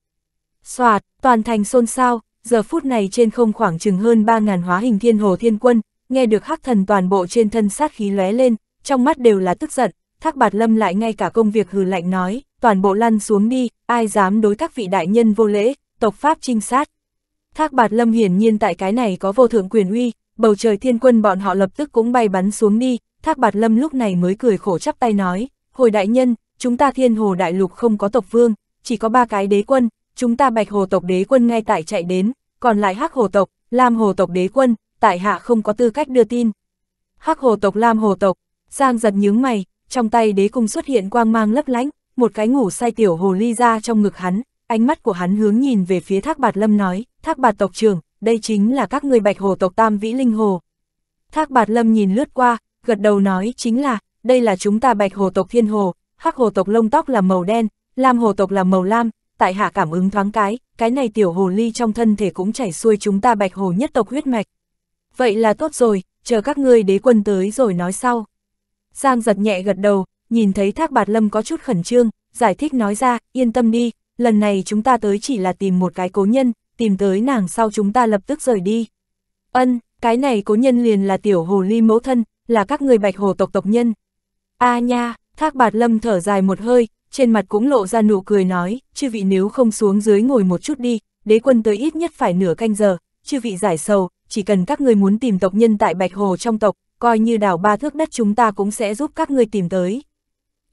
Xoạt, toàn thành xôn xao, giờ phút này trên không khoảng chừng hơn 3.000 hóa hình thiên hồ thiên quân, nghe được hắc thần toàn bộ trên thân sát khí lóe lên, trong mắt đều là tức giận, thác bạt lâm lại ngay cả công việc hừ lạnh nói, toàn bộ lăn xuống đi, ai dám đối các vị đại nhân vô lễ, tộc Pháp trinh sát. Thác bạt lâm hiển nhiên tại cái này có vô thượng quyền uy, bầu trời thiên quân bọn họ lập tức cũng bay bắn xuống đi, thác bạt lâm lúc này mới cười khổ chắp tay nói, hồi đại nhân, chúng ta thiên hồ đại lục không có tộc vương, chỉ có ba cái đế quân, chúng ta bạch hồ tộc đế quân ngay tại chạy đến, còn lại hắc hồ tộc, lam hồ tộc đế quân, tại hạ không có tư cách đưa tin. Hắc hồ tộc lam hồ tộc, Giang giật nhướng mày, trong tay đế cung xuất hiện quang mang lấp lánh, một cái ngủ say tiểu hồ ly ra trong ngực hắn, ánh mắt của hắn hướng nhìn về phía thác bạt lâm nói, thác bạt tộc trưởng, đây chính là các người bạch hồ tộc tam vĩ linh hồ. Thác bạt lâm nhìn lướt qua, gật đầu nói chính là, đây là chúng ta bạch hồ tộc thiên hồ, hắc hồ tộc lông tóc là màu đen, lam hồ tộc là màu lam, tại hạ cảm ứng thoáng cái, cái này tiểu hồ ly trong thân thể cũng chảy xuôi chúng ta bạch hồ nhất tộc huyết mạch. Vậy là tốt rồi, chờ các ngươi đế quân tới rồi nói sau. Giang giật nhẹ gật đầu, nhìn thấy thác bạt lâm có chút khẩn trương, giải thích nói ra, yên tâm đi, lần này chúng ta tới chỉ là tìm một cái cố nhân, tìm tới nàng sau chúng ta lập tức rời đi. Ân, cái này cố nhân liền là tiểu hồ ly mẫu thân, là các người bạch hồ tộc tộc nhân. A à nha, thác bạt lâm thở dài một hơi, trên mặt cũng lộ ra nụ cười nói, chư vị nếu không xuống dưới ngồi một chút đi, đế quân tới ít nhất phải nửa canh giờ, chư vị giải sầu, chỉ cần các người muốn tìm tộc nhân tại bạch hồ trong tộc, coi như đảo ba thước đất chúng ta cũng sẽ giúp các người tìm tới.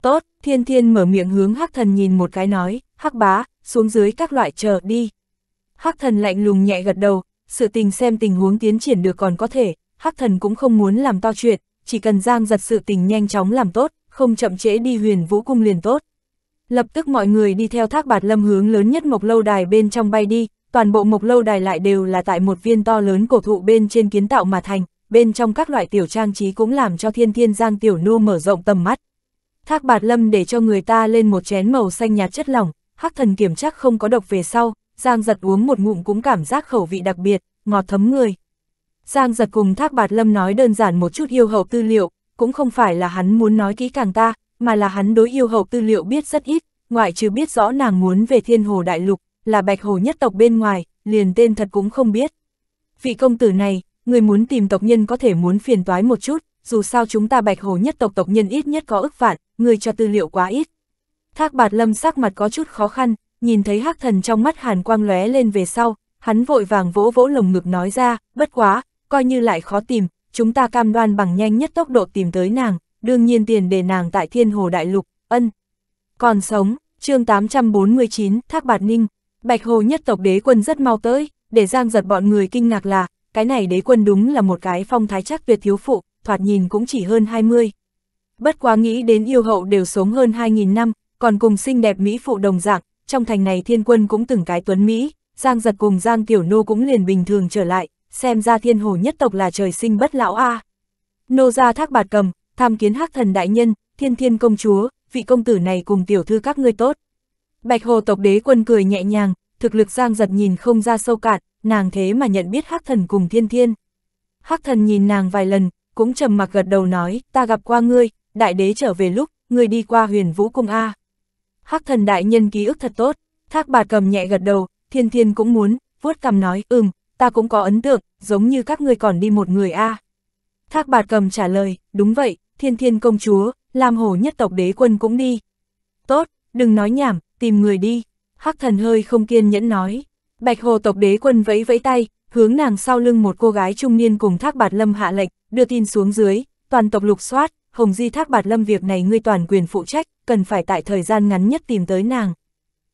Tốt, thiên thiên mở miệng hướng hắc thần nhìn một cái nói, hắc bá, xuống dưới các loại chờ đi. Hắc thần lạnh lùng nhẹ gật đầu, sự tình xem tình huống tiến triển được còn có thể, Hắc thần cũng không muốn làm to chuyện, chỉ cần Giang giật sự tình nhanh chóng làm tốt, không chậm trễ đi huyền vũ cung liền tốt. Lập tức mọi người đi theo thác bạt lâm hướng lớn nhất mộc lâu đài bên trong bay đi, toàn bộ mộc lâu đài lại đều là tại một viên to lớn cổ thụ bên trên kiến tạo mà thành, bên trong các loại tiểu trang trí cũng làm cho thiên thiên giang tiểu Nu mở rộng tầm mắt. Thác bạt lâm để cho người ta lên một chén màu xanh nhạt chất lỏng, hắc thần kiểm chắc không có độc về sau, Giang giật uống một ngụm cũng cảm giác khẩu vị đặc biệt, ngọt thấm người. Giang giật cùng Thác Bạt Lâm nói đơn giản một chút yêu hậu tư liệu, cũng không phải là hắn muốn nói kỹ càng ta, mà là hắn đối yêu hậu tư liệu biết rất ít, ngoại trừ biết rõ nàng muốn về thiên hồ đại lục, là bạch hồ nhất tộc bên ngoài, liền tên thật cũng không biết. Vị công tử này, người muốn tìm tộc nhân có thể muốn phiền toái một chút, dù sao chúng ta bạch hồ nhất tộc tộc nhân ít nhất có ức vạn, người cho tư liệu quá ít. Thác Bạt Lâm sắc mặt có chút khó khăn, nhìn thấy hắc thần trong mắt hàn quang lóe lên về sau, hắn vội vàng vỗ vỗ lồng ngực nói ra, bất quá, coi như lại khó tìm, chúng ta cam đoan bằng nhanh nhất tốc độ tìm tới nàng, đương nhiên tiền để nàng tại thiên hồ đại lục, ân. Còn sống, chương 849, Thác Bạt Ninh, Bạch Hồ nhất tộc đế quân rất mau tới, để giang giật bọn người kinh ngạc là, cái này đế quân đúng là một cái phong thái chắc tuyệt thiếu phụ, thoạt nhìn cũng chỉ hơn 20. Bất quá nghĩ đến yêu hậu đều sống hơn 2.000 năm, còn cùng xinh đẹp Mỹ phụ đồng dạng, trong thành này thiên quân cũng từng cái tuấn Mỹ, Giang giật cùng Giang Tiểu Nô cũng liền bình thường trở lại, xem ra thiên hồ nhất tộc là trời sinh bất lão a Nô ra thác bạt cầm, tham kiến hắc thần đại nhân, thiên thiên công chúa, vị công tử này cùng tiểu thư các ngươi tốt. Bạch hồ tộc đế quân cười nhẹ nhàng, thực lực Giang giật nhìn không ra sâu cạn, nàng thế mà nhận biết hắc thần cùng thiên thiên. Hắc thần nhìn nàng vài lần, cũng trầm mặc gật đầu nói, ta gặp qua ngươi, đại đế trở về lúc, ngươi đi qua huyền vũ cung A. À. Hắc thần đại nhân ký ức thật tốt, thác bạt cầm nhẹ gật đầu, thiên thiên cũng muốn, vuốt cầm nói, ừm, ta cũng có ấn tượng, giống như các ngươi còn đi một người a. Thác bạt cầm trả lời, đúng vậy, thiên thiên công chúa, làm Hồ nhất tộc đế quân cũng đi. Tốt, đừng nói nhảm, tìm người đi. Hắc thần hơi không kiên nhẫn nói. Bạch hồ tộc đế quân vẫy vẫy tay, hướng nàng sau lưng một cô gái trung niên cùng thác bạt lâm hạ lệnh, đưa tin xuống dưới, toàn tộc lục soát, hồng di thác bạt lâm việc này ngươi toàn quyền phụ trách, cần phải tại thời gian ngắn nhất tìm tới nàng.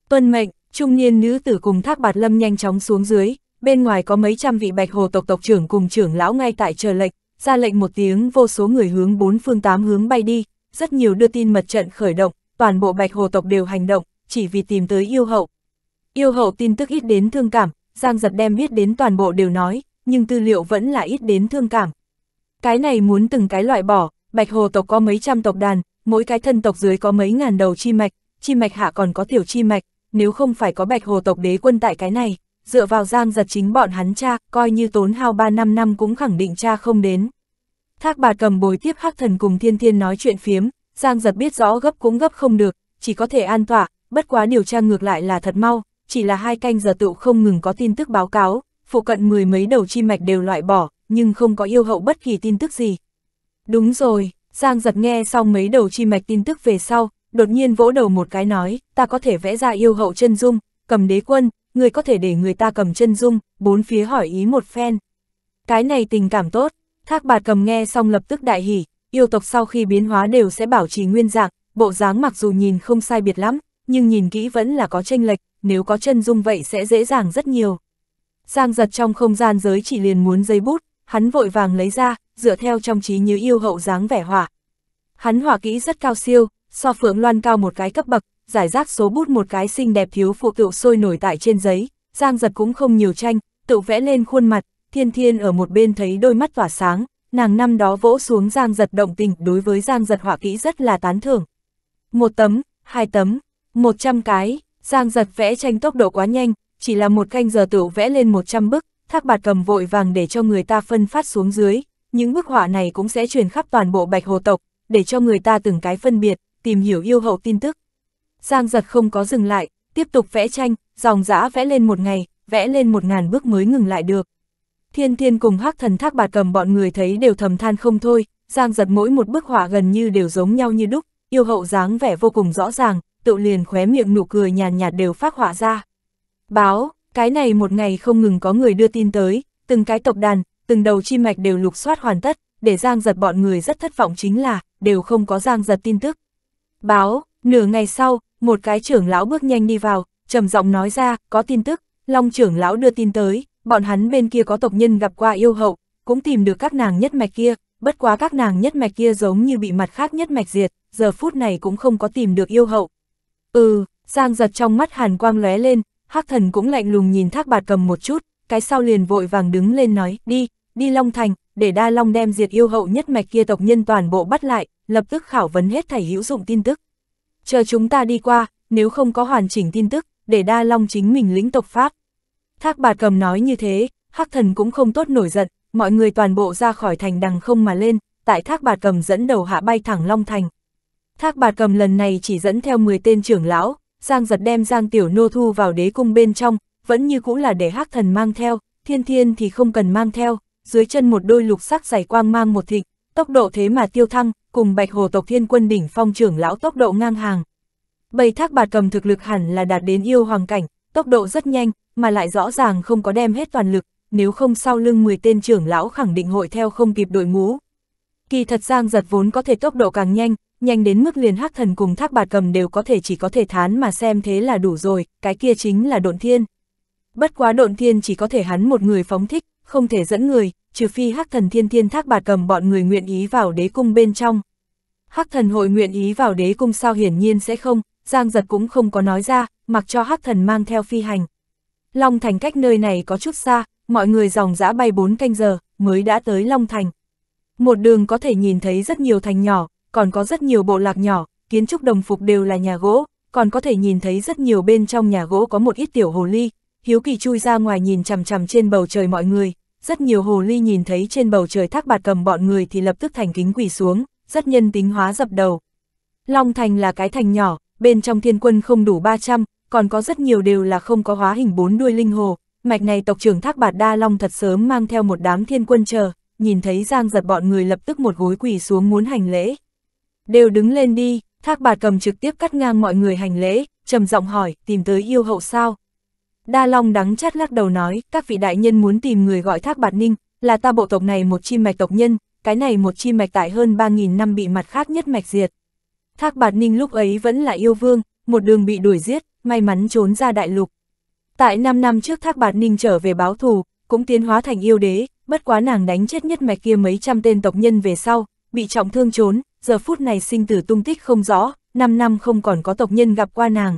Tuân mệnh, trung niên nữ tử cùng thác bạt lâm nhanh chóng xuống dưới, bên ngoài có mấy trăm vị bạch hồ tộc tộc trưởng cùng trưởng lão ngay tại chờ lệnh, ra lệnh một tiếng vô số người hướng bốn phương tám hướng bay đi, rất nhiều đưa tin mật trận khởi động, toàn bộ bạch hồ tộc đều hành động, chỉ vì tìm tới yêu hậu. Yêu hậu tin tức ít đến thương cảm, Giang giật đem biết đến toàn bộ đều nói, nhưng tư liệu vẫn là ít đến thương cảm. Cái này muốn từng cái loại bỏ, bạch hồ tộc có mấy trăm tộc đàn, mỗi cái thân tộc dưới có mấy ngàn đầu chi mạch, chi mạch hạ còn có tiểu chi mạch, nếu không phải có bạch hồ tộc đế quân tại cái này, dựa vào giang giật chính bọn hắn cha, coi như tốn hao 3 năm năm cũng khẳng định cha không đến. Thác bà cầm bồi tiếp hắc thần cùng thiên thiên nói chuyện phiếm, giang giật biết rõ gấp cũng gấp không được, chỉ có thể an tỏa, bất quá điều tra ngược lại là thật mau, chỉ là hai canh giờ tựu không ngừng có tin tức báo cáo, phụ cận mười mấy đầu chi mạch đều loại bỏ, nhưng không có yêu hậu bất kỳ tin tức gì. Đúng rồi, Giang giật nghe xong mấy đầu chi mạch tin tức về sau, đột nhiên vỗ đầu một cái nói, ta có thể vẽ ra yêu hậu chân dung, cầm đế quân, người có thể để người ta cầm chân dung, bốn phía hỏi ý một phen. Cái này tình cảm tốt, thác bạt cầm nghe xong lập tức đại hỉ, yêu tộc sau khi biến hóa đều sẽ bảo trì nguyên dạng, bộ dáng mặc dù nhìn không sai biệt lắm, nhưng nhìn kỹ vẫn là có tranh lệch, nếu có chân dung vậy sẽ dễ dàng rất nhiều. Giang giật trong không gian giới chỉ liền muốn giấy bút, hắn vội vàng lấy ra, dựa theo trong trí như yêu hậu dáng vẻ hỏa. Hắn hỏa kỹ rất cao siêu, so phượng loan cao một cái cấp bậc, giải rác số bút một cái xinh đẹp thiếu phụ cựu sôi nổi tại trên giấy, giang giật cũng không nhiều tranh, tự vẽ lên khuôn mặt, thiên thiên ở một bên thấy đôi mắt tỏa sáng, nàng năm đó vỗ xuống giang giật động tình đối với giang giật hỏa kỹ rất là tán thưởng. Một tấm, hai tấm, một trăm cái, giang giật vẽ tranh tốc độ quá nhanh, chỉ là một canh giờ tự vẽ lên một trăm bức, thác bạt cầm vội vàng để cho người ta phân phát xuống dưới, những bức họa này cũng sẽ truyền khắp toàn bộ bạch hồ tộc, để cho người ta từng cái phân biệt, tìm hiểu yêu hậu tin tức. Giang giật không có dừng lại, tiếp tục vẽ tranh, dòng giã vẽ lên một ngày, vẽ lên một ngàn bước mới ngừng lại được. Thiên thiên cùng hắc thần thác bạt cầm bọn người thấy đều thầm than không thôi, giang giật mỗi một bức họa gần như đều giống nhau như đúc, yêu hậu dáng vẻ vô cùng rõ ràng, tự liền khóe miệng nụ cười nhàn nhạt, nhạt đều phát họa ra. Báo, cái này một ngày không ngừng có người đưa tin tới, từng cái tộc đàn, từng đầu chi mạch đều lục soát hoàn tất, để Giang giật bọn người rất thất vọng chính là, đều không có Giang giật tin tức. Báo, nửa ngày sau, một cái trưởng lão bước nhanh đi vào, trầm giọng nói ra, có tin tức, Long trưởng lão đưa tin tới, bọn hắn bên kia có tộc nhân gặp qua yêu hậu, cũng tìm được các nàng nhất mạch kia, bất quá các nàng nhất mạch kia giống như bị mặt khác nhất mạch diệt, giờ phút này cũng không có tìm được yêu hậu. Ừ, Giang giật trong mắt hàn quang lóe lên, hắc thần cũng lạnh lùng nhìn thác bạt cầm một chút, cái sau liền vội vàng đứng lên nói, đi, đi Long Thành, để Đa Long đem diệt yêu hậu nhất mạch kia tộc nhân toàn bộ bắt lại, lập tức khảo vấn hết thảy hữu dụng tin tức. Chờ chúng ta đi qua, nếu không có hoàn chỉnh tin tức, để Đa Long chính mình lĩnh tộc Pháp. Thác bạt cầm nói như thế, hắc thần cũng không tốt nổi giận, mọi người toàn bộ ra khỏi thành đằng không mà lên, tại thác bạt cầm dẫn đầu hạ bay thẳng Long Thành. Thác bạt cầm lần này chỉ dẫn theo 10 tên trưởng lão, Giang giật đem Giang Tiểu Nô thu vào đế cung bên trong, vẫn như cũ là để hắc thần mang theo, thiên thiên thì không cần mang theo, dưới chân một đôi lục sắc giày quang mang một thịnh, tốc độ thế mà tiêu thăng, cùng bạch hồ tộc thiên quân đỉnh phong trưởng lão tốc độ ngang hàng. Bầy thác bạt cầm thực lực hẳn là đạt đến yêu hoàng cảnh, tốc độ rất nhanh, mà lại rõ ràng không có đem hết toàn lực, nếu không sau lưng 10 tên trưởng lão khẳng định hội theo không kịp đội ngũ. Kỳ thật Giang giật vốn có thể tốc độ càng nhanh, nhanh đến mức liền hắc thần cùng thác bạt cầm đều có thể chỉ có thể thán mà xem thế là đủ rồi, cái kia chính là độn thiên bất quá độn thiên chỉ có thể hắn một người phóng thích, không thể dẫn người, trừ phi hắc thần thiên thiên thác bạt cầm bọn người nguyện ý vào đế cung bên trong. Hắc thần hội nguyện ý vào đế cung sao hiển nhiên sẽ không, Giang giật cũng không có nói ra, mặc cho hắc thần mang theo phi hành. Long Thành cách nơi này có chút xa, mọi người dòng dã bay 4 canh giờ, mới đã tới Long Thành. Một đường có thể nhìn thấy rất nhiều thành nhỏ, còn có rất nhiều bộ lạc nhỏ, kiến trúc đồng phục đều là nhà gỗ, còn có thể nhìn thấy rất nhiều bên trong nhà gỗ có một ít tiểu hồ ly, hiếu kỳ chui ra ngoài nhìn chằm chằm trên bầu trời mọi người, rất nhiều hồ ly nhìn thấy trên bầu trời thác bạt cầm bọn người thì lập tức thành kính quỳ xuống, rất nhân tính hóa dập đầu. Long Thành là cái thành nhỏ, bên trong thiên quân không đủ 300, còn có rất nhiều đều là không có hóa hình bốn đuôi linh hồ, mạch này tộc trưởng thác bạt đa long thật sớm mang theo một đám thiên quân chờ, nhìn thấy giang giật bọn người lập tức một gối quỳ xuống muốn hành lễ. Đều đứng lên đi, thác bạt cầm trực tiếp cắt ngang mọi người hành lễ, trầm giọng hỏi, tìm tới yêu hậu sao? Đa Long đắng chát lắc đầu nói, các vị đại nhân muốn tìm người gọi thác bạt ninh, là ta bộ tộc này một chi mạch tộc nhân, cái này một chi mạch tại hơn 3.000 năm bị mặt khác nhất mạch diệt. Thác bạt ninh lúc ấy vẫn là yêu vương, một đường bị đuổi giết, may mắn trốn ra đại lục. Tại 5 năm trước thác bạt ninh trở về báo thù, cũng tiến hóa thành yêu đế, bất quá nàng đánh chết nhất mạch kia mấy trăm tên tộc nhân về sau, bị trọng thương trốn, giờ phút này sinh tử tung tích không rõ, 5 năm không còn có tộc nhân gặp qua nàng,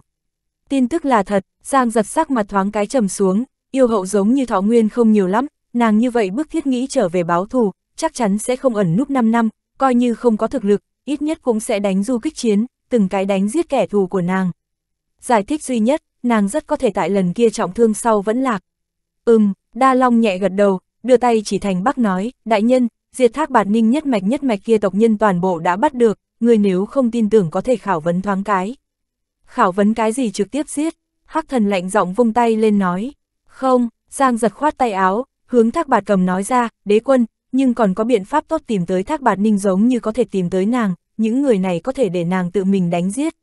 Tin tức là thật, Giang giật sắc mặt thoáng cái trầm xuống, yêu hậu giống như thọ nguyên không nhiều lắm, nàng như vậy bức thiết nghĩ trở về báo thù, chắc chắn sẽ không ẩn núp 5 năm, coi như không có thực lực, ít nhất cũng sẽ đánh du kích chiến, từng cái đánh giết kẻ thù của nàng. Giải thích duy nhất, nàng rất có thể tại lần kia trọng thương sau vẫn lạc. Ừm, Đa Long nhẹ gật đầu, đưa tay chỉ thành Bắc nói, đại nhân, diệt thác bạt ninh nhất mạch nhất mạch kia tộc nhân toàn bộ đã bắt được, người nếu không tin tưởng có thể khảo vấn thoáng cái khảo vấn cái gì trực tiếp giết, hắc thần lạnh giọng vung tay lên nói. Không, Giang giật khoát tay áo, hướng thác bạt cầm nói ra, đế quân, nhưng còn có biện pháp tốt tìm tới thác bạt ninh giống như có thể tìm tới nàng, những người này có thể để nàng tự mình đánh giết.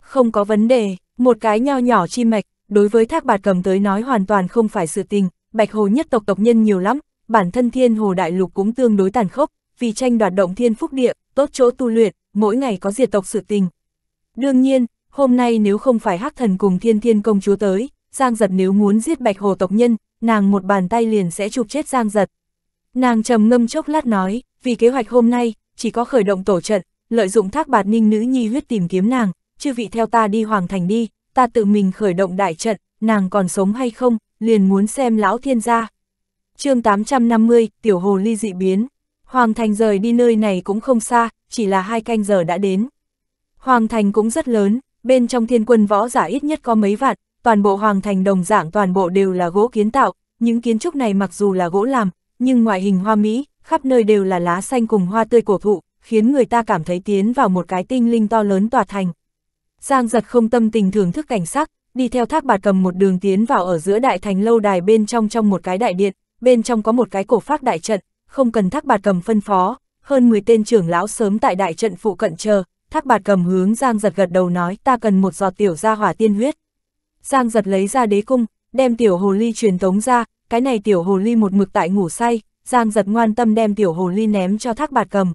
Không có vấn đề, một cái nho nhỏ chi mạch, đối với thác bạt cầm tới nói hoàn toàn không phải sự tình, bạch hồ nhất tộc tộc nhân nhiều lắm, bản thân thiên hồ đại lục cũng tương đối tàn khốc, vì tranh đoạt động thiên phúc địa, tốt chỗ tu luyện, mỗi ngày có diệt tộc sự tình. Đương nhiên, hôm nay nếu không phải hắc thần cùng thiên thiên công chúa tới, Giang giật nếu muốn giết bạch hồ tộc nhân, nàng một bàn tay liền sẽ chụp chết Giang giật. Nàng trầm ngâm chốc lát nói, vì kế hoạch hôm nay, chỉ có khởi động tổ trận, lợi dụng thác bạt ninh nữ nhi huyết tìm kiếm nàng, chư vị theo ta đi hoàng thành đi, ta tự mình khởi động đại trận, nàng còn sống hay không, liền muốn xem lão thiên gia. chương 850, tiểu hồ ly dị biến. Hoàng thành rời đi nơi này cũng không xa, chỉ là hai canh giờ đã đến. Hoàng thành cũng rất lớn, bên trong thiên quân võ giả ít nhất có mấy vạn, toàn bộ hoàng thành đồng dạng toàn bộ đều là gỗ kiến tạo, những kiến trúc này mặc dù là gỗ làm, nhưng ngoại hình hoa mỹ, khắp nơi đều là lá xanh cùng hoa tươi cổ thụ, khiến người ta cảm thấy tiến vào một cái tinh linh to lớn tòa thành. Giang giật không tâm tình thưởng thức cảnh sắc, đi theo thác bạt cầm một đường tiến vào ở giữa đại thành lâu đài bên trong trong một cái đại điện, bên trong có một cái cổ phác đại trận, không cần thác bạt cầm phân phó, hơn 10 tên trưởng lão sớm tại đại trận phụ cận chờ, thác bạt cầm hướng Giang giật gật đầu nói ta cần một giọt tiểu ra hỏa tiên huyết. Giang giật lấy ra đế cung, đem tiểu hồ ly truyền tống ra, cái này tiểu hồ ly một mực tại ngủ say, Giang giật ngoan tâm đem tiểu hồ ly ném cho thác bạt cầm.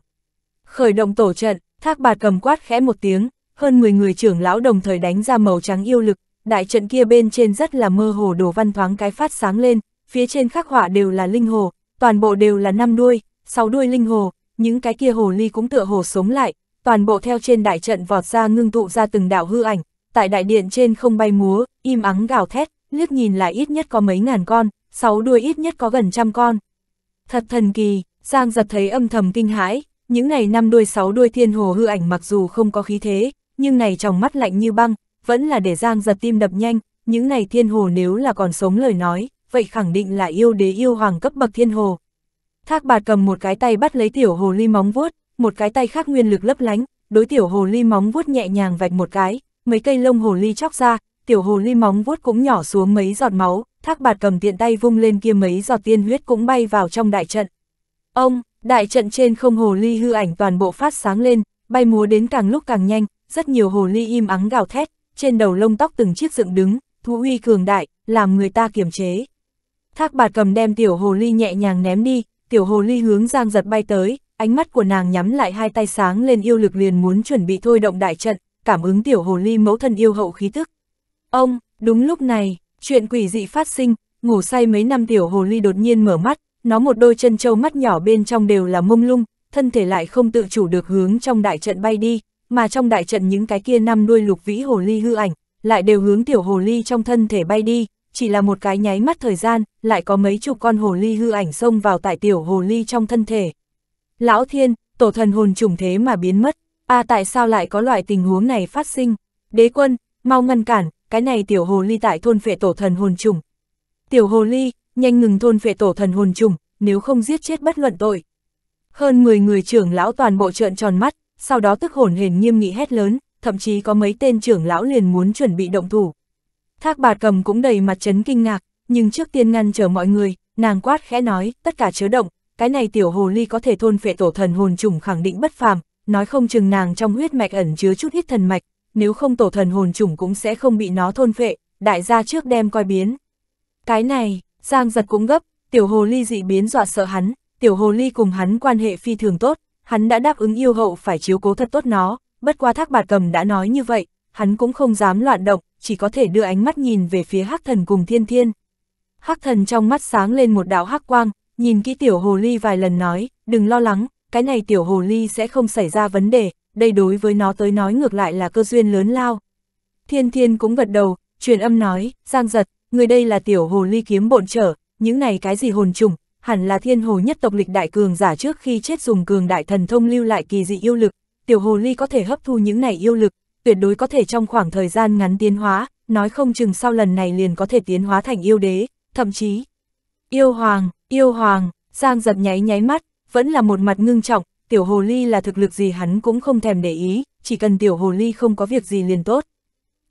Khởi động tổ trận, thác bạt cầm quát khẽ một tiếng, hơn 10 người trưởng lão đồng thời đánh ra màu trắng yêu lực, đại trận kia bên trên rất là mơ hồ đồ văn thoáng cái phát sáng lên, phía trên khắc họa đều là linh hồ, toàn bộ đều là năm đuôi, sáu đuôi linh hồ, những cái kia hồ ly cũng tựa hồ sống lại, toàn bộ theo trên đại trận vọt ra ngưng tụ ra từng đạo hư ảnh, tại đại điện trên không bay múa, im ắng gào thét, liếc nhìn lại ít nhất có mấy ngàn con, sáu đuôi ít nhất có gần trăm con. Thật thần kỳ, Giang giật thấy âm thầm kinh hãi, những này năm đuôi sáu đuôi thiên hồ hư ảnh mặc dù không có khí thế, nhưng này trong mắt lạnh như băng, vẫn là để Giang giật tim đập nhanh, những này thiên hồ nếu là còn sống lời nói, vậy khẳng định là yêu đế yêu hoàng cấp bậc thiên hồ. Thác bạt cầm một cái tay bắt lấy tiểu hồ ly móng vuốt, một cái tay khác nguyên lực lấp lánh, đối tiểu hồ ly móng vuốt nhẹ nhàng vạch một cái, mấy cây lông hồ ly chóc ra, tiểu hồ ly móng vuốt cũng nhỏ xuống mấy giọt máu, thác bạt cầm tiện tay vung lên kia mấy giọt tiên huyết cũng bay vào trong đại trận. Ông, đại trận trên không hồ ly hư ảnh toàn bộ phát sáng lên, bay múa đến càng lúc càng nhanh, rất nhiều hồ ly im ắng gào thét, trên đầu lông tóc từng chiếc dựng đứng, thú uy cường đại, làm người ta kiềm chế. Thác bạt cầm đem tiểu hồ ly nhẹ nhàng ném đi, tiểu hồ ly hướng giang giật bay tới, ánh mắt của nàng nhắm lại hai tay sáng lên yêu lực liền muốn chuẩn bị thôi động đại trận, cảm ứng tiểu hồ ly mẫu thân yêu hậu khí tức. Ông, đúng lúc này, chuyện quỷ dị phát sinh, ngủ say mấy năm tiểu hồ ly đột nhiên mở mắt, nó một đôi chân trâu mắt nhỏ bên trong đều là mông lung, thân thể lại không tự chủ được hướng trong đại trận bay đi, mà trong đại trận những cái kia năm đuôi lục vĩ hồ ly hư ảnh, lại đều hướng tiểu hồ ly trong thân thể bay đi, chỉ là một cái nháy mắt thời gian, lại có mấy chục con hồ ly hư ảnh xông vào tại tiểu hồ ly trong thân thể. Lão thiên, tổ thần hồn trùng thế mà biến mất, à tại sao lại có loại tình huống này phát sinh? Đế quân, mau ngăn cản, cái này tiểu hồ ly tại thôn phệ tổ thần hồn trùng. Tiểu hồ ly, nhanh ngừng thôn phệ tổ thần hồn trùng, nếu không giết chết bất luận tội. Hơn 10 người trưởng lão toàn bộ trợn tròn mắt, sau đó tức hồn hền nghiêm nghị hét lớn, thậm chí có mấy tên trưởng lão liền muốn chuẩn bị động thủ. Thác bạt cầm cũng đầy mặt chấn kinh ngạc, nhưng trước tiên ngăn trở mọi người, nàng quát khẽ nói, tất cả chớ động, cái này tiểu hồ ly có thể thôn phệ tổ thần hồn trùng khẳng định bất phàm, nói không chừng nàng trong huyết mạch ẩn chứa chút ít thần mạch, nếu không tổ thần hồn trùng cũng sẽ không bị nó thôn phệ, đại gia trước đem coi biến. Cái này, Giang giật cũng gấp, tiểu hồ ly dị biến dọa sợ hắn, tiểu hồ ly cùng hắn quan hệ phi thường tốt, hắn đã đáp ứng yêu hậu phải chiếu cố thật tốt nó, bất qua thác bạt cầm đã nói như vậy, hắn cũng không dám loạn động, chỉ có thể đưa ánh mắt nhìn về phía hắc thần cùng thiên thiên. Hắc thần trong mắt sáng lên một đạo hắc quang, nhìn kỹ tiểu hồ ly vài lần nói, đừng lo lắng, cái này tiểu hồ ly sẽ không xảy ra vấn đề, đây đối với nó tới nói ngược lại là cơ duyên lớn lao. Thiên thiên cũng gật đầu, truyền âm nói, giang giật, người đây là tiểu hồ ly kiếm bộn trở, những này cái gì hồn trùng, hẳn là thiên hồ nhất tộc lịch đại cường giả trước khi chết dùng cường đại thần thông lưu lại kỳ dị yêu lực, tiểu hồ ly có thể hấp thu những này yêu lực, tuyệt đối có thể trong khoảng thời gian ngắn tiến hóa, nói không chừng sau lần này liền có thể tiến hóa thành yêu đế, thậm chí yêu hoàng. Yêu hoàng, Giang giật nháy nháy mắt, vẫn là một mặt ngưng trọng, tiểu hồ ly là thực lực gì hắn cũng không thèm để ý, chỉ cần tiểu hồ ly không có việc gì liền tốt.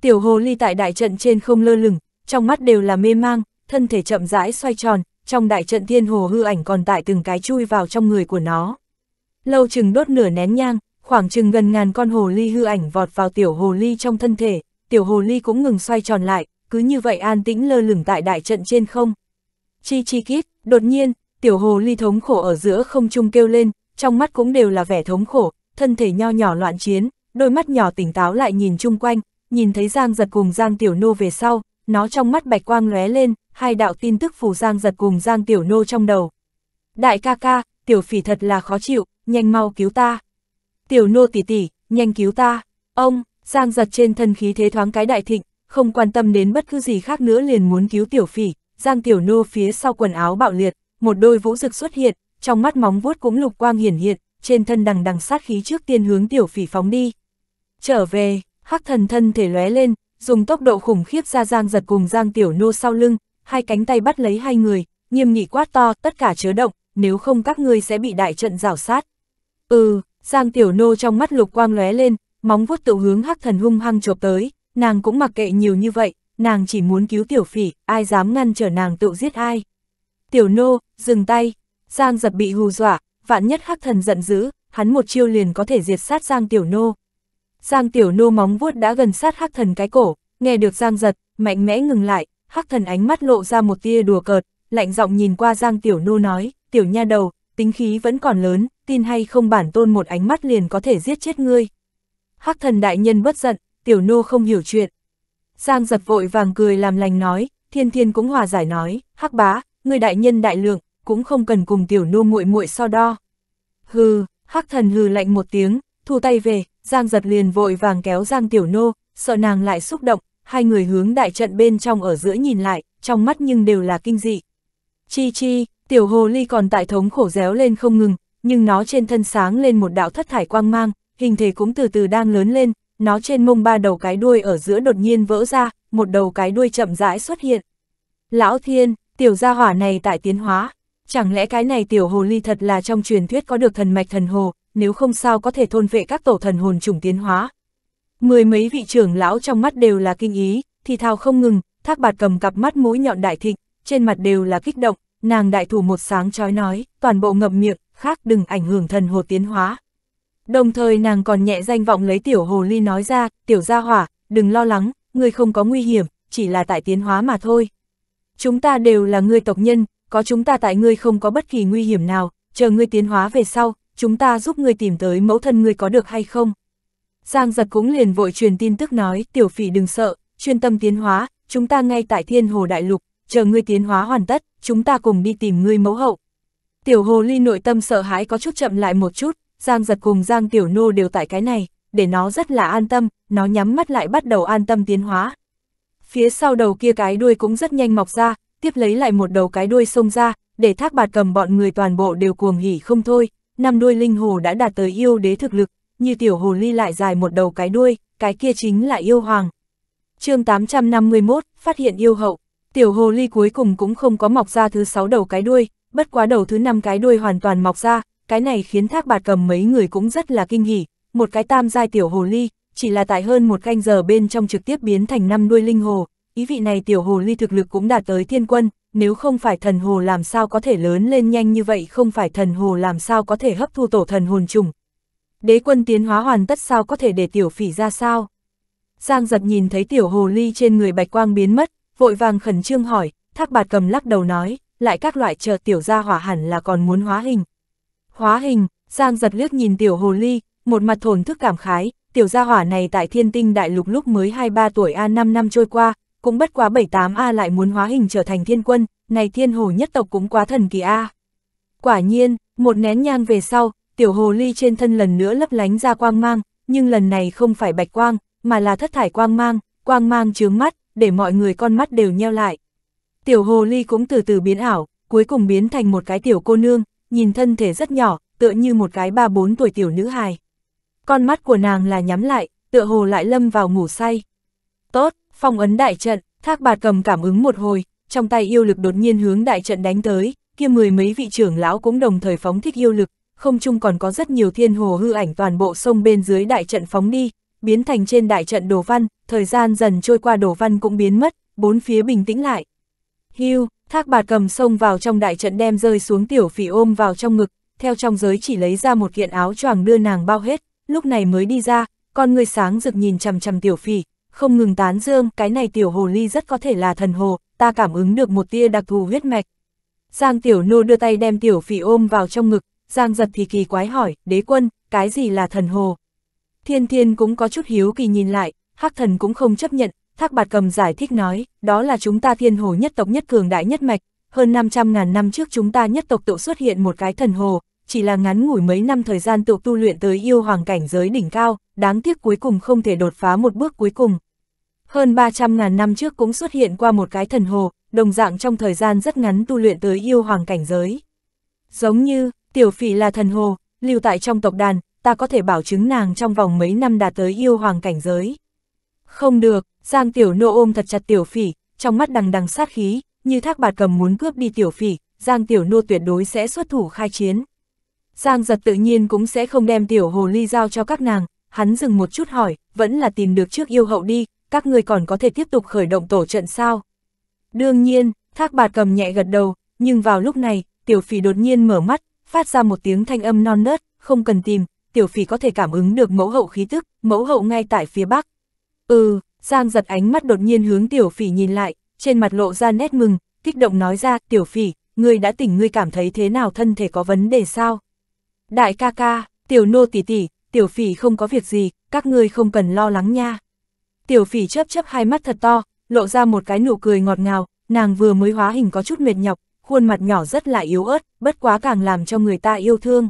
Tiểu hồ ly tại đại trận trên không lơ lửng, trong mắt đều là mê mang, thân thể chậm rãi xoay tròn, trong đại trận thiên hồ hư ảnh còn tại từng cái chui vào trong người của nó. Lâu chừng đốt nửa nén nhang, khoảng chừng gần ngàn con hồ ly hư ảnh vọt vào tiểu hồ ly trong thân thể, tiểu hồ ly cũng ngừng xoay tròn lại, cứ như vậy an tĩnh lơ lửng tại đại trận trên không chi chi kít, đột nhiên, tiểu hồ ly thống khổ ở giữa không trung kêu lên, trong mắt cũng đều là vẻ thống khổ, thân thể nho nhỏ loạn chiến, đôi mắt nhỏ tỉnh táo lại nhìn chung quanh, nhìn thấy Giang giật cùng Giang Tiểu Nô về sau, nó trong mắt bạch quang lóe lên, hai đạo tin tức phù Giang giật cùng Giang Tiểu Nô trong đầu. Đại ca ca, tiểu phỉ thật là khó chịu, nhanh mau cứu ta. Tiểu Nô tỷ tỷ, nhanh cứu ta. Ông, Giang giật trên thân khí thế thoáng cái đại thịnh, không quan tâm đến bất cứ gì khác nữa liền muốn cứu tiểu phỉ, Giang Tiểu Nô phía sau quần áo bạo liệt, một đôi vũ rực xuất hiện, trong mắt móng vuốt cũng lục quang hiển hiện, trên thân đằng đằng sát khí trước tiên hướng Tiểu Phỉ phóng đi. Trở về, Hắc Thần thân thể lóe lên, dùng tốc độ khủng khiếp ra Giang giật cùng Giang Tiểu Nô sau lưng, hai cánh tay bắt lấy hai người, nghiêm nghị quát to, tất cả chớ động, nếu không các ngươi sẽ bị đại trận rào sát. Ừ, Giang Tiểu Nô trong mắt lục quang lóe lên, móng vuốt tự hướng Hắc Thần hung hăng chộp tới, nàng cũng mặc kệ nhiều như vậy, nàng chỉ muốn cứu tiểu phỉ, ai dám ngăn trở nàng tự giết ai. Tiểu nô, dừng tay, Giang giật bị hù dọa, vạn nhất khắc thần giận dữ, hắn một chiêu liền có thể diệt sát Giang tiểu nô. Giang tiểu nô móng vuốt đã gần sát khắc thần cái cổ, nghe được Giang giật, mạnh mẽ ngừng lại, khắc thần ánh mắt lộ ra một tia đùa cợt, lạnh giọng nhìn qua Giang tiểu nô nói, tiểu nha đầu, tính khí vẫn còn lớn, tin hay không bản tôn một ánh mắt liền có thể giết chết ngươi. Hắc thần đại nhân bất giận, tiểu nô không hiểu chuyện, Giang giật vội vàng cười làm lành nói, thiên thiên cũng hòa giải nói, hắc bá, người đại nhân đại lượng, cũng không cần cùng tiểu nô muội muội so đo. Hừ, hắc thần hừ lạnh một tiếng, thu tay về, Giang giật liền vội vàng kéo Giang tiểu nô, sợ nàng lại xúc động, hai người hướng đại trận bên trong ở giữa nhìn lại, trong mắt nhưng đều là kinh dị. Chi chi, tiểu hồ ly còn tại thống khổ réo lên không ngừng, nhưng nó trên thân sáng lên một đạo thất thải quang mang, hình thể cũng từ từ đang lớn lên, nó trên mông ba đầu cái đuôi ở giữa đột nhiên vỡ ra, một đầu cái đuôi chậm rãi xuất hiện. Lão thiên, tiểu gia hỏa này tại tiến hóa, chẳng lẽ cái này tiểu hồ ly thật là trong truyền thuyết có được thần mạch thần hồ, nếu không sao có thể thôn vệ các tổ thần hồn trùng tiến hóa. Mười mấy vị trưởng lão trong mắt đều là kinh ý, thì thao không ngừng, thác bạt cầm cặp mắt mũi nhọn đại thịnh, trên mặt đều là kích động, nàng đại thủ một sáng chói nói, toàn bộ ngậm miệng, khác đừng ảnh hưởng thần hồ tiến hóa. Đồng thời nàng còn nhẹ danh vọng lấy tiểu hồ ly nói ra, tiểu gia hỏa, đừng lo lắng, ngươi không có nguy hiểm, chỉ là tại tiến hóa mà thôi. Chúng ta đều là ngươi tộc nhân, có chúng ta tại ngươi không có bất kỳ nguy hiểm nào, chờ ngươi tiến hóa về sau, chúng ta giúp ngươi tìm tới mẫu thân ngươi có được hay không. Giang giật cũng liền vội truyền tin tức nói, tiểu phỉ đừng sợ, chuyên tâm tiến hóa, chúng ta ngay tại thiên hồ đại lục, chờ ngươi tiến hóa hoàn tất, chúng ta cùng đi tìm ngươi mẫu hậu. Tiểu hồ ly nội tâm sợ hãi có chút chậm lại một chút, Giang giật cùng Giang Tiểu Nô đều tại cái này, để nó rất là an tâm, nó nhắm mắt lại bắt đầu an tâm tiến hóa. Phía sau đầu kia cái đuôi cũng rất nhanh mọc ra, tiếp lấy lại một đầu cái đuôi xông ra, để thác bạt cầm bọn người toàn bộ đều cuồng hỉ không thôi, năm đuôi linh hồ đã đạt tới yêu đế thực lực, như tiểu hồ ly lại dài một đầu cái đuôi, cái kia chính là yêu hoàng. chương 851, phát hiện yêu hậu, tiểu hồ ly cuối cùng cũng không có mọc ra thứ sáu đầu cái đuôi, bất quá đầu thứ năm cái đuôi hoàn toàn mọc ra, cái này khiến thác bạt cầm mấy người cũng rất là kinh hỉ, một cái tam giai tiểu hồ ly, chỉ là tại hơn một canh giờ bên trong trực tiếp biến thành năm đuôi linh hồ, ý vị này tiểu hồ ly thực lực cũng đạt tới thiên quân, nếu không phải thần hồ làm sao có thể lớn lên nhanh như vậy, không phải thần hồ làm sao có thể hấp thu tổ thần hồn trùng. Đế quân tiến hóa hoàn tất sao có thể để tiểu phỉ ra sao? Giang giật nhìn thấy tiểu hồ ly trên người bạch quang biến mất, vội vàng khẩn trương hỏi, thác bạt cầm lắc đầu nói, lại các loại chờ tiểu gia hỏa hẳn là còn muốn hóa hình, Hóa hình, Giang giật liếc nhìn tiểu hồ ly, một mặt thổn thức cảm khái, tiểu gia hỏa này tại thiên tinh đại lục lúc mới 23 tuổi A 5 năm trôi qua, cũng bất quá 78A lại muốn hóa hình trở thành thiên quân, này thiên hồ nhất tộc cũng quá thần kỳ A. Quả nhiên, một nén nhang về sau, tiểu hồ ly trên thân lần nữa lấp lánh ra quang mang, nhưng lần này không phải bạch quang, mà là thất thải quang mang, quang mang chướng mắt, để mọi người con mắt đều nheo lại. Tiểu hồ ly cũng từ từ biến ảo, cuối cùng biến thành một cái tiểu cô nương, nhìn thân thể rất nhỏ, tựa như một gái ba bốn tuổi tiểu nữ hài. Con mắt của nàng là nhắm lại, tựa hồ lại lâm vào ngủ say. Tốt, phong ấn đại trận, thác bạt cầm cảm ứng một hồi, trong tay yêu lực đột nhiên hướng đại trận đánh tới, kia mười mấy vị trưởng lão cũng đồng thời phóng thích yêu lực, không chung còn có rất nhiều thiên hồ hư ảnh toàn bộ sông bên dưới đại trận phóng đi, biến thành trên đại trận đồ văn, thời gian dần trôi qua đồ văn cũng biến mất, bốn phía bình tĩnh lại. Hưu, Thác bạt cầm xông vào trong đại trận đem rơi xuống tiểu phỉ ôm vào trong ngực, theo trong giới chỉ lấy ra một kiện áo choàng đưa nàng bao hết, lúc này mới đi ra, con người sáng rực nhìn chằm chằm tiểu phỉ, không ngừng tán dương, cái này tiểu hồ ly rất có thể là thần hồ, ta cảm ứng được một tia đặc thù huyết mạch. Giang tiểu nô đưa tay đem tiểu phỉ ôm vào trong ngực, Giang giật thì kỳ quái hỏi, đế quân, cái gì là thần hồ? Thiên thiên cũng có chút hiếu kỳ nhìn lại, hắc thần cũng không chấp nhận, Thác Bạt Cầm giải thích nói, đó là chúng ta thiên hồ nhất tộc nhất cường đại nhất mạch, hơn 500.000 năm trước chúng ta nhất tộc tự xuất hiện một cái thần hồ, chỉ là ngắn ngủi mấy năm thời gian tự tu luyện tới yêu hoàng cảnh giới đỉnh cao, đáng tiếc cuối cùng không thể đột phá một bước cuối cùng. Hơn 300.000 năm trước cũng xuất hiện qua một cái thần hồ, đồng dạng trong thời gian rất ngắn tu luyện tới yêu hoàng cảnh giới. Giống như, tiểu phỉ là thần hồ, lưu tại trong tộc đàn, ta có thể bảo chứng nàng trong vòng mấy năm đạt tới yêu hoàng cảnh giới. Không được, Giang Tiểu Nô ôm thật chặt Tiểu Phỉ, trong mắt đằng đằng sát khí, như thác bạt cầm muốn cướp đi Tiểu Phỉ, Giang Tiểu Nô tuyệt đối sẽ xuất thủ khai chiến. Giang giật tự nhiên cũng sẽ không đem Tiểu Hồ Ly giao cho các nàng, hắn dừng một chút hỏi, vẫn là tìm được trước yêu hậu đi, các ngươi còn có thể tiếp tục khởi động tổ trận sao? Đương nhiên, thác bạt cầm nhẹ gật đầu, nhưng vào lúc này, Tiểu Phỉ đột nhiên mở mắt, phát ra một tiếng thanh âm non nớt, không cần tìm, Tiểu Phỉ có thể cảm ứng được mẫu hậu khí tức, mẫu hậu ngay tại phía bắc. Ừ, Giang giật ánh mắt đột nhiên hướng tiểu phỉ nhìn lại, trên mặt lộ ra nét mừng, kích động nói ra, tiểu phỉ, ngươi đã tỉnh ngươi cảm thấy thế nào thân thể có vấn đề sao? Đại ca ca, tiểu nô tỷ tỷ, tiểu phỉ không có việc gì, các ngươi không cần lo lắng nha. Tiểu phỉ chớp chớp hai mắt thật to, lộ ra một cái nụ cười ngọt ngào, nàng vừa mới hóa hình có chút mệt nhọc, khuôn mặt nhỏ rất là yếu ớt, bất quá càng làm cho người ta yêu thương.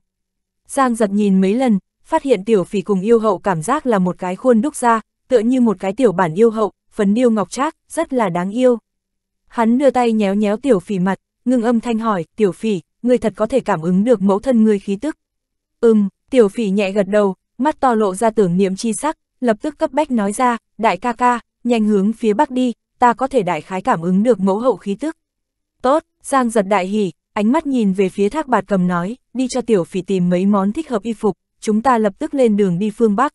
Giang giật nhìn mấy lần, phát hiện tiểu phỉ cùng yêu hậu cảm giác là một cái khuôn đúc ra, tựa như một cái tiểu bản yêu hậu, phấn điêu ngọc trác, rất là đáng yêu. Hắn đưa tay nhéo nhéo tiểu phỉ mặt, ngưng âm thanh hỏi, tiểu phỉ, người thật có thể cảm ứng được mẫu thân người khí tức. Ừm, tiểu phỉ nhẹ gật đầu, mắt to lộ ra tưởng niệm chi sắc, lập tức cấp bách nói ra, đại ca ca, nhanh hướng phía bắc đi, ta có thể đại khái cảm ứng được mẫu hậu khí tức. Tốt, Giang giật đại hỉ, ánh mắt nhìn về phía thác bạt cầm nói, đi cho tiểu phỉ tìm mấy món thích hợp y phục, chúng ta lập tức lên đường đi phương Bắc.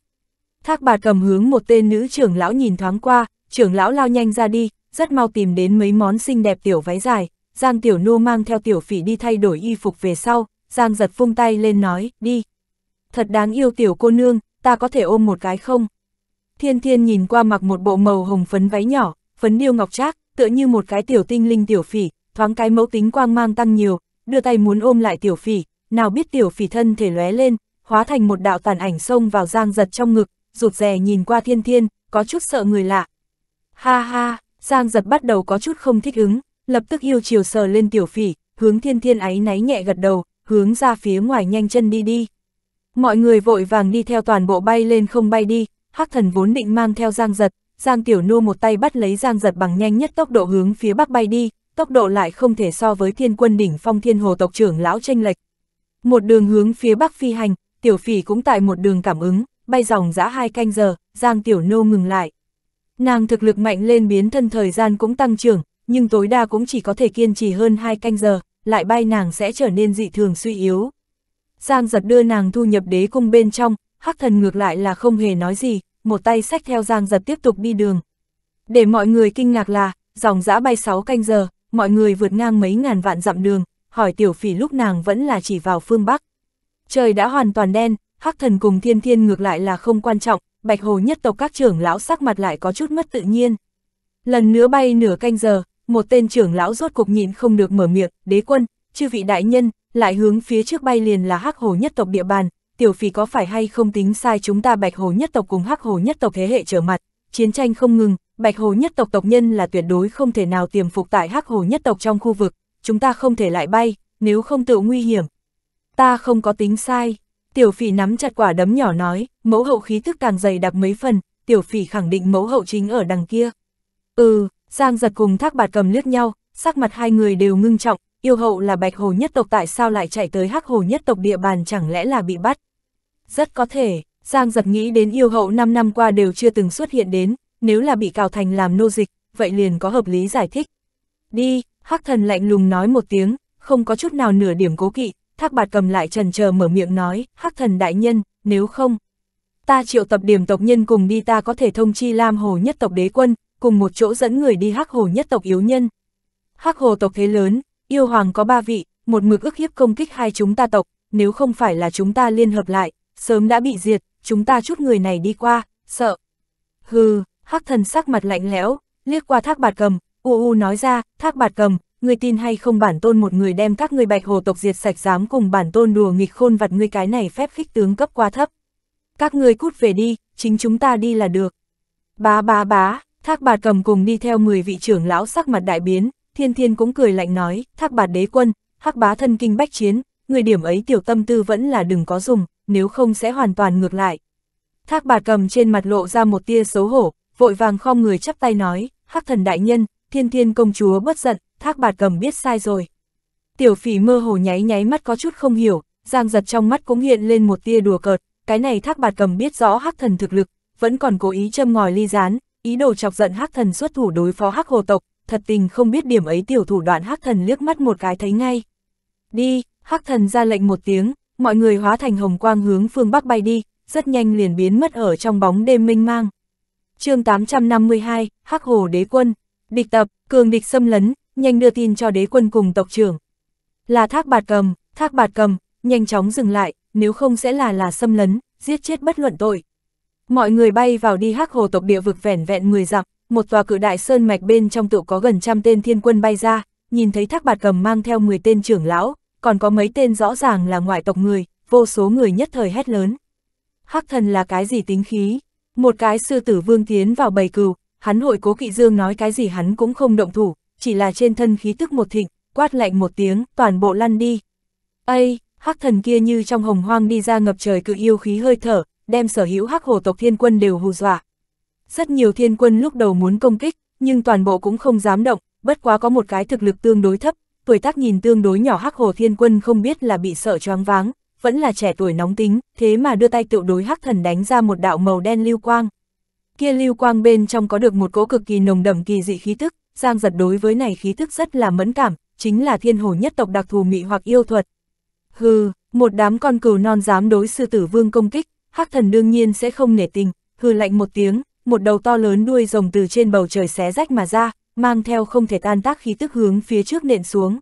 Thác bạt cầm hướng một tên nữ trưởng lão nhìn thoáng qua, trưởng lão lao nhanh ra đi, rất mau tìm đến mấy món xinh đẹp tiểu váy dài, Giang Tiểu Nô mang theo tiểu phỉ đi thay đổi y phục về sau, Giang giật phung tay lên nói, đi. Thật đáng yêu tiểu cô nương, ta có thể ôm một cái không? Thiên Thiên nhìn qua mặc một bộ màu hồng phấn váy nhỏ, phấn điêu ngọc trác, tựa như một cái tiểu tinh linh tiểu phỉ, thoáng cái mẫu tính quang mang tăng nhiều, đưa tay muốn ôm lại tiểu phỉ, nào biết tiểu phỉ thân thể lóe lên, hóa thành một đạo tàn ảnh xông vào Giang giật trong ngực, rụt rè nhìn qua thiên thiên, có chút sợ người lạ. Ha ha, Giang giật bắt đầu có chút không thích ứng, lập tức yêu chiều sờ lên tiểu phỉ, hướng thiên thiên ấy náy nhẹ gật đầu, hướng ra phía ngoài nhanh chân đi đi. Mọi người vội vàng đi theo toàn bộ bay lên không bay đi, hắc thần vốn định mang theo Giang giật, Giang tiểu nô một tay bắt lấy Giang giật bằng nhanh nhất tốc độ hướng phía bắc bay đi, tốc độ lại không thể so với thiên quân đỉnh phong thiên hồ tộc trưởng lão tranh lệch. Một đường hướng phía bắc phi hành, tiểu phỉ cũng tại một đường cảm ứng, bay dòng dã hai canh giờ, Giang Tiểu Nô ngừng lại. Nàng thực lực mạnh lên biến thân thời gian cũng tăng trưởng, nhưng tối đa cũng chỉ có thể kiên trì hơn hai canh giờ, lại bay nàng sẽ trở nên dị thường suy yếu. Giang giật đưa nàng thu nhập đế cung bên trong, hắc thần ngược lại là không hề nói gì, một tay xách theo Giang giật tiếp tục đi đường. Để mọi người kinh ngạc là, dòng dã bay 6 canh giờ, mọi người vượt ngang mấy ngàn vạn dặm đường, hỏi tiểu phỉ lúc nàng vẫn là chỉ vào phương Bắc. Trời đã hoàn toàn đen, Hắc Thần cùng Thiên Thiên ngược lại là không quan trọng, Bạch Hồ nhất tộc các trưởng lão sắc mặt lại có chút mất tự nhiên. Lần nữa bay nửa canh giờ, một tên trưởng lão rốt cục nhịn không được mở miệng, đế quân, chư vị đại nhân, lại hướng phía trước bay liền là Hắc Hồ nhất tộc địa bàn, tiểu phì có phải hay không tính sai chúng ta Bạch Hồ nhất tộc cùng Hắc Hồ nhất tộc thế hệ trở mặt, chiến tranh không ngừng, Bạch Hồ nhất tộc tộc nhân là tuyệt đối không thể nào tiềm phục tại Hắc Hồ nhất tộc trong khu vực, chúng ta không thể lại bay, nếu không tự nguy hiểm. Ta không có tính sai. Tiểu phỉ nắm chặt quả đấm nhỏ nói, mẫu hậu khí thức càng dày đặc mấy phần, tiểu phỉ khẳng định mẫu hậu chính ở đằng kia. Ừ, Giang giật cùng thác bạt cầm liếc nhau, sắc mặt hai người đều ngưng trọng, yêu hậu là bạch hồ nhất tộc tại sao lại chạy tới hắc hồ nhất tộc địa bàn chẳng lẽ là bị bắt. Rất có thể, Giang giật nghĩ đến yêu hậu 5 năm qua đều chưa từng xuất hiện đến, nếu là bị cào thành làm nô dịch, vậy liền có hợp lý giải thích. Đi, hắc thần lạnh lùng nói một tiếng, không có chút nào nửa điểm cố kỵ, thác bạt cầm lại trần chờ mở miệng nói, hắc thần đại nhân, nếu không, ta triệu tập điểm tộc nhân cùng đi ta có thể thông chi Lam Hồ nhất tộc đế quân, cùng một chỗ dẫn người đi hắc hồ nhất tộc yếu nhân. Hắc hồ tộc thế lớn, yêu hoàng có ba vị, một mực ức hiếp công kích hai chúng ta tộc, nếu không phải là chúng ta liên hợp lại, sớm đã bị diệt, chúng ta chút người này đi qua, sợ. Hừ, hắc thần sắc mặt lạnh lẽo, liếc qua thác bạt cầm, u u nói ra, thác bạt cầm, ngươi tin hay không bản tôn một người đem các ngươi bạch hồ tộc diệt sạch dám cùng bản tôn đùa nghịch khôn vặt ngươi cái này phép khích tướng cấp quá thấp. Các ngươi cút về đi, chính chúng ta đi là được. Bá bá bá, thác bạt cầm cùng đi theo 10 vị trưởng lão sắc mặt đại biến, thiên thiên cũng cười lạnh nói, thác bạt đế quân, hắc bá thân kinh bách chiến, người điểm ấy tiểu tâm tư vẫn là đừng có dùng, nếu không sẽ hoàn toàn ngược lại. Thác bạt cầm trên mặt lộ ra một tia xấu hổ, vội vàng khom người chắp tay nói, hắc thần đại nhân, thiên thiên công chúa bất giận, thác bạt cầm biết sai rồi. Tiểu phỉ mơ hồ nháy nháy mắt có chút không hiểu, giang giật trong mắt cũng hiện lên một tia đùa cợt, cái này thác bạt cầm biết rõ hắc thần thực lực, vẫn còn cố ý châm ngòi ly gián, ý đồ chọc giận hắc thần xuất thủ đối phó hắc hồ tộc, thật tình không biết điểm ấy tiểu thủ đoạn hắc thần liếc mắt một cái thấy ngay. Đi, hắc thần ra lệnh một tiếng, mọi người hóa thành hồng quang hướng phương bắc bay đi, rất nhanh liền biến mất ở trong bóng đêm mênh mang. chương 852, Hắc Hồ Đế Quân, địch tập, cường địch xâm lấn, nhanh đưa tin cho đế quân cùng tộc trưởng. Là thác bạt cầm, thác bạt cầm, nhanh chóng dừng lại, nếu không sẽ là là xâm lấn, giết chết bất luận tội. Mọi người bay vào đi hắc hồ tộc địa vực vẻn vẹn người dặm, một tòa cự đại sơn mạch bên trong tự có gần trăm tên thiên quân bay ra, nhìn thấy thác bạt cầm mang theo 10 tên trưởng lão, còn có mấy tên rõ ràng là ngoại tộc người, vô số người nhất thời hét lớn. Hắc thần là cái gì tính khí? Một cái sư tử vương tiến vào bầy cừu, hắn hội cố kỵ dương nói cái gì hắn cũng không động thủ, chỉ là trên thân khí tức một thịnh, quát lạnh một tiếng, toàn bộ lăn đi. Ây, hắc thần kia như trong hồng hoang đi ra ngập trời cự yêu khí hơi thở, đem sở hữu hắc hồ tộc thiên quân đều hù dọa. Rất nhiều thiên quân lúc đầu muốn công kích, nhưng toàn bộ cũng không dám động, bất quá có một cái thực lực tương đối thấp, tuổi tác nhìn tương đối nhỏ hắc hồ thiên quân không biết là bị sợ choáng váng, vẫn là trẻ tuổi nóng tính, thế mà đưa tay tự đối hắc thần đánh ra một đạo màu đen lưu quang. Kia lưu quang bên trong có được một cỗ cực kỳ nồng đậm kỳ dị khí tức, Giang giật đối với này khí thức rất là mẫn cảm, chính là thiên hồ nhất tộc đặc thù mị hoặc yêu thuật. Hừ, một đám con cừu non dám đối sư tử vương công kích, hắc thần đương nhiên sẽ không nể tình, hừ lạnh một tiếng, một đầu to lớn đuôi rồng từ trên bầu trời xé rách mà ra, mang theo không thể tan tác khí tức hướng phía trước nện xuống.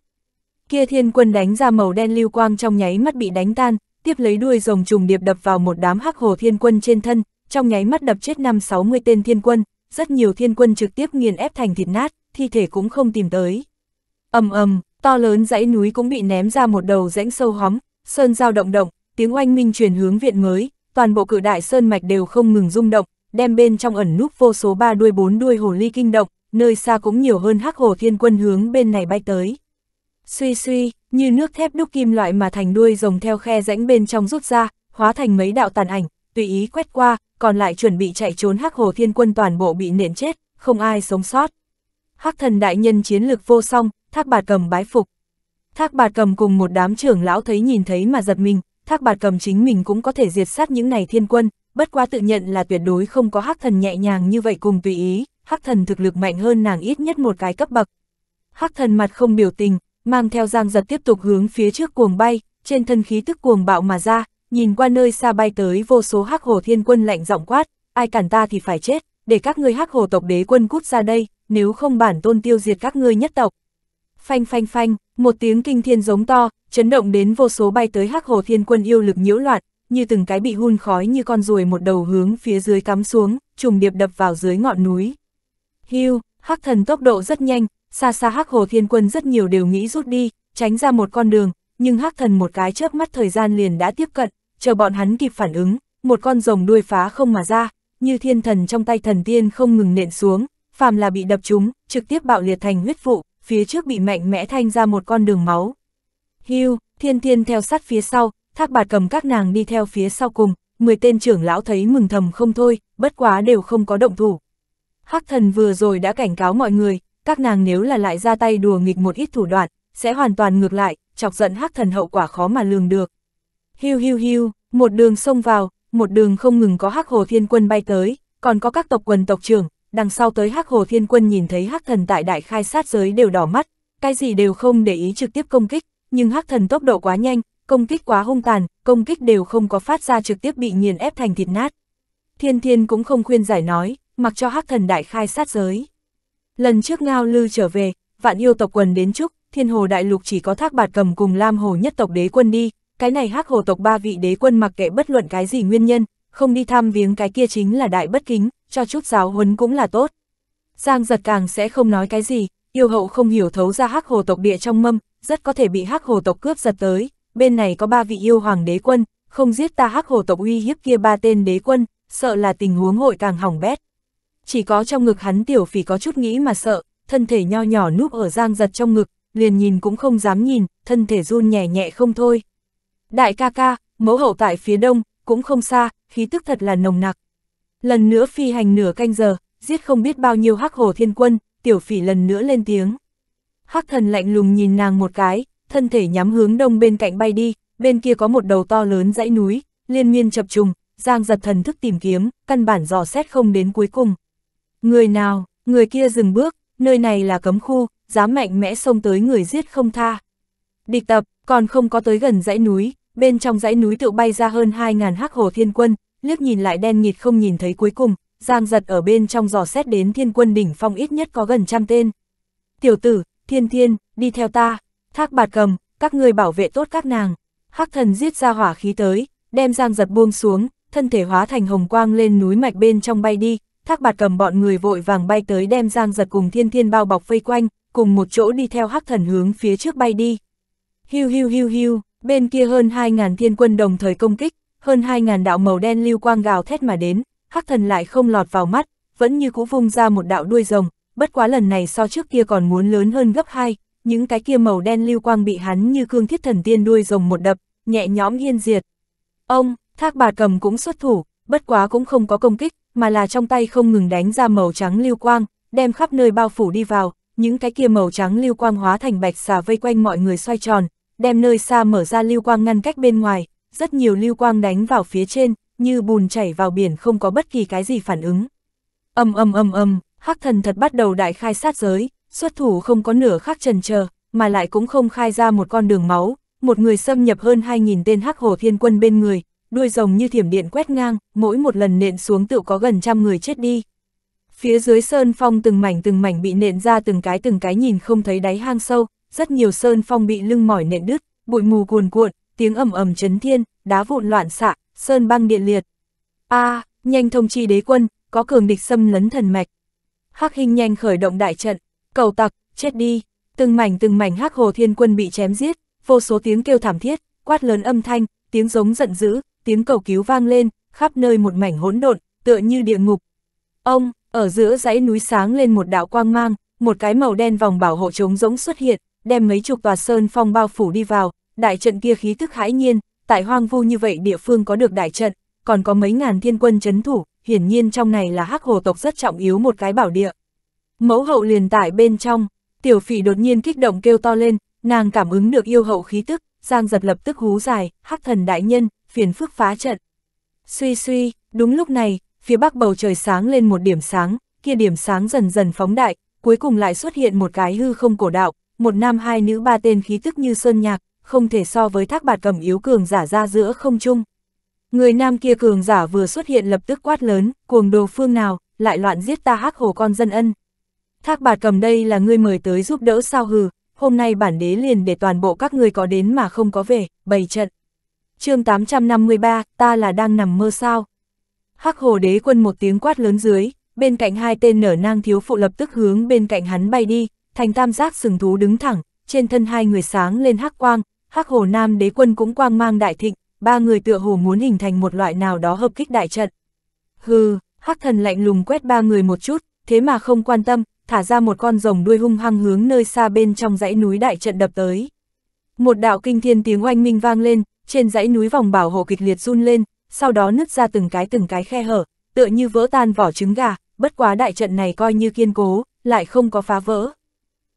Kia thiên quân đánh ra màu đen lưu quang trong nháy mắt bị đánh tan, tiếp lấy đuôi rồng trùng điệp đập vào một đám hắc hồ thiên quân trên thân, trong nháy mắt đập chết năm 60 tên thiên quân, rất nhiều thiên quân trực tiếp nghiền ép thành thịt nát thi thể cũng không tìm tới. ầm ầm, to lớn dãy núi cũng bị ném ra một đầu rãnh sâu hóm, sơn giao động động, tiếng oanh minh truyền hướng viện mới, toàn bộ cử đại sơn mạch đều không ngừng rung động, đem bên trong ẩn núp vô số ba đuôi bốn đuôi hồ ly kinh động, nơi xa cũng nhiều hơn hắc hồ thiên quân hướng bên này bay tới. Suy suy, như nước thép đúc kim loại mà thành đuôi rồng theo khe rãnh bên trong rút ra, hóa thành mấy đạo tàn ảnh, tùy ý quét qua, còn lại chuẩn bị chạy trốn hắc hồ thiên quân toàn bộ bị nện chết, không ai sống sót hắc thần đại nhân chiến lực vô song, thác bạt cầm bái phục. Thác bạt cầm cùng một đám trưởng lão thấy nhìn thấy mà giật mình, thác bạt cầm chính mình cũng có thể diệt sát những này thiên quân, bất qua tự nhận là tuyệt đối không có hắc thần nhẹ nhàng như vậy cùng tùy ý, hắc thần thực lực mạnh hơn nàng ít nhất một cái cấp bậc. Hắc thần mặt không biểu tình, mang theo giang giật tiếp tục hướng phía trước cuồng bay, trên thân khí tức cuồng bạo mà ra, nhìn qua nơi xa bay tới vô số hắc hồ thiên quân lạnh giọng quát, ai cản ta thì phải chết, để các ngươi hắc hồ tộc đế quân cút ra đây, nếu không bản tôn tiêu diệt các ngươi nhất tộc. Phanh phanh phanh, một tiếng kinh thiên giống to, chấn động đến vô số bay tới hắc hồ thiên quân yêu lực nhiễu loạn, như từng cái bị hun khói như con ruồi một đầu hướng phía dưới cắm xuống, trùng điệp đập vào dưới ngọn núi. Hưu, hắc thần tốc độ rất nhanh, xa xa hắc hồ thiên quân rất nhiều đều nghĩ rút đi, tránh ra một con đường, nhưng hắc thần một cái chớp mắt thời gian liền đã tiếp cận, chờ bọn hắn kịp phản ứng, một con rồng đuôi phá không mà ra, như thiên thần trong tay thần tiên không ngừng nện xuống, phàm là bị đập trúng, trực tiếp bạo liệt thành huyết vụ, phía trước bị mạnh mẽ thanh ra một con đường máu. Hưu, thiên thiên theo sát phía sau, thác bạt cầm các nàng đi theo phía sau cùng, 10 tên trưởng lão thấy mừng thầm không thôi, bất quá đều không có động thủ. Hắc thần vừa rồi đã cảnh cáo mọi người, các nàng nếu là lại ra tay đùa nghịch một ít thủ đoạn, sẽ hoàn toàn ngược lại, chọc giận hắc thần hậu quả khó mà lường được. Hiu hiu hiu, một đường xông vào, một đường không ngừng có hắc hồ thiên quân bay tới, còn có các tộc quần tộc trưởng, đằng sau tới hắc hồ thiên quân nhìn thấy hắc thần tại đại khai sát giới đều đỏ mắt, cái gì đều không để ý trực tiếp công kích, nhưng hắc thần tốc độ quá nhanh, công kích quá hung tàn, công kích đều không có phát ra trực tiếp bị nghiền ép thành thịt nát. Thiên thiên cũng không khuyên giải nói, mặc cho hắc thần đại khai sát giới. Lần trước ngao lư trở về, vạn yêu tộc quần đến chúc, thiên hồ đại lục chỉ có thác bạt cầm cùng lam hồ nhất tộc đế quân đi, cái này hắc hồ tộc ba vị đế quân mặc kệ bất luận cái gì nguyên nhân, không đi thăm viếng cái kia chính là đại bất kính, cho chút giáo huấn cũng là tốt. Giang giật càng sẽ không nói cái gì, yêu hậu không hiểu thấu ra hắc hồ tộc địa trong mâm, rất có thể bị hắc hồ tộc cướp giật tới, bên này có ba vị yêu hoàng đế quân, không giết ta hắc hồ tộc uy hiếp kia ba tên đế quân, sợ là tình huống hội càng hỏng bét. Chỉ có trong ngực hắn tiểu phỉ có chút nghĩ mà sợ, thân thể nho nhỏ núp ở giang giật trong ngực, liền nhìn cũng không dám nhìn, thân thể run nhẹ nhẹ không thôi. Đại ca ca, mẫu hậu tại phía đông, cũng không xa, khí tức thật là nồng nặc. Lần nữa phi hành nửa canh giờ, giết không biết bao nhiêu hắc hồ thiên quân, tiểu phỉ lần nữa lên tiếng. Hắc thần lạnh lùng nhìn nàng một cái, thân thể nhắm hướng đông bên cạnh bay đi, bên kia có một đầu to lớn dãy núi, liên miên chập trùng, giang giật thần thức tìm kiếm, căn bản dò xét không đến cuối cùng. Người nào, người kia dừng bước, nơi này là cấm khu, dám mạnh mẽ xông tới người giết không tha. Địch tập, còn không có tới gần dãy núi, bên trong dãy núi tự bay ra hơn 2.000 hắc hồ thiên quân, liếc nhìn lại đen nghịt không nhìn thấy cuối cùng, Giang giật ở bên trong giò xét đến thiên quân đỉnh phong ít nhất có gần trăm tên. Tiểu tử, thiên thiên, đi theo ta, thác bạt cầm, các người bảo vệ tốt các nàng. Hắc thần giết ra hỏa khí tới, đem Giang giật buông xuống, thân thể hóa thành hồng quang lên núi mạch bên trong bay đi. Thác bạt cầm bọn người vội vàng bay tới đem Giang giật cùng thiên thiên bao bọc vây quanh, cùng một chỗ đi theo hắc thần hướng phía trước bay đi. Hiu hiu hiu hiu, bên kia hơn 2.000 thiên quân đồng thời công kích, hơn 2.000 đạo màu đen lưu quang gào thét mà đến, hắc thần lại không lọt vào mắt, vẫn như cũ vung ra một đạo đuôi rồng, bất quá lần này so trước kia còn muốn lớn hơn gấp hai những cái kia màu đen lưu quang bị hắn như cương thiết thần tiên đuôi rồng một đập, nhẹ nhõm hiên diệt. Ông, thác bà cầm cũng xuất thủ, bất quá cũng không có công kích, mà là trong tay không ngừng đánh ra màu trắng lưu quang, đem khắp nơi bao phủ đi vào, những cái kia màu trắng lưu quang hóa thành bạch xà vây quanh mọi người xoay tròn, đem nơi xa mở ra lưu quang ngăn cách bên ngoài, rất nhiều lưu quang đánh vào phía trên, như bùn chảy vào biển không có bất kỳ cái gì phản ứng. Âm âm âm âm, hắc thần thật bắt đầu đại khai sát giới, xuất thủ không có nửa khắc trần chờ mà lại cũng không khai ra một con đường máu, một người xâm nhập hơn 2.000 tên hắc hồ thiên quân bên người, đuôi rồng như thiểm điện quét ngang, mỗi một lần nện xuống tự có gần trăm người chết đi. Phía dưới sơn phong từng mảnh từng mảnh bị nện ra từng cái từng cái nhìn không thấy đáy hang sâu, rất nhiều sơn phong bị lưng mỏi nện đứt, bụi mù cuồn cuộn, tiếng ầm ầm chấn thiên, đá vụn loạn xạ, sơn băng điện liệt. A, à, nhanh thông chi đế quân, có cường địch xâm lấn thần mạch. Hắc hình nhanh khởi động đại trận, cầu tặc, chết đi. Từng mảnh từng mảnh Hắc Hồ Thiên Quân bị chém giết, vô số tiếng kêu thảm thiết, quát lớn âm thanh, tiếng giống giận dữ, tiếng cầu cứu vang lên, khắp nơi một mảnh hỗn độn, tựa như địa ngục. Ông, ở giữa dãy núi sáng lên một đạo quang mang, một cái màu đen vòng bảo hộ trống rỗng xuất hiện, đem mấy chục tòa sơn phong bao phủ đi vào, đại trận kia khí thức hãi nhiên, tại hoang vu như vậy địa phương có được đại trận, còn có mấy ngàn thiên quân chấn thủ, hiển nhiên trong này là hắc hồ tộc rất trọng yếu một cái bảo địa. Mẫu hậu liền tại bên trong, tiểu phỉ đột nhiên kích động kêu to lên, nàng cảm ứng được yêu hậu khí tức, giang giật lập tức hú dài, hắc thần đại nhân, phiền phức phá trận. Suy suy, đúng lúc này, phía bắc bầu trời sáng lên một điểm sáng, kia điểm sáng dần dần phóng đại, cuối cùng lại xuất hiện một cái hư không cổ đạo, một nam hai nữ ba tên khí tức như sơn nhạc, không thể so với thác bạt cầm yếu cường giả ra giữa không trung Người nam kia cường giả vừa xuất hiện lập tức quát lớn, cuồng đồ phương nào, lại loạn giết ta hắc hồ con dân ân. Thác bạt cầm đây là ngươi mời tới giúp đỡ sao hừ, hôm nay bản đế liền để toàn bộ các ngươi có đến mà không có về, bày trận. chương 853, ta là đang nằm mơ sao. Hắc hồ đế quân một tiếng quát lớn dưới, bên cạnh hai tên nở nang thiếu phụ lập tức hướng bên cạnh hắn bay đi, thành tam giác sừng thú đứng thẳng, trên thân hai người sáng lên hắc quang, Hắc Hồ Nam đế quân cũng quang mang đại thịnh, ba người tựa hồ muốn hình thành một loại nào đó hợp kích đại trận. Hừ, Hắc Thần lạnh lùng quét ba người một chút, thế mà không quan tâm, thả ra một con rồng đuôi hung hăng hướng nơi xa bên trong dãy núi đại trận đập tới. Một đạo kinh thiên tiếng oanh minh vang lên, trên dãy núi vòng bảo hộ kịch liệt run lên, sau đó nứt ra từng cái từng cái khe hở, tựa như vỡ tan vỏ trứng gà, bất quá đại trận này coi như kiên cố, lại không có phá vỡ.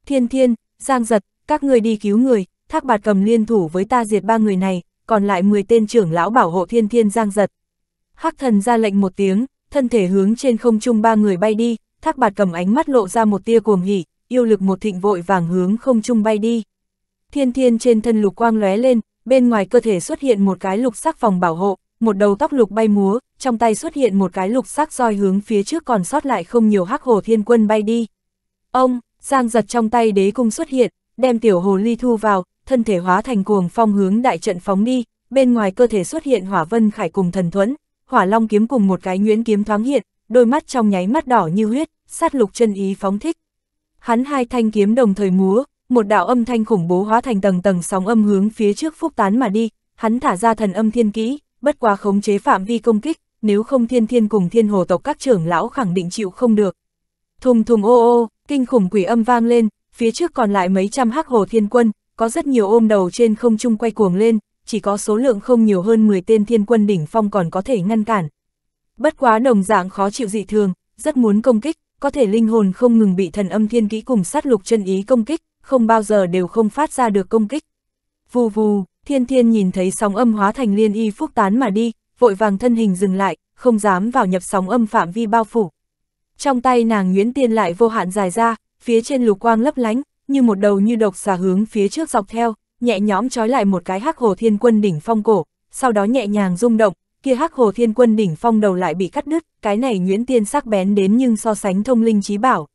Thiên thiên, Giang giật, các người đi cứu người, thác bạt cầm liên thủ với ta diệt ba người này, còn lại 10 tên trưởng lão bảo hộ thiên thiên giang giật. Hắc thần ra lệnh một tiếng, thân thể hướng trên không trung ba người bay đi, thác bạt cầm ánh mắt lộ ra một tia cuồng hỉ, yêu lực một thịnh vội vàng hướng không trung bay đi. Thiên thiên trên thân lục quang lóe lên, bên ngoài cơ thể xuất hiện một cái lục sắc phòng bảo hộ, một đầu tóc lục bay múa, trong tay xuất hiện một cái lục sắc roi hướng phía trước còn sót lại không nhiều hắc hồ thiên quân bay đi. Ông, giang giật trong tay đế cung xuất hiện, đem tiểu hồ ly thu vào, thân thể hóa thành cuồng phong hướng đại trận phóng đi, bên ngoài cơ thể xuất hiện hỏa vân khải cùng thần thuẫn, hỏa long kiếm cùng một cái nguyễn kiếm thoáng hiện, đôi mắt trong nháy mắt đỏ như huyết, sát lục chân ý phóng thích. Hắn hai thanh kiếm đồng thời múa, một đạo âm thanh khủng bố hóa thành tầng tầng sóng âm hướng phía trước phúc tán mà đi, hắn thả ra thần âm thiên kỹ, bất quá khống chế phạm vi công kích, nếu không thiên thiên cùng thiên hồ tộc các trưởng lão khẳng định chịu không được. Thùng thùng ô ô, kinh khủng quỷ âm vang lên, phía trước còn lại mấy trăm hắc hồ thiên quân, có rất nhiều ôm đầu trên không trung quay cuồng lên, chỉ có số lượng không nhiều hơn 10 tên thiên quân đỉnh phong còn có thể ngăn cản. Bất quá đồng dạng khó chịu dị thường, rất muốn công kích, có thể linh hồn không ngừng bị thần âm thiên kỹ cùng sát lục chân ý công kích, không bao giờ đều không phát ra được công kích. Vù vù, thiên thiên nhìn thấy sóng âm hóa thành liên y phúc tán mà đi, vội vàng thân hình dừng lại, không dám vào nhập sóng âm phạm vi bao phủ. Trong tay nàng nguyễn tiên lại vô hạn dài ra, phía trên lục quang lấp lánh, như một đầu như độc xà hướng phía trước dọc theo, nhẹ nhõm trói lại một cái hắc hồ thiên quân đỉnh phong cổ, sau đó nhẹ nhàng rung động, kia hắc hồ thiên quân đỉnh phong đầu lại bị cắt đứt, cái này nhuyễn tiên sắc bén đến nhưng so sánh thông linh trí bảo.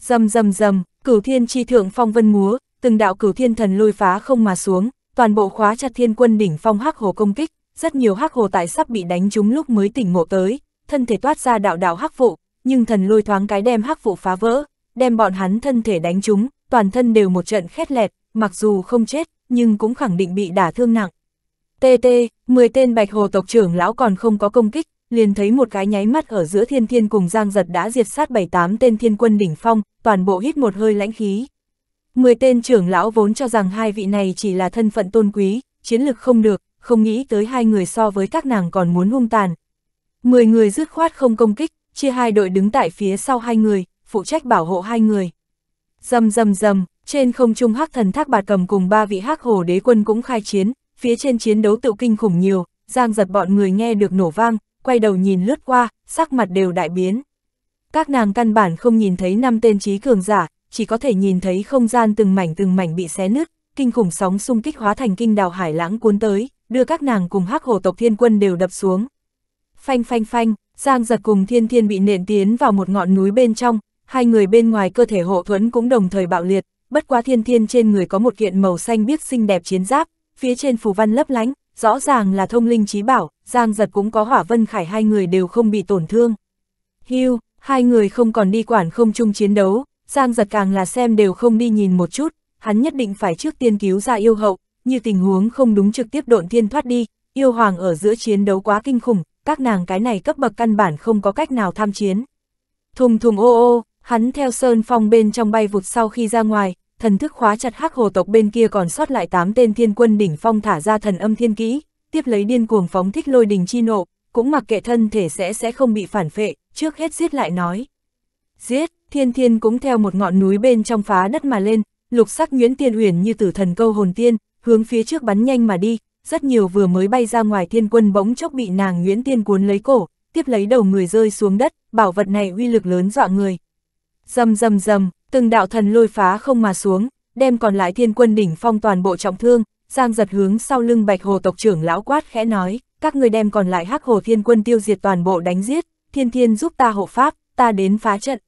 Dầm dầm dầm, cửu thiên chi thượng phong vân múa, từng đạo cửu thiên thần lôi phá không mà xuống, toàn bộ khóa chặt thiên quân đỉnh phong hắc hồ công kích, rất nhiều hắc hồ tại sắp bị đánh trúng lúc mới tỉnh ngộ tới, thân thể toát ra đạo đạo hắc vụ, nhưng thần lôi thoáng cái đem hắc vụ phá vỡ, đem bọn hắn thân thể đánh trúng, toàn thân đều một trận khét lẹt, mặc dù không chết, nhưng cũng khẳng định bị đả thương nặng. TT, 10 tên bạch hồ tộc trưởng lão còn không có công kích, liền thấy một cái nháy mắt ở giữa thiên thiên cùng giang giật đã diệt sát 7-8 tên thiên quân đỉnh phong, toàn bộ hít một hơi lãnh khí. 10 tên trưởng lão vốn cho rằng hai vị này chỉ là thân phận tôn quý, chiến lực không được, không nghĩ tới hai người so với các nàng còn muốn hung tàn. 10 người dứt khoát không công kích, chia hai đội đứng tại phía sau hai người, phụ trách bảo hộ hai người. Dầm dầm dầm, trên không trung hắc thần thác bạt cầm cùng ba vị hắc hổ đế quân cũng khai chiến, phía trên chiến đấu tự kinh khủng nhiều, giang giật bọn người nghe được nổ vang, quay đầu nhìn lướt qua, sắc mặt đều đại biến. Các nàng căn bản không nhìn thấy năm tên trí cường giả, chỉ có thể nhìn thấy không gian từng mảnh từng mảnh bị xé nứt, kinh khủng sóng xung kích hóa thành kinh đào hải lãng cuốn tới, đưa các nàng cùng hắc hổ tộc thiên quân đều đập xuống. Phanh phanh phanh, Giang giật cùng thiên thiên bị nện tiến vào một ngọn núi bên trong, hai người bên ngoài cơ thể hộ thuẫn cũng đồng thời bạo liệt, bất quá thiên thiên trên người có một kiện màu xanh biếc xinh đẹp chiến giáp, phía trên phù văn lấp lánh, rõ ràng là thông linh trí bảo, Giang Giật cũng có hỏa vân khải hai người đều không bị tổn thương. Hưu, hai người không còn đi quản không chung chiến đấu, Giang Giật càng là xem đều không đi nhìn một chút, hắn nhất định phải trước tiên cứu ra yêu hậu, như tình huống không đúng trực tiếp độn thiên thoát đi, yêu hoàng ở giữa chiến đấu quá kinh khủng, các nàng cái này cấp bậc căn bản không có cách nào tham chiến. Thùng thùng ô ô, Hắn theo sơn phong bên trong bay vụt sau khi ra ngoài, thần thức khóa chặt hắc hồ tộc bên kia còn sót lại tám tên thiên quân đỉnh phong thả ra thần âm thiên kỹ, tiếp lấy điên cuồng phóng thích lôi đình chi nộ, cũng mặc kệ thân thể sẽ sẽ không bị phản phệ, trước hết giết lại nói. Giết, thiên thiên cũng theo một ngọn núi bên trong phá đất mà lên, lục sắc nguyễn tiên huyền như tử thần câu hồn tiên, hướng phía trước bắn nhanh mà đi, rất nhiều vừa mới bay ra ngoài thiên quân bỗng chốc bị nàng nguyễn tiên cuốn lấy cổ, tiếp lấy đầu người rơi xuống đất, bảo vật này uy lực lớn dọa người, Dầm dầm dầm, từng đạo thần lôi phá không mà xuống, đem còn lại thiên quân đỉnh phong toàn bộ trọng thương, Giang giật hướng sau lưng bạch hồ tộc trưởng lão quát khẽ nói, các người đem còn lại hắc hồ thiên quân tiêu diệt toàn bộ đánh giết, thiên thiên giúp ta hộ pháp, ta đến phá trận.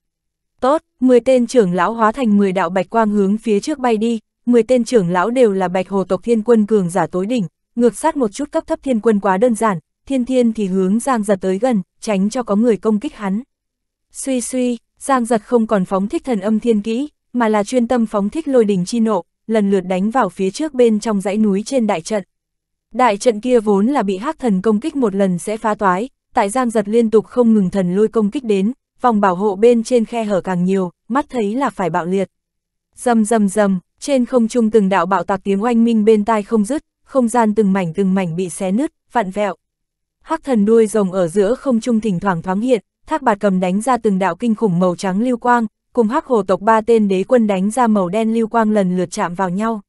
Tốt, 10 tên trưởng lão hóa thành 10 đạo bạch quang hướng phía trước bay đi, 10 tên trưởng lão đều là bạch hồ tộc thiên quân cường giả tối đỉnh, ngược sát một chút cấp thấp thiên quân quá đơn giản, thiên thiên thì hướng giang giật tới gần, tránh cho có người công kích hắn. Suy suy, Giang giật không còn phóng thích thần âm thiên kỹ, mà là chuyên tâm phóng thích lôi đình chi nộ, lần lượt đánh vào phía trước bên trong dãy núi trên đại trận. Đại trận kia vốn là bị hắc thần công kích một lần sẽ phá toái, tại giang giật liên tục không ngừng thần lôi công kích đến, vòng bảo hộ bên trên khe hở càng nhiều, mắt thấy là phải bạo liệt. Dầm dầm dầm, trên không trung từng đạo bạo tạc tiếng oanh minh bên tai không dứt, không gian từng mảnh từng mảnh bị xé nứt, vặn vẹo. Hắc thần đuôi rồng ở giữa không trung thỉnh thoảng thoáng hiện, thác bạt cầm đánh ra từng đạo kinh khủng màu trắng lưu quang, cùng hắc hồ tộc ba tên đế quân đánh ra màu đen lưu quang lần lượt chạm vào nhau.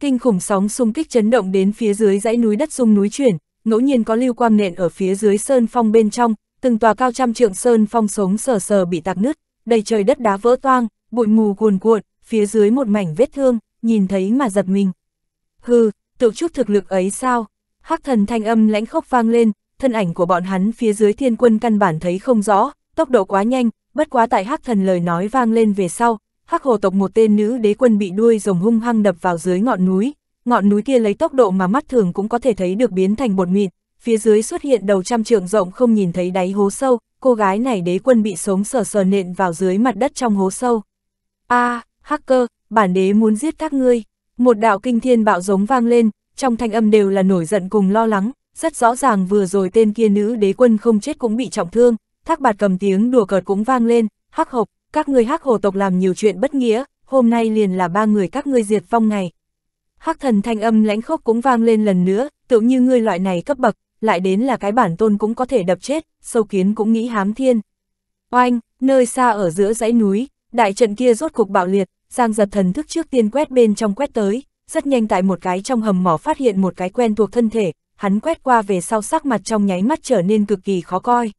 Kinh khủng sóng xung kích chấn động đến phía dưới dãy núi đất sung núi chuyển, ngẫu nhiên có lưu quang nện ở phía dưới sơn phong bên trong, từng tòa cao trăm trượng sơn phong sống sờ sờ bị tạc nứt, đầy trời đất đá vỡ toang, bụi mù cuồn cuộn, phía dưới một mảnh vết thương, nhìn thấy mà giật mình. Hừ, tự chút thực lực ấy sao? Hắc thần thanh âm lãnh khốc vang lên, thân ảnh của bọn hắn phía dưới thiên quân căn bản thấy không rõ, tốc độ quá nhanh, bất quá tại hắc thần lời nói vang lên về sau, hắc hồ tộc một tên nữ đế quân bị đuôi rồng hung hăng đập vào dưới ngọn núi, ngọn núi kia lấy tốc độ mà mắt thường cũng có thể thấy được biến thành bột mịn, phía dưới xuất hiện đầu trăm trượng rộng không nhìn thấy đáy hố sâu, cô gái này đế quân bị sống sờ sờ nện vào dưới mặt đất trong hố sâu. A, à, hacker, bản đế muốn giết các ngươi. Một đạo kinh thiên bạo giống vang lên, trong thanh âm đều là nổi giận cùng lo lắng, rất rõ ràng vừa rồi tên kia nữ đế quân không chết cũng bị trọng thương, thác bạt cầm tiếng đùa cợt cũng vang lên, hắc hộp các người hắc hồ tộc làm nhiều chuyện bất nghĩa, hôm nay liền là ba người các ngươi diệt vong ngày. Hắc thần thanh âm lãnh khốc cũng vang lên lần nữa, tự như ngươi loại này cấp bậc, lại đến là cái bản tôn cũng có thể đập chết, sâu kiến cũng nghĩ hám thiên. Oanh, nơi xa ở giữa dãy núi, đại trận kia rốt cục bạo liệt, Giang giật thần thức trước tiên quét bên trong quét tới, rất nhanh tại một cái trong hầm mỏ phát hiện một cái quen thuộc thân thể, hắn quét qua về sau sắc mặt trong nháy mắt trở nên cực kỳ khó coi.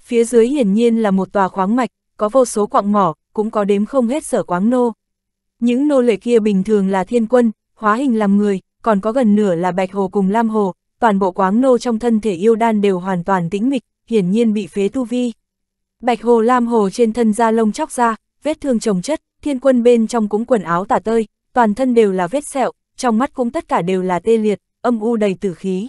Phía dưới hiển nhiên là một tòa khoáng mạch, có vô số quặng mỏ, cũng có đếm không hết sở quáng nô. Những nô lệ kia bình thường là thiên quân, hóa hình làm người, còn có gần nửa là bạch hồ cùng lam hồ, toàn bộ quáng nô trong thân thể yêu đan đều hoàn toàn tĩnh mịch, hiển nhiên bị phế tu vi. Bạch hồ lam hồ trên thân da lông chóc ra, vết thương trồng chất, thiên quân bên trong cũng quần áo tả tơi, toàn thân đều là vết sẹo, trong mắt cũng tất cả đều là tê liệt, âm u đầy tử khí.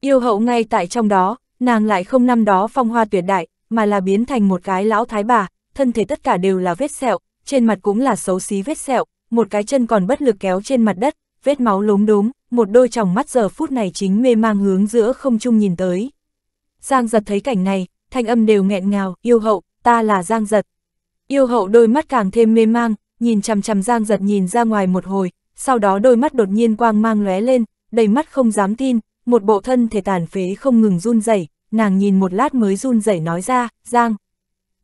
Yêu hậu ngay tại trong đó, nàng lại không năm đó phong hoa tuyệt đại, mà là biến thành một cái lão thái bà, thân thể tất cả đều là vết sẹo, trên mặt cũng là xấu xí vết sẹo, một cái chân còn bất lực kéo trên mặt đất, vết máu lúng đốm, một đôi tròng mắt giờ phút này chính mê mang hướng giữa không trung nhìn tới. Giang giật thấy cảnh này, thanh âm đều nghẹn ngào, yêu hậu, ta là Giang giật. Yêu hậu đôi mắt càng thêm mê mang, nhìn chằm chằm Giang giật nhìn ra ngoài một hồi, sau đó đôi mắt đột nhiên quang mang lóe lên, đầy mắt không dám tin, một bộ thân thể tàn phế không ngừng run rẩy, nàng nhìn một lát mới run rẩy nói ra, Giang.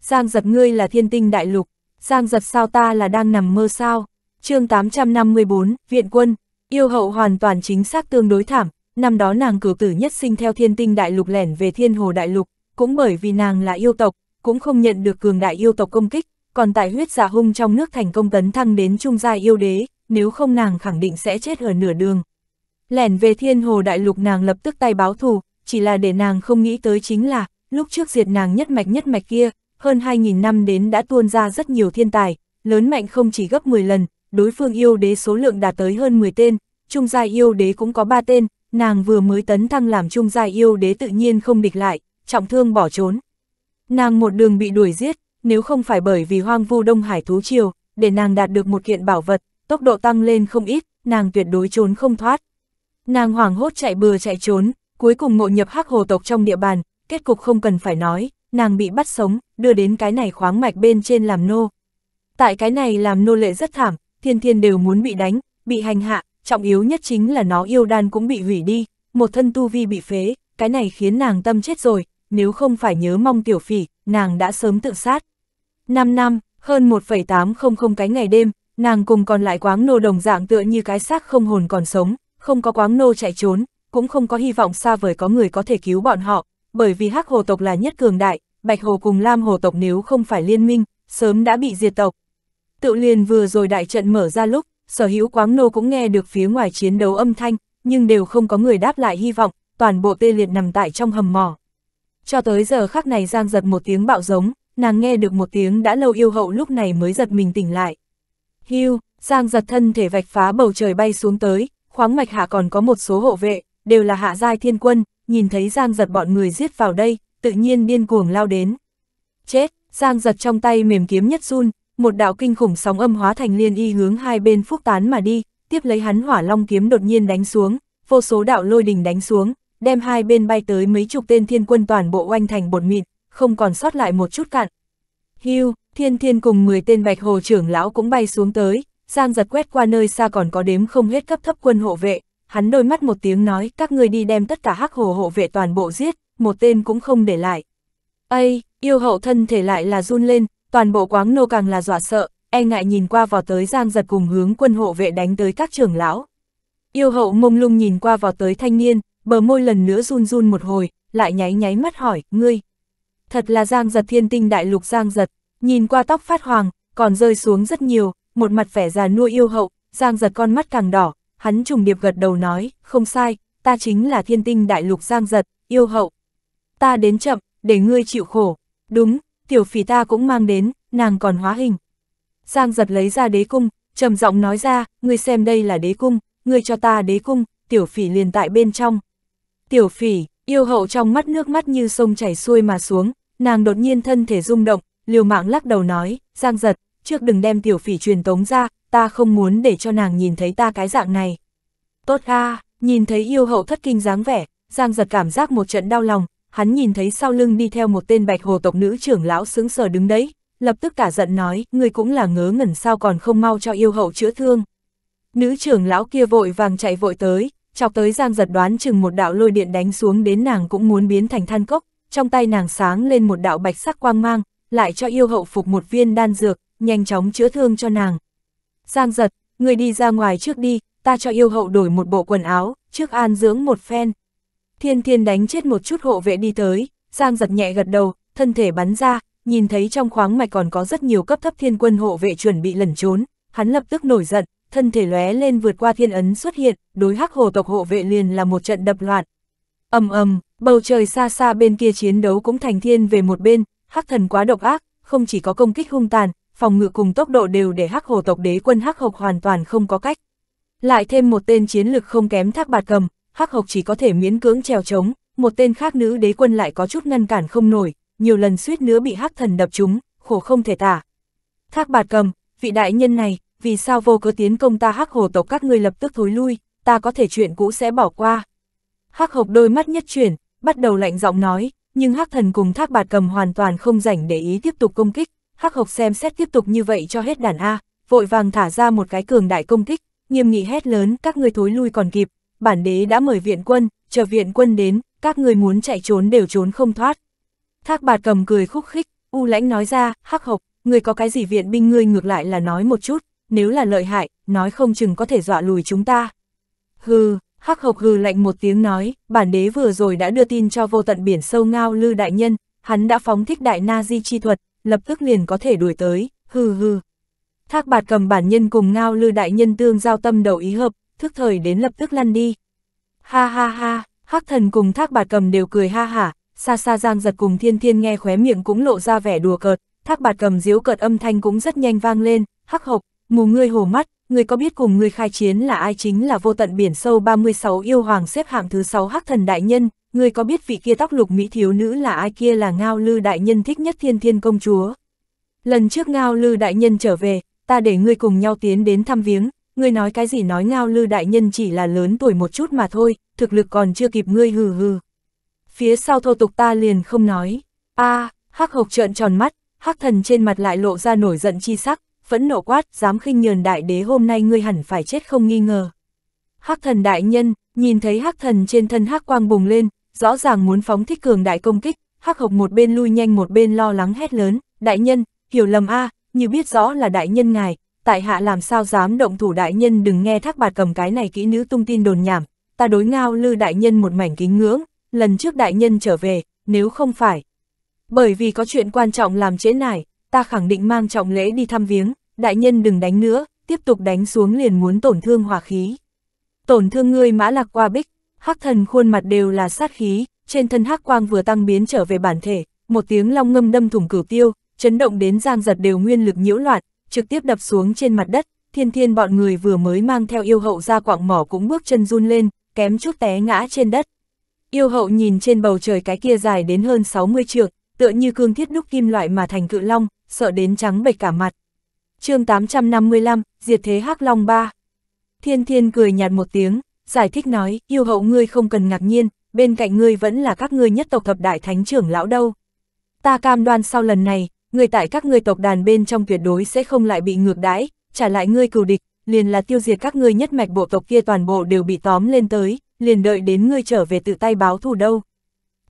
Giang giật ngươi là thiên tinh đại lục, Giang giật sao ta là đang nằm mơ sao. chương 854, Viện Quân, yêu hậu hoàn toàn chính xác tương đối thảm, năm đó nàng cử tử nhất sinh theo thiên tinh đại lục lẻn về thiên hồ đại lục, cũng bởi vì nàng là yêu tộc, cũng không nhận được cường đại yêu tộc công kích, còn tại huyết giả dạ hung trong nước thành công tấn thăng đến trung gia yêu đế, nếu không nàng khẳng định sẽ chết ở nửa đường. Lẻn về thiên hồ đại lục nàng lập tức tay báo thù, chỉ là để nàng không nghĩ tới chính là, lúc trước diệt nàng nhất mạch nhất mạch kia, hơn 2.000 năm đến đã tuôn ra rất nhiều thiên tài, lớn mạnh không chỉ gấp 10 lần, đối phương yêu đế số lượng đạt tới hơn 10 tên, trung gia yêu đế cũng có 3 tên, nàng vừa mới tấn thăng làm trung gia yêu đế tự nhiên không địch lại, trọng thương bỏ trốn. Nàng một đường bị đuổi giết, nếu không phải bởi vì hoang vu Đông Hải thú triều, để nàng đạt được một kiện bảo vật, tốc độ tăng lên không ít, nàng tuyệt đối trốn không thoát. Nàng hoảng hốt chạy bừa chạy trốn, cuối cùng ngộ nhập hắc hồ tộc trong địa bàn, kết cục không cần phải nói, nàng bị bắt sống, đưa đến cái này khoáng mạch bên trên làm nô. Tại cái này làm nô lệ rất thảm, thiên thiên đều muốn bị đánh, bị hành hạ, trọng yếu nhất chính là nó yêu đan cũng bị hủy đi, một thân tu vi bị phế, cái này khiến nàng tâm chết rồi, nếu không phải nhớ mong tiểu phỉ, nàng đã sớm tự sát. 5 năm, hơn 1,800 cái ngày đêm, nàng cùng còn lại quáng nô đồng dạng tựa như cái xác không hồn còn sống, không có quáng nô chạy trốn, cũng không có hy vọng xa vời có người có thể cứu bọn họ, bởi vì hắc hồ tộc là nhất cường đại, bạch hồ cùng lam hồ tộc nếu không phải liên minh, sớm đã bị diệt tộc. Tự liền vừa rồi đại trận mở ra lúc, sở hữu quáng nô cũng nghe được phía ngoài chiến đấu âm thanh, nhưng đều không có người đáp lại hy vọng, toàn bộ tê liệt nằm tại trong hầm mỏ. Cho tới giờ khắc này Giang giật một tiếng bạo giống, nàng nghe được một tiếng đã lâu yêu hậu lúc này mới giật mình tỉnh lại. Hưu, Giang giật thân thể vạch phá bầu trời bay xuống tới, khoáng mạch hạ còn có một số hộ vệ, đều là hạ giai thiên quân, nhìn thấy Giang giật bọn người giết vào đây, tự nhiên điên cuồng lao đến. Chết, Giang giật trong tay mềm kiếm nhất run, một đạo kinh khủng sóng âm hóa thành liên y hướng hai bên phúc tán mà đi, tiếp lấy hắn hỏa long kiếm đột nhiên đánh xuống, vô số đạo lôi đình đánh xuống, đem hai bên bay tới mấy chục tên thiên quân toàn bộ oanh thành bột mịn, không còn sót lại một chút cạn. Hưu, thiên thiên cùng 10 tên bạch hồ trưởng lão cũng bay xuống tới, Giang giật quét qua nơi xa còn có đếm không hết cấp thấp quân hộ vệ, hắn đôi mắt một tiếng nói các người đi đem tất cả hắc hồ hộ vệ toàn bộ giết, một tên cũng không để lại. Ây, yêu hậu thân thể lại là run lên, toàn bộ quáng nô càng là dọa sợ, e ngại nhìn qua vào tới giang giật cùng hướng quân hộ vệ đánh tới các trưởng lão. Yêu hậu mông lung nhìn qua vào tới thanh niên, bờ môi lần nữa run run một hồi, lại nháy nháy mắt hỏi, ngươi. Thật là giang giật thiên tinh đại lục giang giật, nhìn qua tóc phát hoàng, còn rơi xuống rất nhiều, một mặt vẻ già nua yêu hậu, Giang giật con mắt càng đỏ, hắn trùng điệp gật đầu nói, không sai, ta chính là thiên tinh đại lục Giang giật, yêu hậu. Ta đến chậm, để ngươi chịu khổ. Đúng, tiểu phỉ ta cũng mang đến, nàng còn hóa hình. Giang giật lấy ra đế cung, trầm giọng nói ra, ngươi xem đây là đế cung, ngươi cho ta đế cung, tiểu phỉ liền tại bên trong. Tiểu phỉ, yêu hậu trong mắt nước mắt như sông chảy xuôi mà xuống, nàng đột nhiên thân thể rung động, liều mạng lắc đầu nói, Giang giật, trước đừng đem tiểu phỉ truyền tống ra, ta không muốn để cho nàng nhìn thấy ta cái dạng này. Tốt ha nhìn thấy yêu hậu thất kinh dáng vẻ, Giang giật cảm giác một trận đau lòng, hắn nhìn thấy sau lưng đi theo một tên bạch hồ tộc nữ trưởng lão sướng sờ đứng đấy, lập tức cả giận nói, người cũng là ngớ ngẩn sao còn không mau cho yêu hậu chữa thương. Nữ trưởng lão kia vội vàng chạy vội tới, chọc tới Giang giật đoán chừng một đạo lôi điện đánh xuống đến nàng cũng muốn biến thành than cốc, trong tay nàng sáng lên một đạo bạch sắc quang mang, lại cho yêu hậu phục một viên đan dược, nhanh chóng chữa thương cho nàng. Giang giật, người đi ra ngoài trước đi, ta cho yêu hậu đổi một bộ quần áo, trước an dưỡng một phen. Thiên thiên đánh chết một chút hộ vệ đi tới, Giang giật nhẹ gật đầu, thân thể bắn ra, nhìn thấy trong khoáng mạch còn có rất nhiều cấp thấp thiên quân hộ vệ chuẩn bị lẩn trốn, hắn lập tức nổi giận, thân thể lóe lên vượt qua thiên ấn xuất hiện, đối hắc hồ tộc hộ vệ liền là một trận đập loạn. Ầm ầm, bầu trời xa xa bên kia chiến đấu cũng thành thiên về một bên, hắc thần quá độc ác, không chỉ có công kích hung tàn, phòng ngự cùng tốc độ đều để hắc hồ tộc đế quân hắc hộc hoàn toàn không có cách. Lại thêm một tên chiến lực không kém thác bạt cầm, hắc hộc chỉ có thể miễn cưỡng trèo trống, một tên khác nữ đế quân lại có chút ngăn cản không nổi, nhiều lần suýt nữa bị hắc thần đập trúng, khổ không thể tả. Thác bạt cầm, vị đại nhân này, vì sao vô cớ tiến công ta hắc hồ tộc các ngươi lập tức thối lui, ta có thể chuyện cũ sẽ bỏ qua. Hắc hộc đôi mắt nhất chuyển, bắt đầu lạnh giọng nói, nhưng hắc thần cùng thác bạt cầm hoàn toàn không rảnh để ý tiếp tục công kích, Hắc Hộc xem xét tiếp tục như vậy cho hết đàn A, vội vàng thả ra một cái cường đại công kích, nghiêm nghị hét lớn các người thối lui còn kịp, bản đế đã mời viện quân, chờ viện quân đến, các người muốn chạy trốn đều trốn không thoát. Thác bạt cầm cười khúc khích, u lãnh nói ra, hắc hộc, người có cái gì viện binh ngươi ngược lại là nói một chút, nếu là lợi hại, nói không chừng có thể dọa lùi chúng ta. Hừ, hắc hộc hừ lạnh một tiếng nói, bản đế vừa rồi đã đưa tin cho vô tận biển sâu ngao lư đại nhân, hắn đã phóng thích đại na di chi thuật, lập tức liền có thể đuổi tới, hừ hừ. Thác bạt cầm bản nhân cùng ngao lư đại nhân tương giao tâm đầu ý hợp, thức thời đến lập tức lăn đi. Ha ha ha, hắc thần cùng thác bạt cầm đều cười ha hả, xa xa giang giật cùng thiên thiên nghe khóe miệng cũng lộ ra vẻ đùa cợt, thác bạt cầm diếu cợt âm thanh cũng rất nhanh vang lên, hắc hộc, mù ngươi hồ mắt, ngươi có biết cùng ngươi khai chiến là ai chính là vô tận biển sâu 36 yêu hoàng xếp hạng thứ 6 hắc thần đại nhân, ngươi có biết vị kia tóc lục mỹ thiếu nữ là ai kia là Ngao Lư Đại Nhân thích nhất thiên thiên công chúa? Lần trước Ngao Lư Đại Nhân trở về, ta để ngươi cùng nhau tiến đến thăm viếng, ngươi nói cái gì nói Ngao Lư Đại Nhân chỉ là lớn tuổi một chút mà thôi, thực lực còn chưa kịp ngươi hừ hừ. Phía sau thô tục ta liền không nói, a hắc hộc trợn tròn mắt, hắc thần trên mặt lại lộ ra nổi giận chi sắc, phẫn nộ quát, dám khinh nhờn đại đế hôm nay ngươi hẳn phải chết không nghi ngờ. Hắc thần đại nhân, nhìn thấy hắc thần trên thân hắc quang bùng lên, rõ ràng muốn phóng thích cường đại công kích, hắc hộc một bên lui nhanh một bên lo lắng hét lớn, đại nhân, hiểu lầm a như biết rõ là đại nhân ngài, tại hạ làm sao dám động thủ đại nhân đừng nghe thác bạt cầm cái này kỹ nữ tung tin đồn nhảm, ta đối ngao lư đại nhân một mảnh kính ngưỡng, lần trước đại nhân trở về, nếu không phải. Bởi vì có chuyện quan trọng làm trễ nải, ta khẳng định mang trọng lễ đi thăm viếng, đại nhân đừng đánh nữa, tiếp tục đánh xuống liền muốn tổn thương hòa khí. Tổn thương ngươi mã lạc qua bích, hắc thần khuôn mặt đều là sát khí, trên thân hắc quang vừa tăng biến trở về bản thể, một tiếng long ngâm đâm thủng cửu tiêu, chấn động đến giang giật đều nguyên lực nhiễu loạn, trực tiếp đập xuống trên mặt đất, thiên thiên bọn người vừa mới mang theo yêu hậu ra quạng mỏ cũng bước chân run lên, kém chút té ngã trên đất. Yêu hậu nhìn trên bầu trời cái kia dài đến hơn 60 trượng, tựa như cương thiết đúc kim loại mà thành cự long, sợ đến trắng bệch cả mặt. chương 855, Diệt Thế hắc Long 3 Thiên Thiên cười nhạt một tiếng, giải thích nói, yêu hậu ngươi không cần ngạc nhiên, bên cạnh ngươi vẫn là các ngươi nhất tộc thập đại thánh trưởng lão đâu. Ta cam đoan sau lần này, người tại các ngươi tộc đàn bên trong tuyệt đối sẽ không lại bị ngược đãi, trả lại ngươi cừu địch, liền là tiêu diệt các ngươi nhất mạch bộ tộc kia toàn bộ đều bị tóm lên tới, liền đợi đến ngươi trở về tự tay báo thù đâu.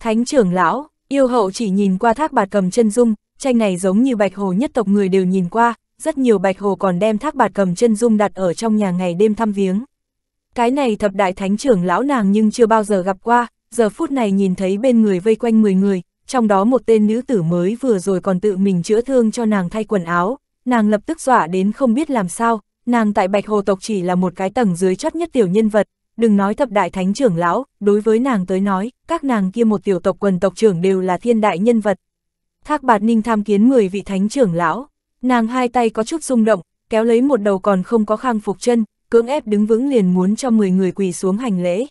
Thánh trưởng lão, yêu hậu chỉ nhìn qua thác bạt cầm chân dung, tranh này giống như bạch hồ nhất tộc người đều nhìn qua, rất nhiều bạch hồ còn đem thác bạt cầm chân dung đặt ở trong nhà ngày đêm thăm viếng. Cái này thập đại thánh trưởng lão nàng nhưng chưa bao giờ gặp qua, giờ phút này nhìn thấy bên người vây quanh 10 người, trong đó một tên nữ tử mới vừa rồi còn tự mình chữa thương cho nàng thay quần áo, nàng lập tức dọa đến không biết làm sao, nàng tại Bạch Hồ tộc chỉ là một cái tầng dưới chót nhất tiểu nhân vật, đừng nói thập đại thánh trưởng lão, đối với nàng tới nói, các nàng kia một tiểu tộc quần tộc trưởng đều là thiên đại nhân vật. Thác Bạt Ninh tham kiến 10 vị thánh trưởng lão, nàng hai tay có chút rung động, kéo lấy một đầu còn không có khang phục chân, cưỡng ép đứng vững liền muốn cho 10 người quỳ xuống hành lễ.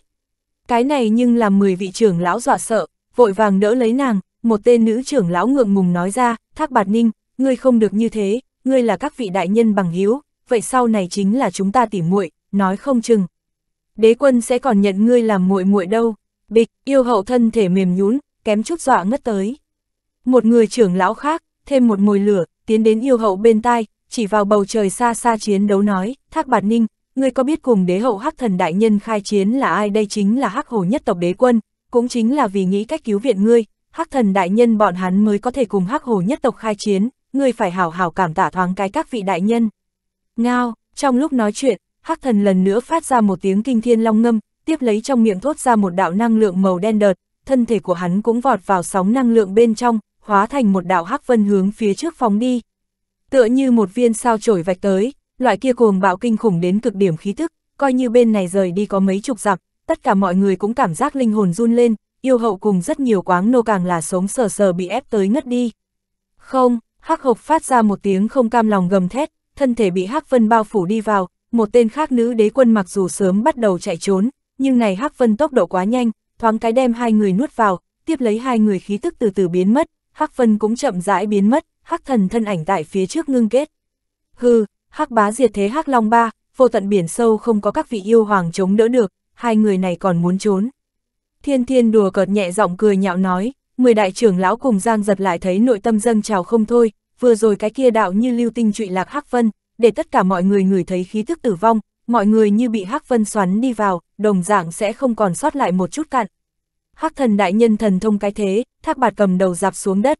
Cái này nhưng làm 10 vị trưởng lão dọa sợ, vội vàng đỡ lấy nàng, một tên nữ trưởng lão ngượng ngùng nói ra, Thác Bạt Ninh, ngươi không được như thế, ngươi là các vị đại nhân bằng hiếu, vậy sau này chính là chúng ta tỉ muội, nói không chừng. Đế quân sẽ còn nhận ngươi làm muội muội đâu. Bịch, yêu hậu thân thể mềm nhún, kém chút dọa ngất tới. Một người trưởng lão khác, thêm một mồi lửa, tiến đến yêu hậu bên tai, chỉ vào bầu trời xa xa chiến đấu nói, Thác Bạt Ninh, ngươi có biết cùng đế hậu hắc thần đại nhân khai chiến là ai đây chính là hắc hồ nhất tộc đế quân, cũng chính là vì nghĩ cách cứu viện ngươi, hắc thần đại nhân bọn hắn mới có thể cùng hắc hồ nhất tộc khai chiến, ngươi phải hảo hảo cảm tạ thoáng cái các vị đại nhân. Ngao, trong lúc nói chuyện, hắc thần lần nữa phát ra một tiếng kinh thiên long ngâm, tiếp lấy trong miệng thốt ra một đạo năng lượng màu đen đợt, thân thể của hắn cũng vọt vào sóng năng lượng bên trong, hóa thành một đạo hắc vân hướng phía trước phóng đi. Tựa như một viên sao chổi vạch tới loại kia cuồng bạo kinh khủng đến cực điểm khí thức, coi như bên này rời đi có mấy chục dặm, tất cả mọi người cũng cảm giác linh hồn run lên, yêu hậu cùng rất nhiều quáng nô càng là sống sờ sờ bị ép tới ngất đi. Không, hắc hộc phát ra một tiếng không cam lòng gầm thét, thân thể bị hắc vân bao phủ đi vào, một tên khác nữ đế quân mặc dù sớm bắt đầu chạy trốn, nhưng này hắc vân tốc độ quá nhanh, thoáng cái đem hai người nuốt vào, tiếp lấy hai người khí tức từ từ biến mất, hắc vân cũng chậm rãi biến mất, hắc thần thân ảnh tại phía trước ngưng kết. Hừ, Hắc bá diệt thế Hắc Long ba, vô tận biển sâu không có các vị yêu hoàng chống đỡ được, hai người này còn muốn trốn. Thiên thiên đùa cợt nhẹ giọng cười nhạo nói, mười đại trưởng lão cùng Giang giật lại thấy nội tâm dâng trào không thôi, vừa rồi cái kia đạo như lưu tinh trụy lạc Hắc Vân, để tất cả mọi người ngửi thấy khí thức tử vong, mọi người như bị Hắc Vân xoắn đi vào, đồng dạng sẽ không còn sót lại một chút cặn. Hắc thần đại nhân thần thông cái thế, thác bạt cầm đầu dạp xuống đất.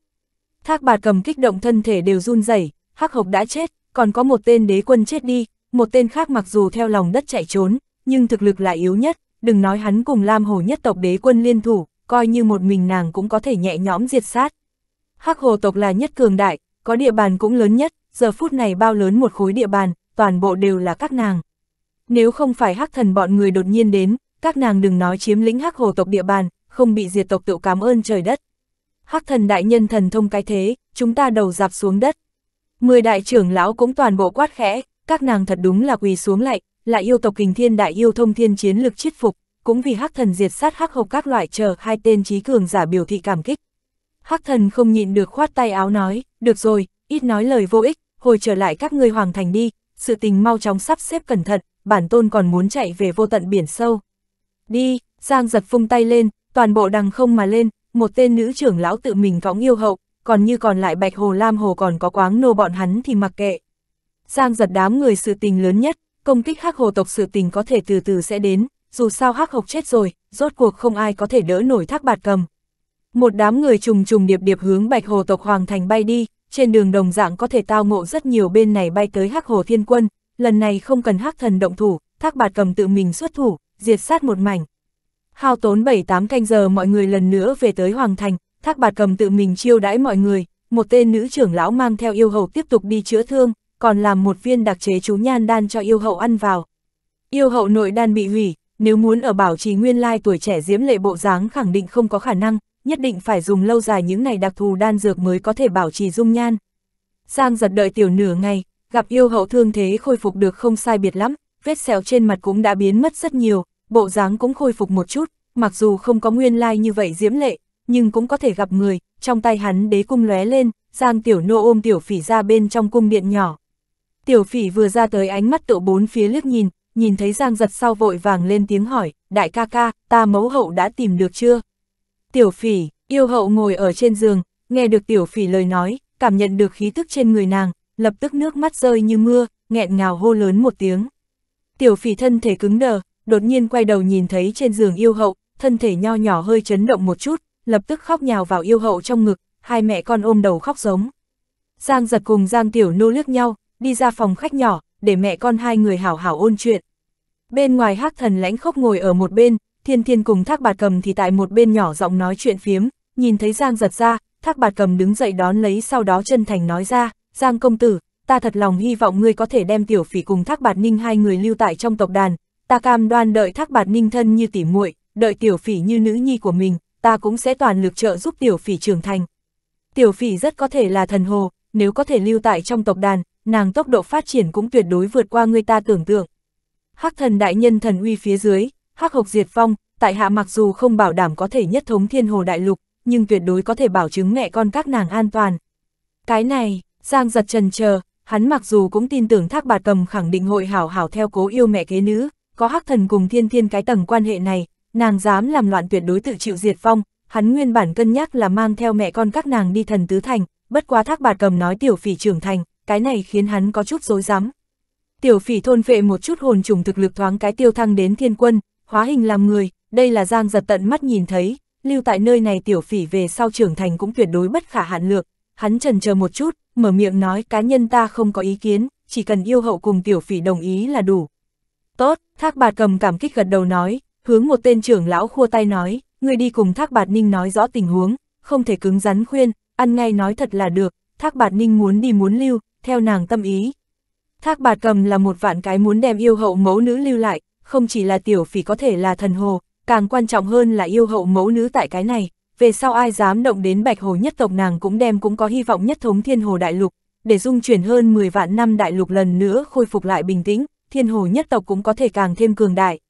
Thác bạt cầm kích động thân thể đều run rẩy, Hắc hộc đã chết, còn có một tên đế quân chết đi, một tên khác mặc dù theo lòng đất chạy trốn, nhưng thực lực lại yếu nhất, đừng nói hắn cùng Lam Hồ nhất tộc đế quân liên thủ, coi như một mình nàng cũng có thể nhẹ nhõm diệt sát. Hắc Hồ tộc là nhất cường đại, có địa bàn cũng lớn nhất, giờ phút này bao lớn một khối địa bàn, toàn bộ đều là các nàng. Nếu không phải Hắc Thần bọn người đột nhiên đến, các nàng đừng nói chiếm lĩnh Hắc Hồ tộc địa bàn, không bị diệt tộc tự cảm ơn trời đất. Hắc Thần đại nhân thần thông cái thế, chúng ta đầu dạp xuống đất. Mười đại trưởng lão cũng toàn bộ quát khẽ, các nàng thật đúng là quỳ xuống lại, lại yêu tộc kình thiên đại yêu thông thiên chiến lực chiết phục, cũng vì hắc thần diệt sát hắc hộc các loại chờ hai tên trí cường giả biểu thị cảm kích. Hắc thần không nhịn được khoát tay áo nói, được rồi, ít nói lời vô ích, hồi trở lại các ngươi hoàng thành đi, sự tình mau chóng sắp xếp cẩn thận, bản tôn còn muốn chạy về vô tận biển sâu. Đi, Giang giật phung tay lên, toàn bộ đằng không mà lên, một tên nữ trưởng lão tự mình cõng yêu hậu, còn như còn lại Bạch Hồ Lam Hồ còn có quáng nô bọn hắn thì mặc kệ. Giang giật đám người sự tình lớn nhất, công kích hắc hồ tộc sự tình có thể từ từ sẽ đến, dù sao hắc hộc chết rồi, rốt cuộc không ai có thể đỡ nổi thác bạt cầm. Một đám người trùng trùng điệp điệp hướng Bạch Hồ tộc Hoàng Thành bay đi, trên đường đồng dạng có thể tao ngộ rất nhiều bên này bay tới hắc hồ thiên quân, lần này không cần hắc thần động thủ, thác bạt cầm tự mình xuất thủ, diệt sát một mảnh. Hao tốn 7-8 canh giờ mọi người lần nữa về tới Hoàng Thành, Thác bạt cầm tự mình chiêu đãi mọi người, một tên nữ trưởng lão mang theo yêu hậu tiếp tục đi chữa thương, còn làm một viên đặc chế chú nhan đan cho yêu hậu ăn vào. Yêu hậu nội đan bị hủy, nếu muốn ở bảo trì nguyên lai tuổi trẻ diễm lệ bộ dáng khẳng định không có khả năng, nhất định phải dùng lâu dài những này đặc thù đan dược mới có thể bảo trì dung nhan. Sang giật đợi tiểu nửa ngày, gặp yêu hậu thương thế khôi phục được không sai biệt lắm, vết sẹo trên mặt cũng đã biến mất rất nhiều, bộ dáng cũng khôi phục một chút, mặc dù không có nguyên lai như vậy diễm lệ, nhưng cũng có thể gặp người, trong tay hắn đế cung lóe lên, Giang Tiểu Nô ôm Tiểu Phỉ ra bên trong cung điện nhỏ. Tiểu Phỉ vừa ra tới ánh mắt tụ bốn phía liếc nhìn, nhìn thấy Giang giật sau vội vàng lên tiếng hỏi, đại ca ca, ta mẫu hậu đã tìm được chưa? Tiểu Phỉ, yêu hậu ngồi ở trên giường, nghe được Tiểu Phỉ lời nói, cảm nhận được khí tức trên người nàng, lập tức nước mắt rơi như mưa, nghẹn ngào hô lớn một tiếng. Tiểu Phỉ thân thể cứng đờ, đột nhiên quay đầu nhìn thấy trên giường yêu hậu, thân thể nho nhỏ hơi chấn động một chút, lập tức khóc nhào vào yêu hậu trong ngực, hai mẹ con ôm đầu khóc giống. Giang giật cùng Giang Tiểu Nô liếc nhau, đi ra phòng khách nhỏ, để mẹ con hai người hảo hảo ôn chuyện. Bên ngoài hắc thần lãnh khóc ngồi ở một bên, thiên thiên cùng thác bạt cầm thì tại một bên nhỏ giọng nói chuyện phiếm, nhìn thấy Giang giật ra, thác bạt cầm đứng dậy đón lấy sau đó chân thành nói ra, Giang công tử, ta thật lòng hy vọng ngươi có thể đem tiểu phỉ cùng thác bạt ninh hai người lưu tại trong tộc đàn, ta cam đoan đợi thác bạt ninh thân như tỉ muội đợi tiểu phỉ như nữ nhi của mình, ta cũng sẽ toàn lực trợ giúp tiểu phỉ trưởng thành. Tiểu phỉ rất có thể là thần hồ, nếu có thể lưu tại trong tộc đàn, nàng tốc độ phát triển cũng tuyệt đối vượt qua người ta tưởng tượng. Hắc thần đại nhân thần uy phía dưới, hắc hộc diệt phong, tại hạ mặc dù không bảo đảm có thể nhất thống thiên hồ đại lục, nhưng tuyệt đối có thể bảo chứng mẹ con các nàng an toàn. Cái này, Giang giật trần chờ hắn mặc dù cũng tin tưởng thác bà cầm khẳng định hội hảo hảo theo cố yêu mẹ kế nữ, có hắc thần cùng thiên thiên cái tầng quan hệ này, nàng dám làm loạn tuyệt đối tự chịu diệt phong, hắn nguyên bản cân nhắc là mang theo mẹ con các nàng đi thần tứ thành, bất quá thác bạt cầm nói tiểu phỉ trưởng thành, cái này khiến hắn có chút dối rắm. Tiểu phỉ thôn vệ một chút hồn trùng thực lực thoáng cái tiêu thăng đến thiên quân, hóa hình làm người, đây là giang giật tận mắt nhìn thấy, lưu tại nơi này tiểu phỉ về sau trưởng thành cũng tuyệt đối bất khả hạn lược, hắn trần chờ một chút, mở miệng nói cá nhân ta không có ý kiến, chỉ cần yêu hậu cùng tiểu phỉ đồng ý là đủ. Tốt, thác bạt cầm cảm kích gật đầu nói, hướng một tên trưởng lão khua tay nói, người đi cùng Thác Bạt Ninh nói rõ tình huống, không thể cứng rắn khuyên, ăn ngay nói thật là được, Thác Bạt Ninh muốn đi muốn lưu, theo nàng tâm ý. Thác Bạt cầm là một vạn cái muốn đem yêu hậu mẫu nữ lưu lại, không chỉ là tiểu phỉ có thể là thần hồ, càng quan trọng hơn là yêu hậu mẫu nữ tại cái này, về sau ai dám động đến bạch hồ nhất tộc nàng cũng đem cũng có hy vọng nhất thống thiên hồ đại lục, để dung chuyển hơn 10 vạn năm đại lục lần nữa khôi phục lại bình tĩnh, thiên hồ nhất tộc cũng có thể càng thêm cường đại.